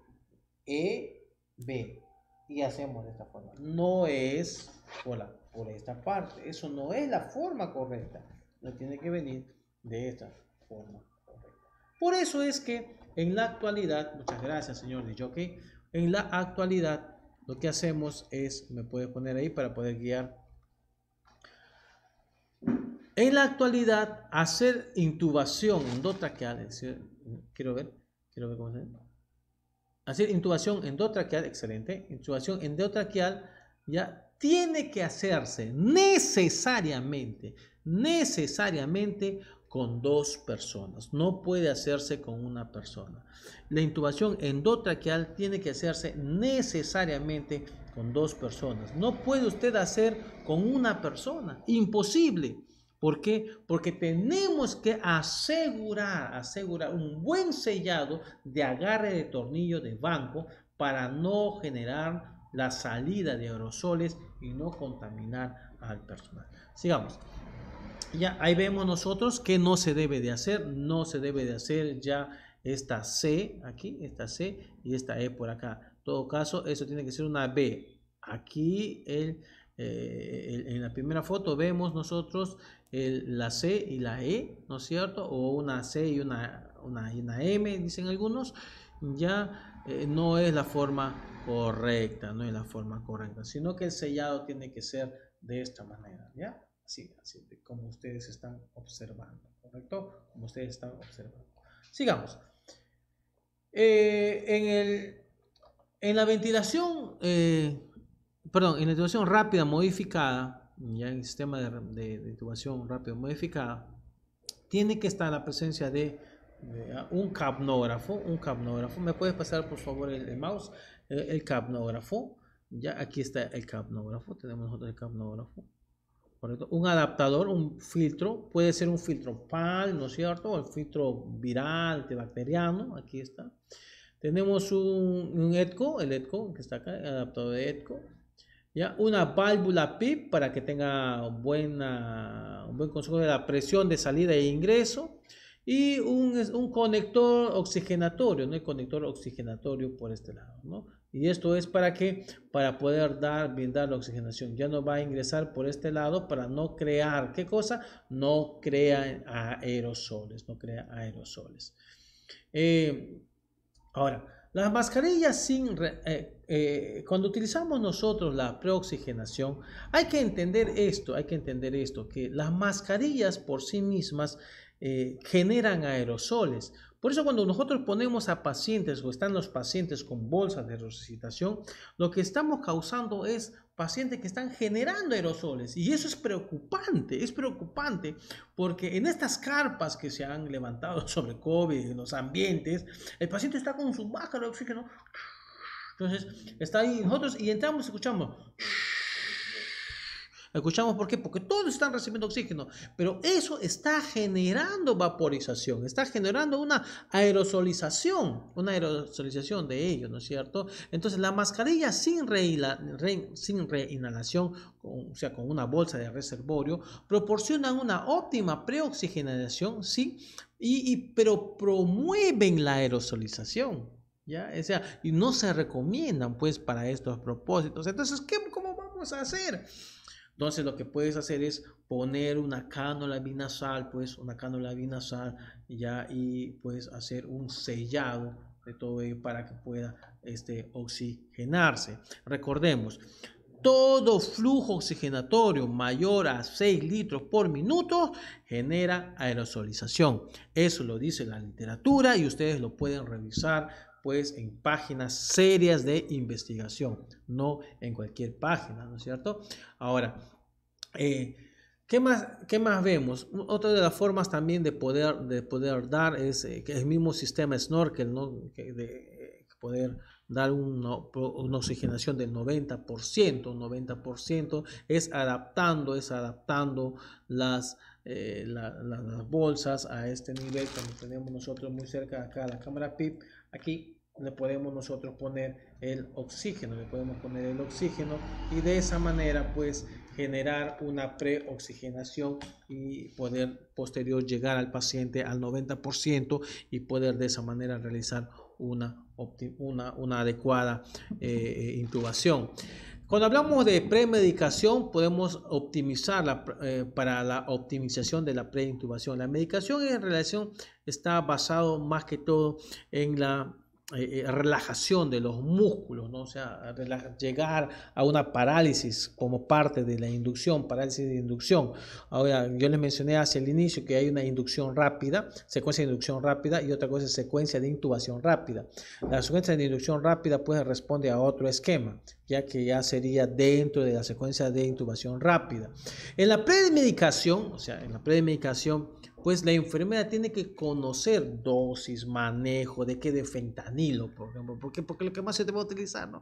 E, B. Y hacemos de esta forma. No es, hola, por esta parte. Eso no es la forma correcta. No tiene que venir de esta forma correcta. Por eso es que en la actualidad, muchas gracias señor de en la actualidad lo que hacemos es, me puedes poner ahí para poder guiar. En la actualidad, hacer intubación endotraqueal, quiero ver, quiero ver cómo se hace. Hacer intubación endotraqueal, excelente. Intubación endotraqueal ya tiene que hacerse necesariamente, necesariamente con dos personas. No puede hacerse con una persona. La intubación endotraqueal tiene que hacerse necesariamente con dos personas. No puede usted hacer con una persona. Imposible. ¿Por qué? Porque tenemos que asegurar, asegurar un buen sellado de agarre de tornillo de banco para no generar la salida de aerosoles y no contaminar al personal. Sigamos. Ya ahí vemos nosotros que no se debe de hacer, no se debe de hacer ya esta C aquí, esta C y esta E por acá. En todo caso, eso tiene que ser una B. Aquí eh, en la primera foto vemos nosotros la C y la E, ¿no es cierto? O una C y una, una, M, dicen algunos. Ya eh, no es la forma correcta, no es la forma correcta, sino que el sellado tiene que ser de esta manera, ¿ya? Así, como ustedes están observando, ¿correcto? Como ustedes están observando. Sigamos. Eh, en, el, en la ventilación, eh, perdón, en la intubación rápida modificada, ya en el sistema de, de, intubación rápida modificada, tiene que estar la presencia de, ah, un capnógrafo, un capnógrafo. ¿Me puedes pasar por favor el, el mouse? el capnógrafo. Ya aquí está el capnógrafo, tenemos otro capnógrafo. Un adaptador, un filtro, puede ser un filtro PAL, ¿no es cierto? O el filtro viral, antibacteriano, aquí está. Tenemos un, un ETCO, el ETCO que está acá, el adaptador de ETCO. ¿ya? Una válvula PIP para que tenga buena, un buen consejo de la presión de salida e ingreso y un, un conector oxigenatorio, ¿no? El conector oxigenatorio por este lado, ¿no? Y esto es para que, para poder dar, brindar la oxigenación. Ya no va a ingresar por este lado para no crear, ¿qué cosa? No crea aerosoles, no crea aerosoles. Eh, ahora, las mascarillas sin... Eh, eh, cuando utilizamos nosotros la preoxigenación, hay que entender esto, hay que entender esto, que las mascarillas por sí mismas eh, generan aerosoles. Por eso cuando nosotros ponemos a pacientes o están los pacientes con bolsas de resucitación, lo que estamos causando es pacientes que están generando aerosoles. Y eso es preocupante, es preocupante porque en estas carpas que se han levantado sobre COVID, en los ambientes, el paciente está con su máscara de oxígeno. Entonces, está ahí nosotros y entramos, escuchamos escuchamos por qué? Porque todos están recibiendo oxígeno, pero eso está generando vaporización, está generando una aerosolización, una aerosolización de ellos, ¿no es cierto? Entonces la mascarilla sin, sin reinhalación, o sea, con una bolsa de reservorio, proporcionan una óptima preoxigenación, sí, y, pero promueven la aerosolización. ¿Ya? O sea, y no se recomiendan pues para estos propósitos. Entonces, ¿qué, ¿cómo vamos a hacer? Entonces lo que puedes hacer es poner una cánula sal, pues una cánula sal ya y puedes hacer un sellado de todo ello para que pueda este, oxigenarse. Recordemos, todo flujo oxigenatorio mayor a 6 litros por minuto genera aerosolización. Eso lo dice la literatura y ustedes lo pueden revisar pues en páginas serias de investigación, no en cualquier página, ¿no es cierto? Ahora, eh, ¿Qué más, ¿Qué más vemos? Otra de las formas también de poder, de poder dar es eh, que el mismo sistema snorkel, ¿no? de, poder dar una, oxigenación del 90%, 90% es adaptando, es adaptando las, eh, las bolsas a este nivel, como tenemos nosotros muy cerca acá, la cámara PIP, aquí le podemos nosotros poner el oxígeno, le podemos poner el oxígeno y de esa manera pues generar una preoxigenación y poder posterior llegar al paciente al 90% y poder de esa manera realizar una, una, una adecuada eh, eh, intubación. Cuando hablamos de premedicación, podemos optimizarla eh, para la optimización de la preintubación. La medicación en relación está basado más que todo en la eh, eh, relajación de los músculos, ¿no? o sea, llegar a una parálisis como parte de la inducción, parálisis de inducción. Ahora, yo les mencioné hacia el inicio que hay una inducción rápida, secuencia de inducción rápida y otra cosa es secuencia de intubación rápida. La secuencia de inducción rápida pues responde a otro esquema, ya que ya sería dentro de la secuencia de intubación rápida. En la premedicación, o sea, en la premedicación, pues la enfermera tiene que conocer dosis, manejo, de qué de fentanilo, por ejemplo, porque, porque lo que más se te utilizar, ¿no?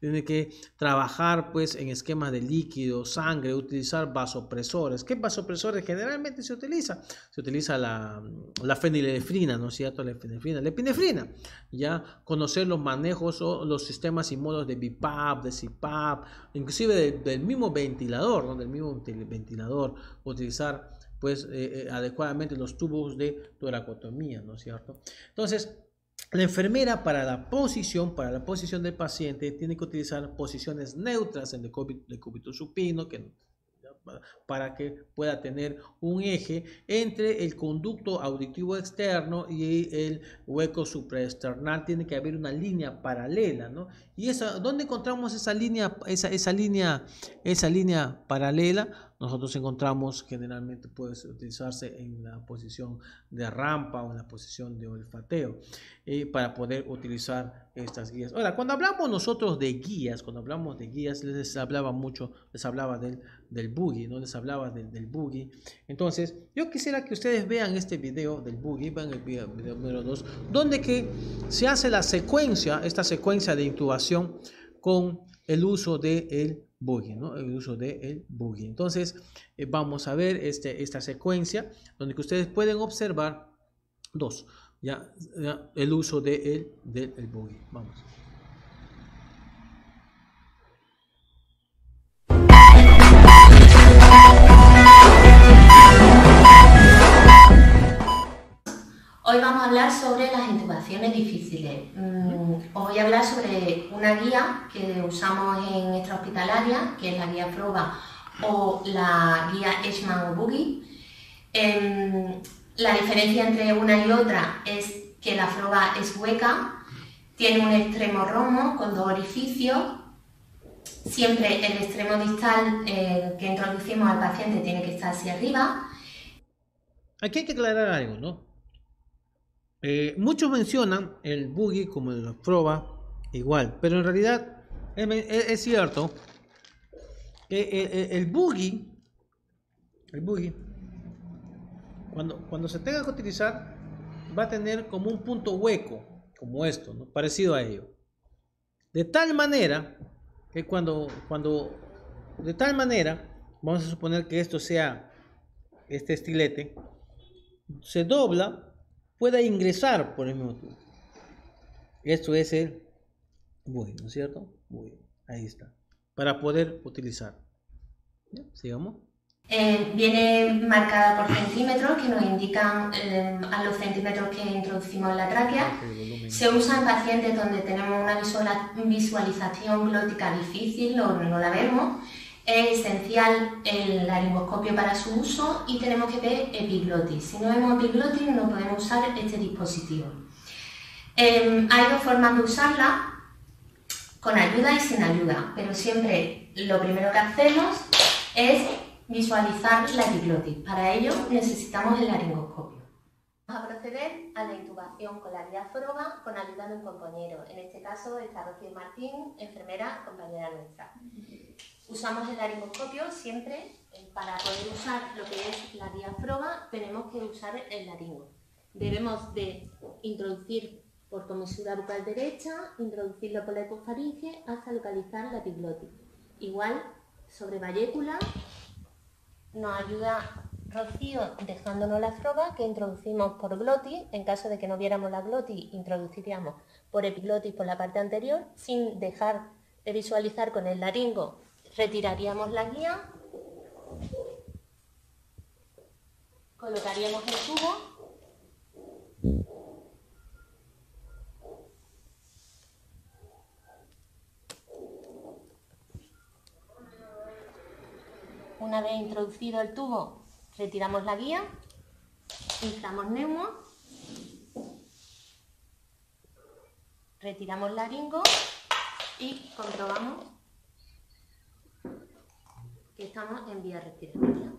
Tiene que trabajar pues en esquemas de líquido, sangre, utilizar vasopresores. ¿Qué vasopresores generalmente se utiliza? Se utiliza la, fenilefrina, ¿no es cierto? La la epinefrina, ¿ya? Conocer los manejos o los sistemas y modos de BIPAP, de CIPAP, inclusive del, del mismo ventilador, ¿no? Del mismo ventilador, utilizar pues eh, eh, adecuadamente los tubos de toracotomía, ¿no es cierto? Entonces, la enfermera para la posición, para la posición del paciente, tiene que utilizar posiciones neutras en el cúbito supino, que para que pueda tener un eje entre el conducto auditivo externo y el hueco supraesternal. Tiene que haber una línea paralela, ¿no? Y esa, ¿dónde encontramos esa línea, esa, esa línea, esa línea paralela? nosotros encontramos generalmente puede utilizarse en la posición de rampa o en la posición de olfateo eh, para poder utilizar estas guías. Ahora, cuando hablamos nosotros de guías, cuando hablamos de guías, les hablaba mucho, les hablaba del, del buggy, no les hablaba del, del buggy. Entonces, yo quisiera que ustedes vean este video del buggy, vean el video, número 2, donde que se hace la secuencia, esta secuencia de intubación con el uso del de bogie ¿no? El uso del de Entonces, eh, vamos a ver este, esta secuencia donde que ustedes pueden observar dos, ya, el uso del de, Vamos.
Hoy vamos a hablar sobre las intubaciones difíciles. Mm, os voy a hablar sobre una guía que usamos en nuestra hospitalaria, que es la guía Proba o la guía esman o Boogie. Em, la diferencia entre una y otra es que la Proba es hueca, tiene un extremo romo con dos orificios. Siempre el extremo distal eh, que introducimos al paciente tiene que estar hacia arriba.
Aquí hay que
aclarar algo, ¿no? Eh, muchos mencionan el buggy como la proba igual, pero en realidad es, cierto que eh, eh, el buggy el buggy, cuando, cuando se tenga que utilizar, va a tener como un punto hueco, como esto, ¿no? parecido a ello. De tal manera que cuando, cuando, de tal manera, vamos a suponer que esto sea este estilete, se dobla pueda ingresar por el mismo tubo. Esto es el bueno ¿no es cierto? ahí está, para poder utilizar. Sigamos.
Eh, viene marcada por centímetros que nos indican eh, a los centímetros que introducimos en la tráquea. Se usa en pacientes donde tenemos una visualización glótica difícil o no la vemos es esencial el laringoscopio para su uso y tenemos que ver epiglotis. Si no vemos epiglotis no podemos usar este dispositivo. Em, hay dos formas de usarla, con ayuda y sin ayuda, pero siempre lo primero que hacemos es visualizar la epiglotis. Para ello necesitamos el laringoscopio. Vamos a proceder a la intubación con la diáforoga con ayuda de un compañero. En este caso está Rocío Martín, enfermera, compañera nuestra. Usamos el laringoscopio siempre eh, para poder usar lo que es la diafroba, tenemos que usar el laringo. Debemos de introducir por comisura bucal derecha, introducirlo por la epofaringe hasta localizar la epiglotis. Igual sobre vallécula nos ayuda Rocío dejándonos la froba que introducimos por glotis. En caso de que no viéramos la glotis, introduciríamos por epiglotis por la parte anterior sin dejar de visualizar con el laringo Retiraríamos la guía. Colocaríamos el tubo Una vez introducido el tubo, retiramos la guía, inflamos neumo, retiramos laringo y comprobamos Estamos en vía respiratoria.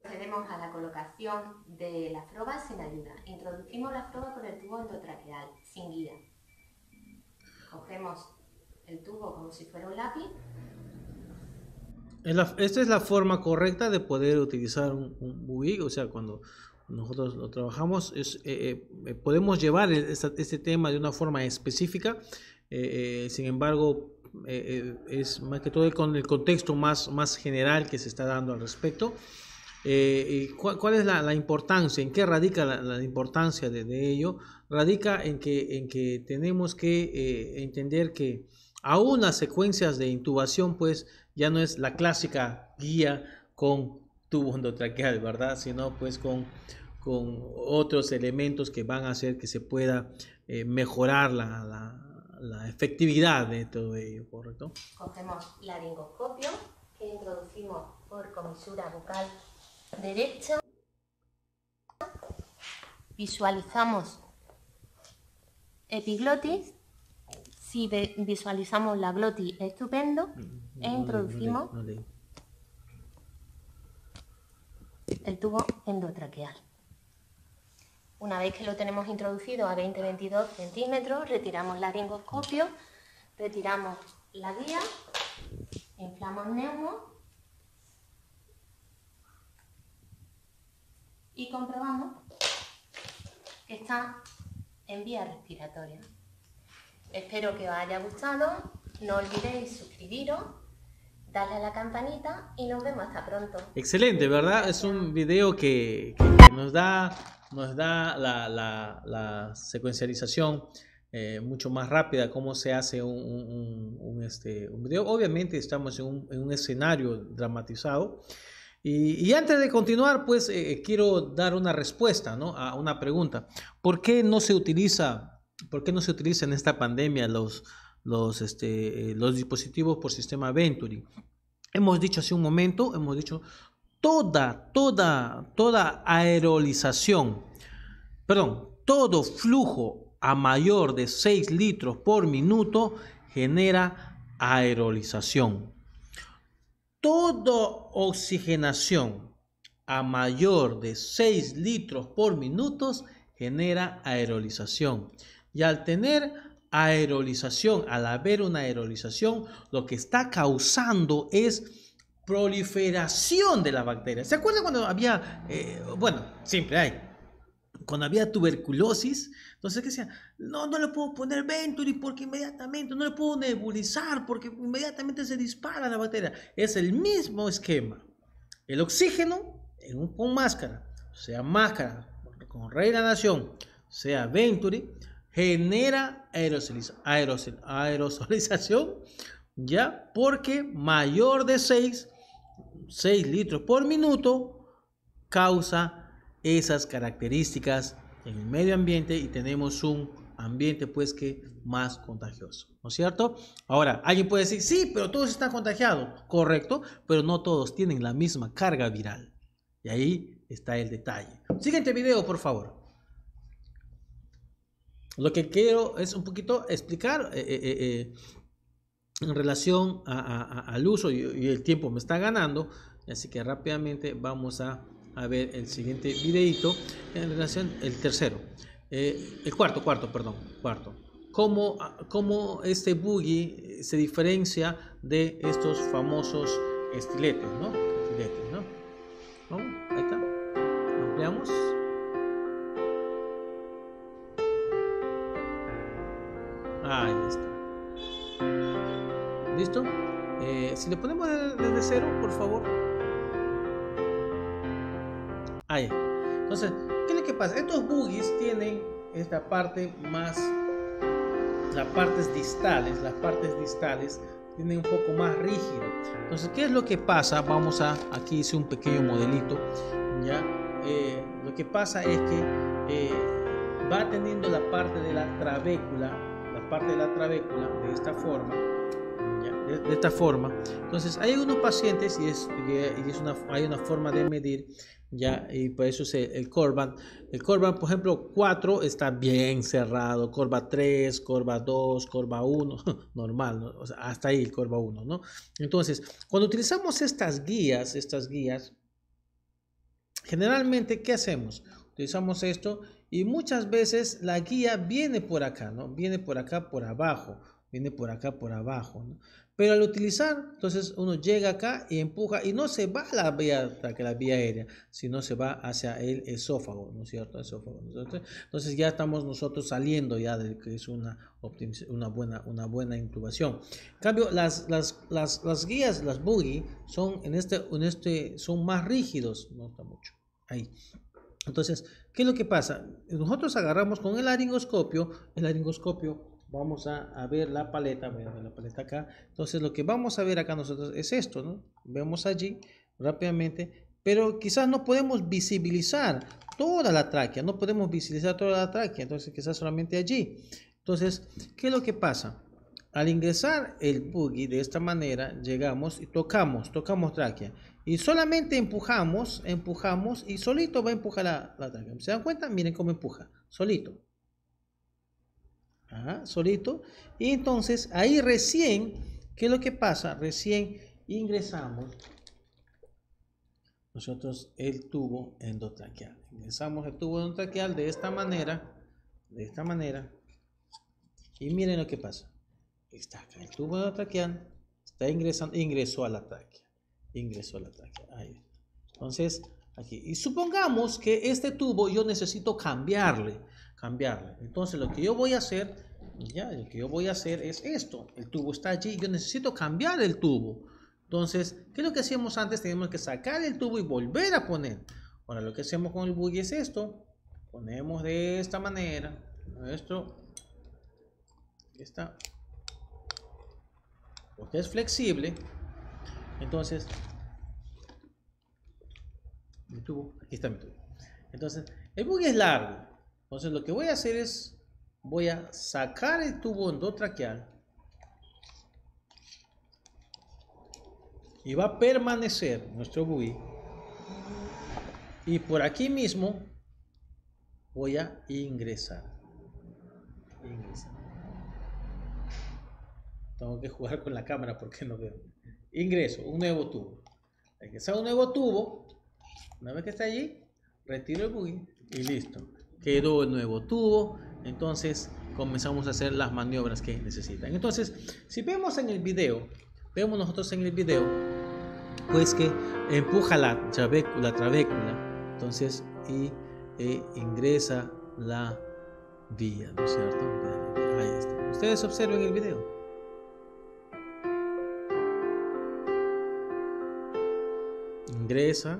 Procedemos a la colocación de la prueba sin ayuda. Introducimos la prueba con el tubo endotraqueal, sin guía. Cogemos el tubo como si fuera un lápiz.
esta es la forma correcta de poder utilizar un, un o sea, cuando nosotros lo trabajamos, es, eh, eh, eh, podemos llevar este, tema de una forma específica, sin embargo, eh, eh, es más que todo con el contexto más, más general que se está dando al respecto. Eh, ¿cuál, es la, la, importancia? ¿En qué radica la, importancia de, ello? Radica en que, en que tenemos que entender que aún las secuencias de intubación, pues ya no es la clásica guía con tubo endotraqueal, ¿verdad? Sino pues con, con otros elementos que van a hacer que se pueda mejorar la, la la efectividad de todo ello, ¿correcto?
Cogemos laringoscopio que introducimos por comisura bucal derecha. Visualizamos epiglotis. Si visualizamos la glotis, estupendo.
Mm, e introducimos
el tubo endotraqueal. Una vez que lo tenemos introducido a 20-22 centímetros, retiramos el laringoscopio, retiramos la guía, inflamos neumo y comprobamos que está en vía respiratoria. Espero que os haya gustado, no olvidéis suscribiros, darle a la campanita y nos vemos hasta pronto.
Excelente, ¿verdad? Es un video que, que nos da nos da la, secuencialización eh, mucho más rápida, cómo se hace un, este, video. Obviamente estamos en, un, escenario dramatizado. Y, antes de continuar, pues eh, eh, quiero dar una respuesta ¿no? a una pregunta. ¿Por qué no se utiliza, no se en esta pandemia los, los, este, los dispositivos por sistema Venturi? Hemos dicho hace un momento, hemos dicho, toda, toda, toda aerolización, perdón, todo flujo a mayor de 6 litros por minuto genera aerolización. Toda oxigenación a mayor de 6 litros por minuto genera aerolización. Y al tener aerolización, al haber una aerolización, lo que está causando es proliferación de la bacteria. ¿Se acuerdan cuando había, eh, bueno, siempre hay, cuando había tuberculosis, entonces qué decía, no, no le puedo poner Venturi porque inmediatamente, no le puedo nebulizar porque inmediatamente se dispara la bacteria. Es el mismo esquema. El oxígeno en un, con máscara, sea máscara con rey la nación, sea Venturi, genera aerosolización, ¿ya? Porque mayor de 6 6 litros por minuto causa esas características en el medio ambiente y tenemos un ambiente pues que más contagioso, ¿no es cierto? Ahora, alguien puede decir, sí, pero todos están contagiados, correcto, pero no todos tienen la misma carga viral. Y ahí está el detalle. Siguiente video, por favor. Lo que quiero es un poquito explicar eh, eh, eh, eh en relación al uso y, el tiempo me está ganando así que rápidamente vamos a, ver el siguiente videito en relación el tercero eh, el cuarto cuarto perdón cuarto cómo, cómo este boogie eh, se diferencia de estos famosos estiletes no estiletes no vamos ahí está ampliamos ahí está eh, si le ponemos desde cero, por favor. Ahí. Entonces, ¿qué es lo que pasa? Estos boogies tienen esta parte más. Las partes distales, las partes distales tienen un poco más rígido. Entonces, ¿qué es lo que pasa? Vamos a. Aquí hice un pequeño modelito. Ya. Eh, lo que pasa es que eh, va teniendo la parte de la trabécula, la parte de la trabécula de esta forma de, esta forma. Entonces, hay unos pacientes y es, es una, hay una forma de medir, ¿ya? Y por eso es el, Corban. El Corban, por ejemplo, 4 está bien cerrado, Corva 3, Corva 2, Corva 1, normal, hasta ahí el Corva 1, ¿no? Entonces, cuando utilizamos estas guías, estas guías, generalmente, ¿qué hacemos? Utilizamos esto y muchas veces la guía viene por acá, ¿no? Viene por acá, por abajo viene por acá, por abajo. Pero al utilizar, entonces uno llega acá y empuja y no se va a la vía, que la vía aérea, sino se va hacia el esófago, ¿no es cierto? Esófago, Entonces ya estamos nosotros saliendo ya de que es una, una, buena, una buena intubación. En cambio, las, guías, las buggy, son, en este, en este, son más rígidos, no está mucho, ahí. Entonces, ¿qué es lo que pasa? Nosotros agarramos con el aringoscopio el laringoscopio vamos a, ver la paleta, voy la paleta acá. Entonces lo que vamos a ver acá nosotros es esto, ¿no? Vemos allí rápidamente, pero quizás no podemos visibilizar toda la tráquea, no podemos visibilizar toda la tráquea, entonces quizás solamente allí. Entonces, ¿qué es lo que pasa? Al ingresar el buggy de esta manera, llegamos y tocamos, tocamos tráquea. Y solamente empujamos, empujamos y solito va a empujar la tráquea. ¿Se dan cuenta? Miren cómo empuja, solito solito. Y entonces ahí recién, ¿qué es lo que pasa? Recién ingresamos nosotros el tubo endotraqueal. Ingresamos el tubo endotraqueal de esta manera, de esta manera. Y miren lo que pasa. Está acá el tubo endotraqueal, está ingresando, ingresó al ataque. Ingresó al ataque. Ahí. Entonces, aquí. Y supongamos que este tubo yo necesito cambiarle cambiarlo Entonces lo que yo voy a hacer, ya, lo que yo voy a hacer es esto. El tubo está allí, yo necesito cambiar el tubo. Entonces, ¿qué es lo que hacíamos antes? tenemos que sacar el tubo y volver a poner. Ahora lo que hacemos con el buggy es esto. Ponemos de esta manera. Esto. está Porque es flexible. Entonces. Mi tubo. Aquí está mi tubo. Entonces, el buggy es largo. Entonces lo que voy a hacer es, voy a sacar el tubo endotraqueal y va a permanecer nuestro buggy y por aquí mismo voy a ingresar. ingresar. Tengo que jugar con la cámara porque no veo. Ingreso, un nuevo tubo. Ingresa un nuevo tubo. Una vez que está allí, retiro el buggy y listo quedó el nuevo tubo, entonces comenzamos a hacer las maniobras que necesitan. Entonces, si vemos en el video, vemos nosotros en el video, pues que empuja la trabécula, entonces, y e ingresa la vía, ¿no es cierto? Ahí está. Ustedes observen el video. ingresa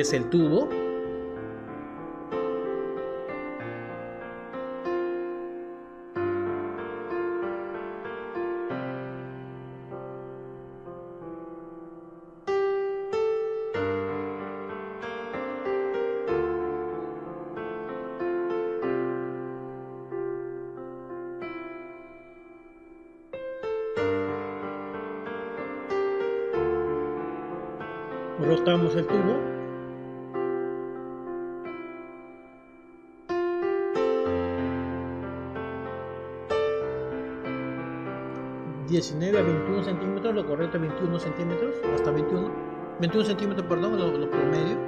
es el tubo. rotamos el tubo 19 a 21 centímetros, lo correcto es 21 centímetros, hasta 21, 21 centímetros, perdón, lo, promedio.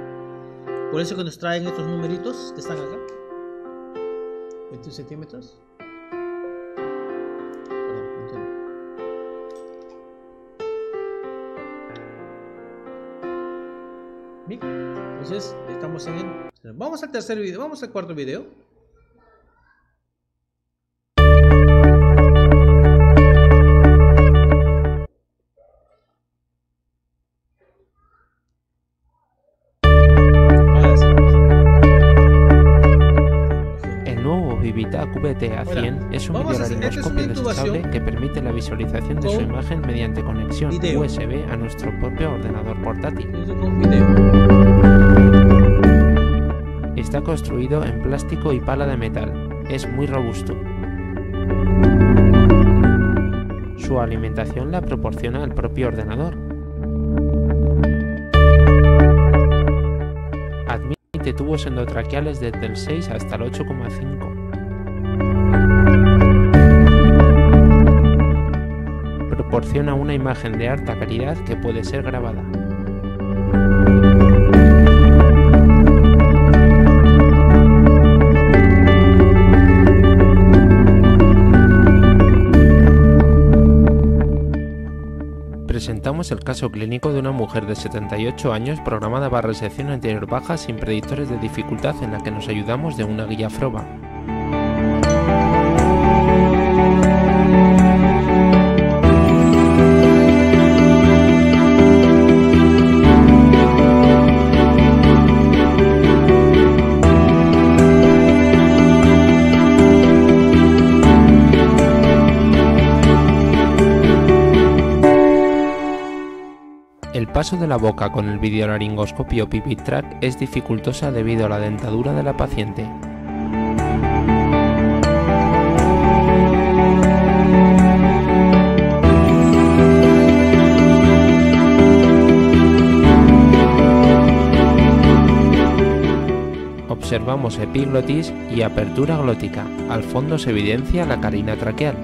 Por eso que nos traen estos numeritos que están acá. 21 centímetros. entonces estamos en el... Vamos al tercer video, vamos al cuarto video.
de su imagen mediante conexión USB a nuestro propio ordenador portátil. Está construido en plástico y pala de metal. Es muy robusto. Su alimentación la proporciona el propio ordenador. Admite tubos endotraqueales desde el 6 hasta el 8,5 a una imagen de alta calidad que puede ser grabada. Presentamos el caso clínico de una mujer de 78 años programada para resección anterior baja sin predictores de dificultad en la que nos ayudamos de una guía FROBA. El paso de la boca con el videolaringoscopio Pipitrack es dificultosa debido a la dentadura de la paciente. observamos epiglotis y apertura glótica. Al fondo se evidencia la carina traqueal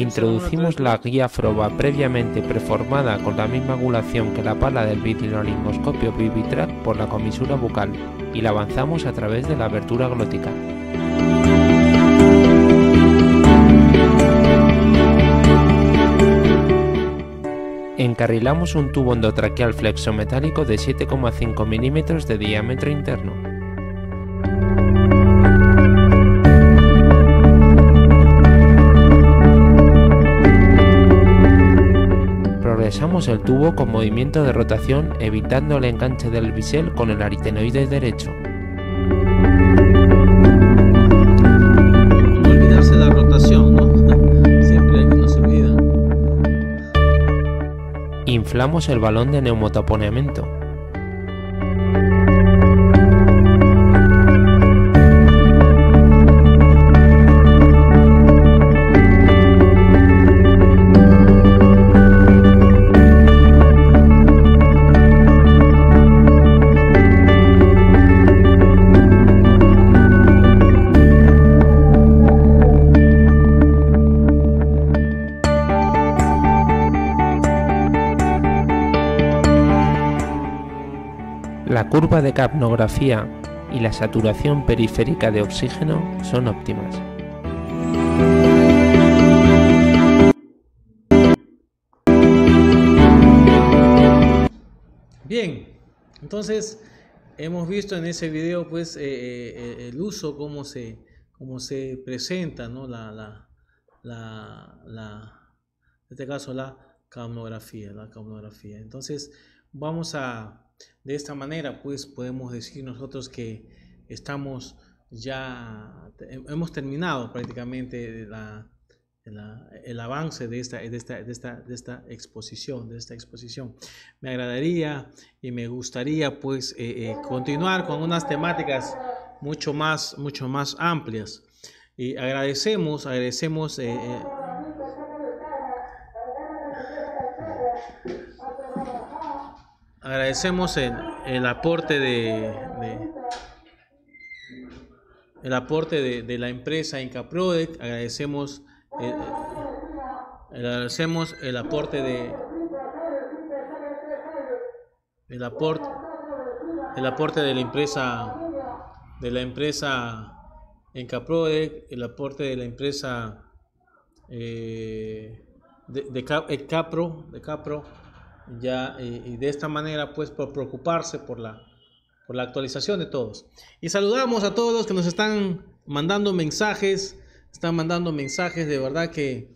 introducimos la guía froba previamente preformada con la misma angulación que la pala del vitinoringoscopio vivitrac por la comisura bucal y la avanzamos a través de la abertura glótica. Encarrilamos un tubo endotraqueal flexometálico de 7,5 mm de diámetro interno. Usamos el tubo con movimiento de rotación evitando el enganche del bisel con el aritenoide derecho. la rotación, Inflamos el balón de neumotaponeamiento, curva de capnografía y la saturación periférica de oxígeno son óptimas.
Bien, entonces hemos visto en ese video pues eh, eh, eh, el uso, cómo se, cómo se presenta, La, la, en este caso la camnografía, la camnografía. Entonces vamos a de esta manera, pues podemos decir nosotros que estamos ya, hemos terminado prácticamente el avance de esta, de esta, de, esta, de, esta, exposición, de esta exposición. Me agradaría y me gustaría pues eh, eh, continuar con unas temáticas mucho más, mucho más amplias. Y agradecemos, agradecemos eh, agradecemos el, el aporte de, de, el aporte de, de la empresa Incaprodet, agradecemos eh, agradecemos el aporte de el aporte el aporte de la empresa de la empresa Encaprodet, el aporte de la empresa eh, de, de, de Capro, de Capro ya eh, y de esta manera pues por preocuparse por la, actualización de todos. Y saludamos a todos los que nos están mandando mensajes, están mandando mensajes, de verdad que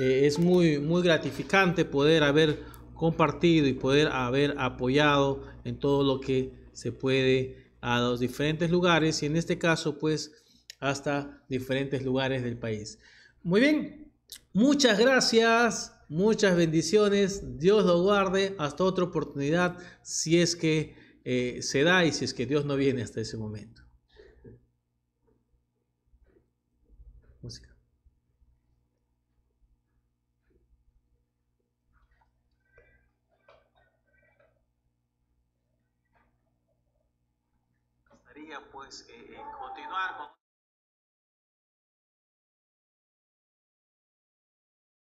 eh, es muy, muy gratificante poder haber compartido y poder haber apoyado en todo lo que se puede a los diferentes lugares y en este caso pues hasta diferentes lugares del país. Muy bien, muchas gracias Muchas bendiciones, Dios lo guarde, hasta otra oportunidad si es que eh, se da y si es que Dios no viene hasta ese momento. Música.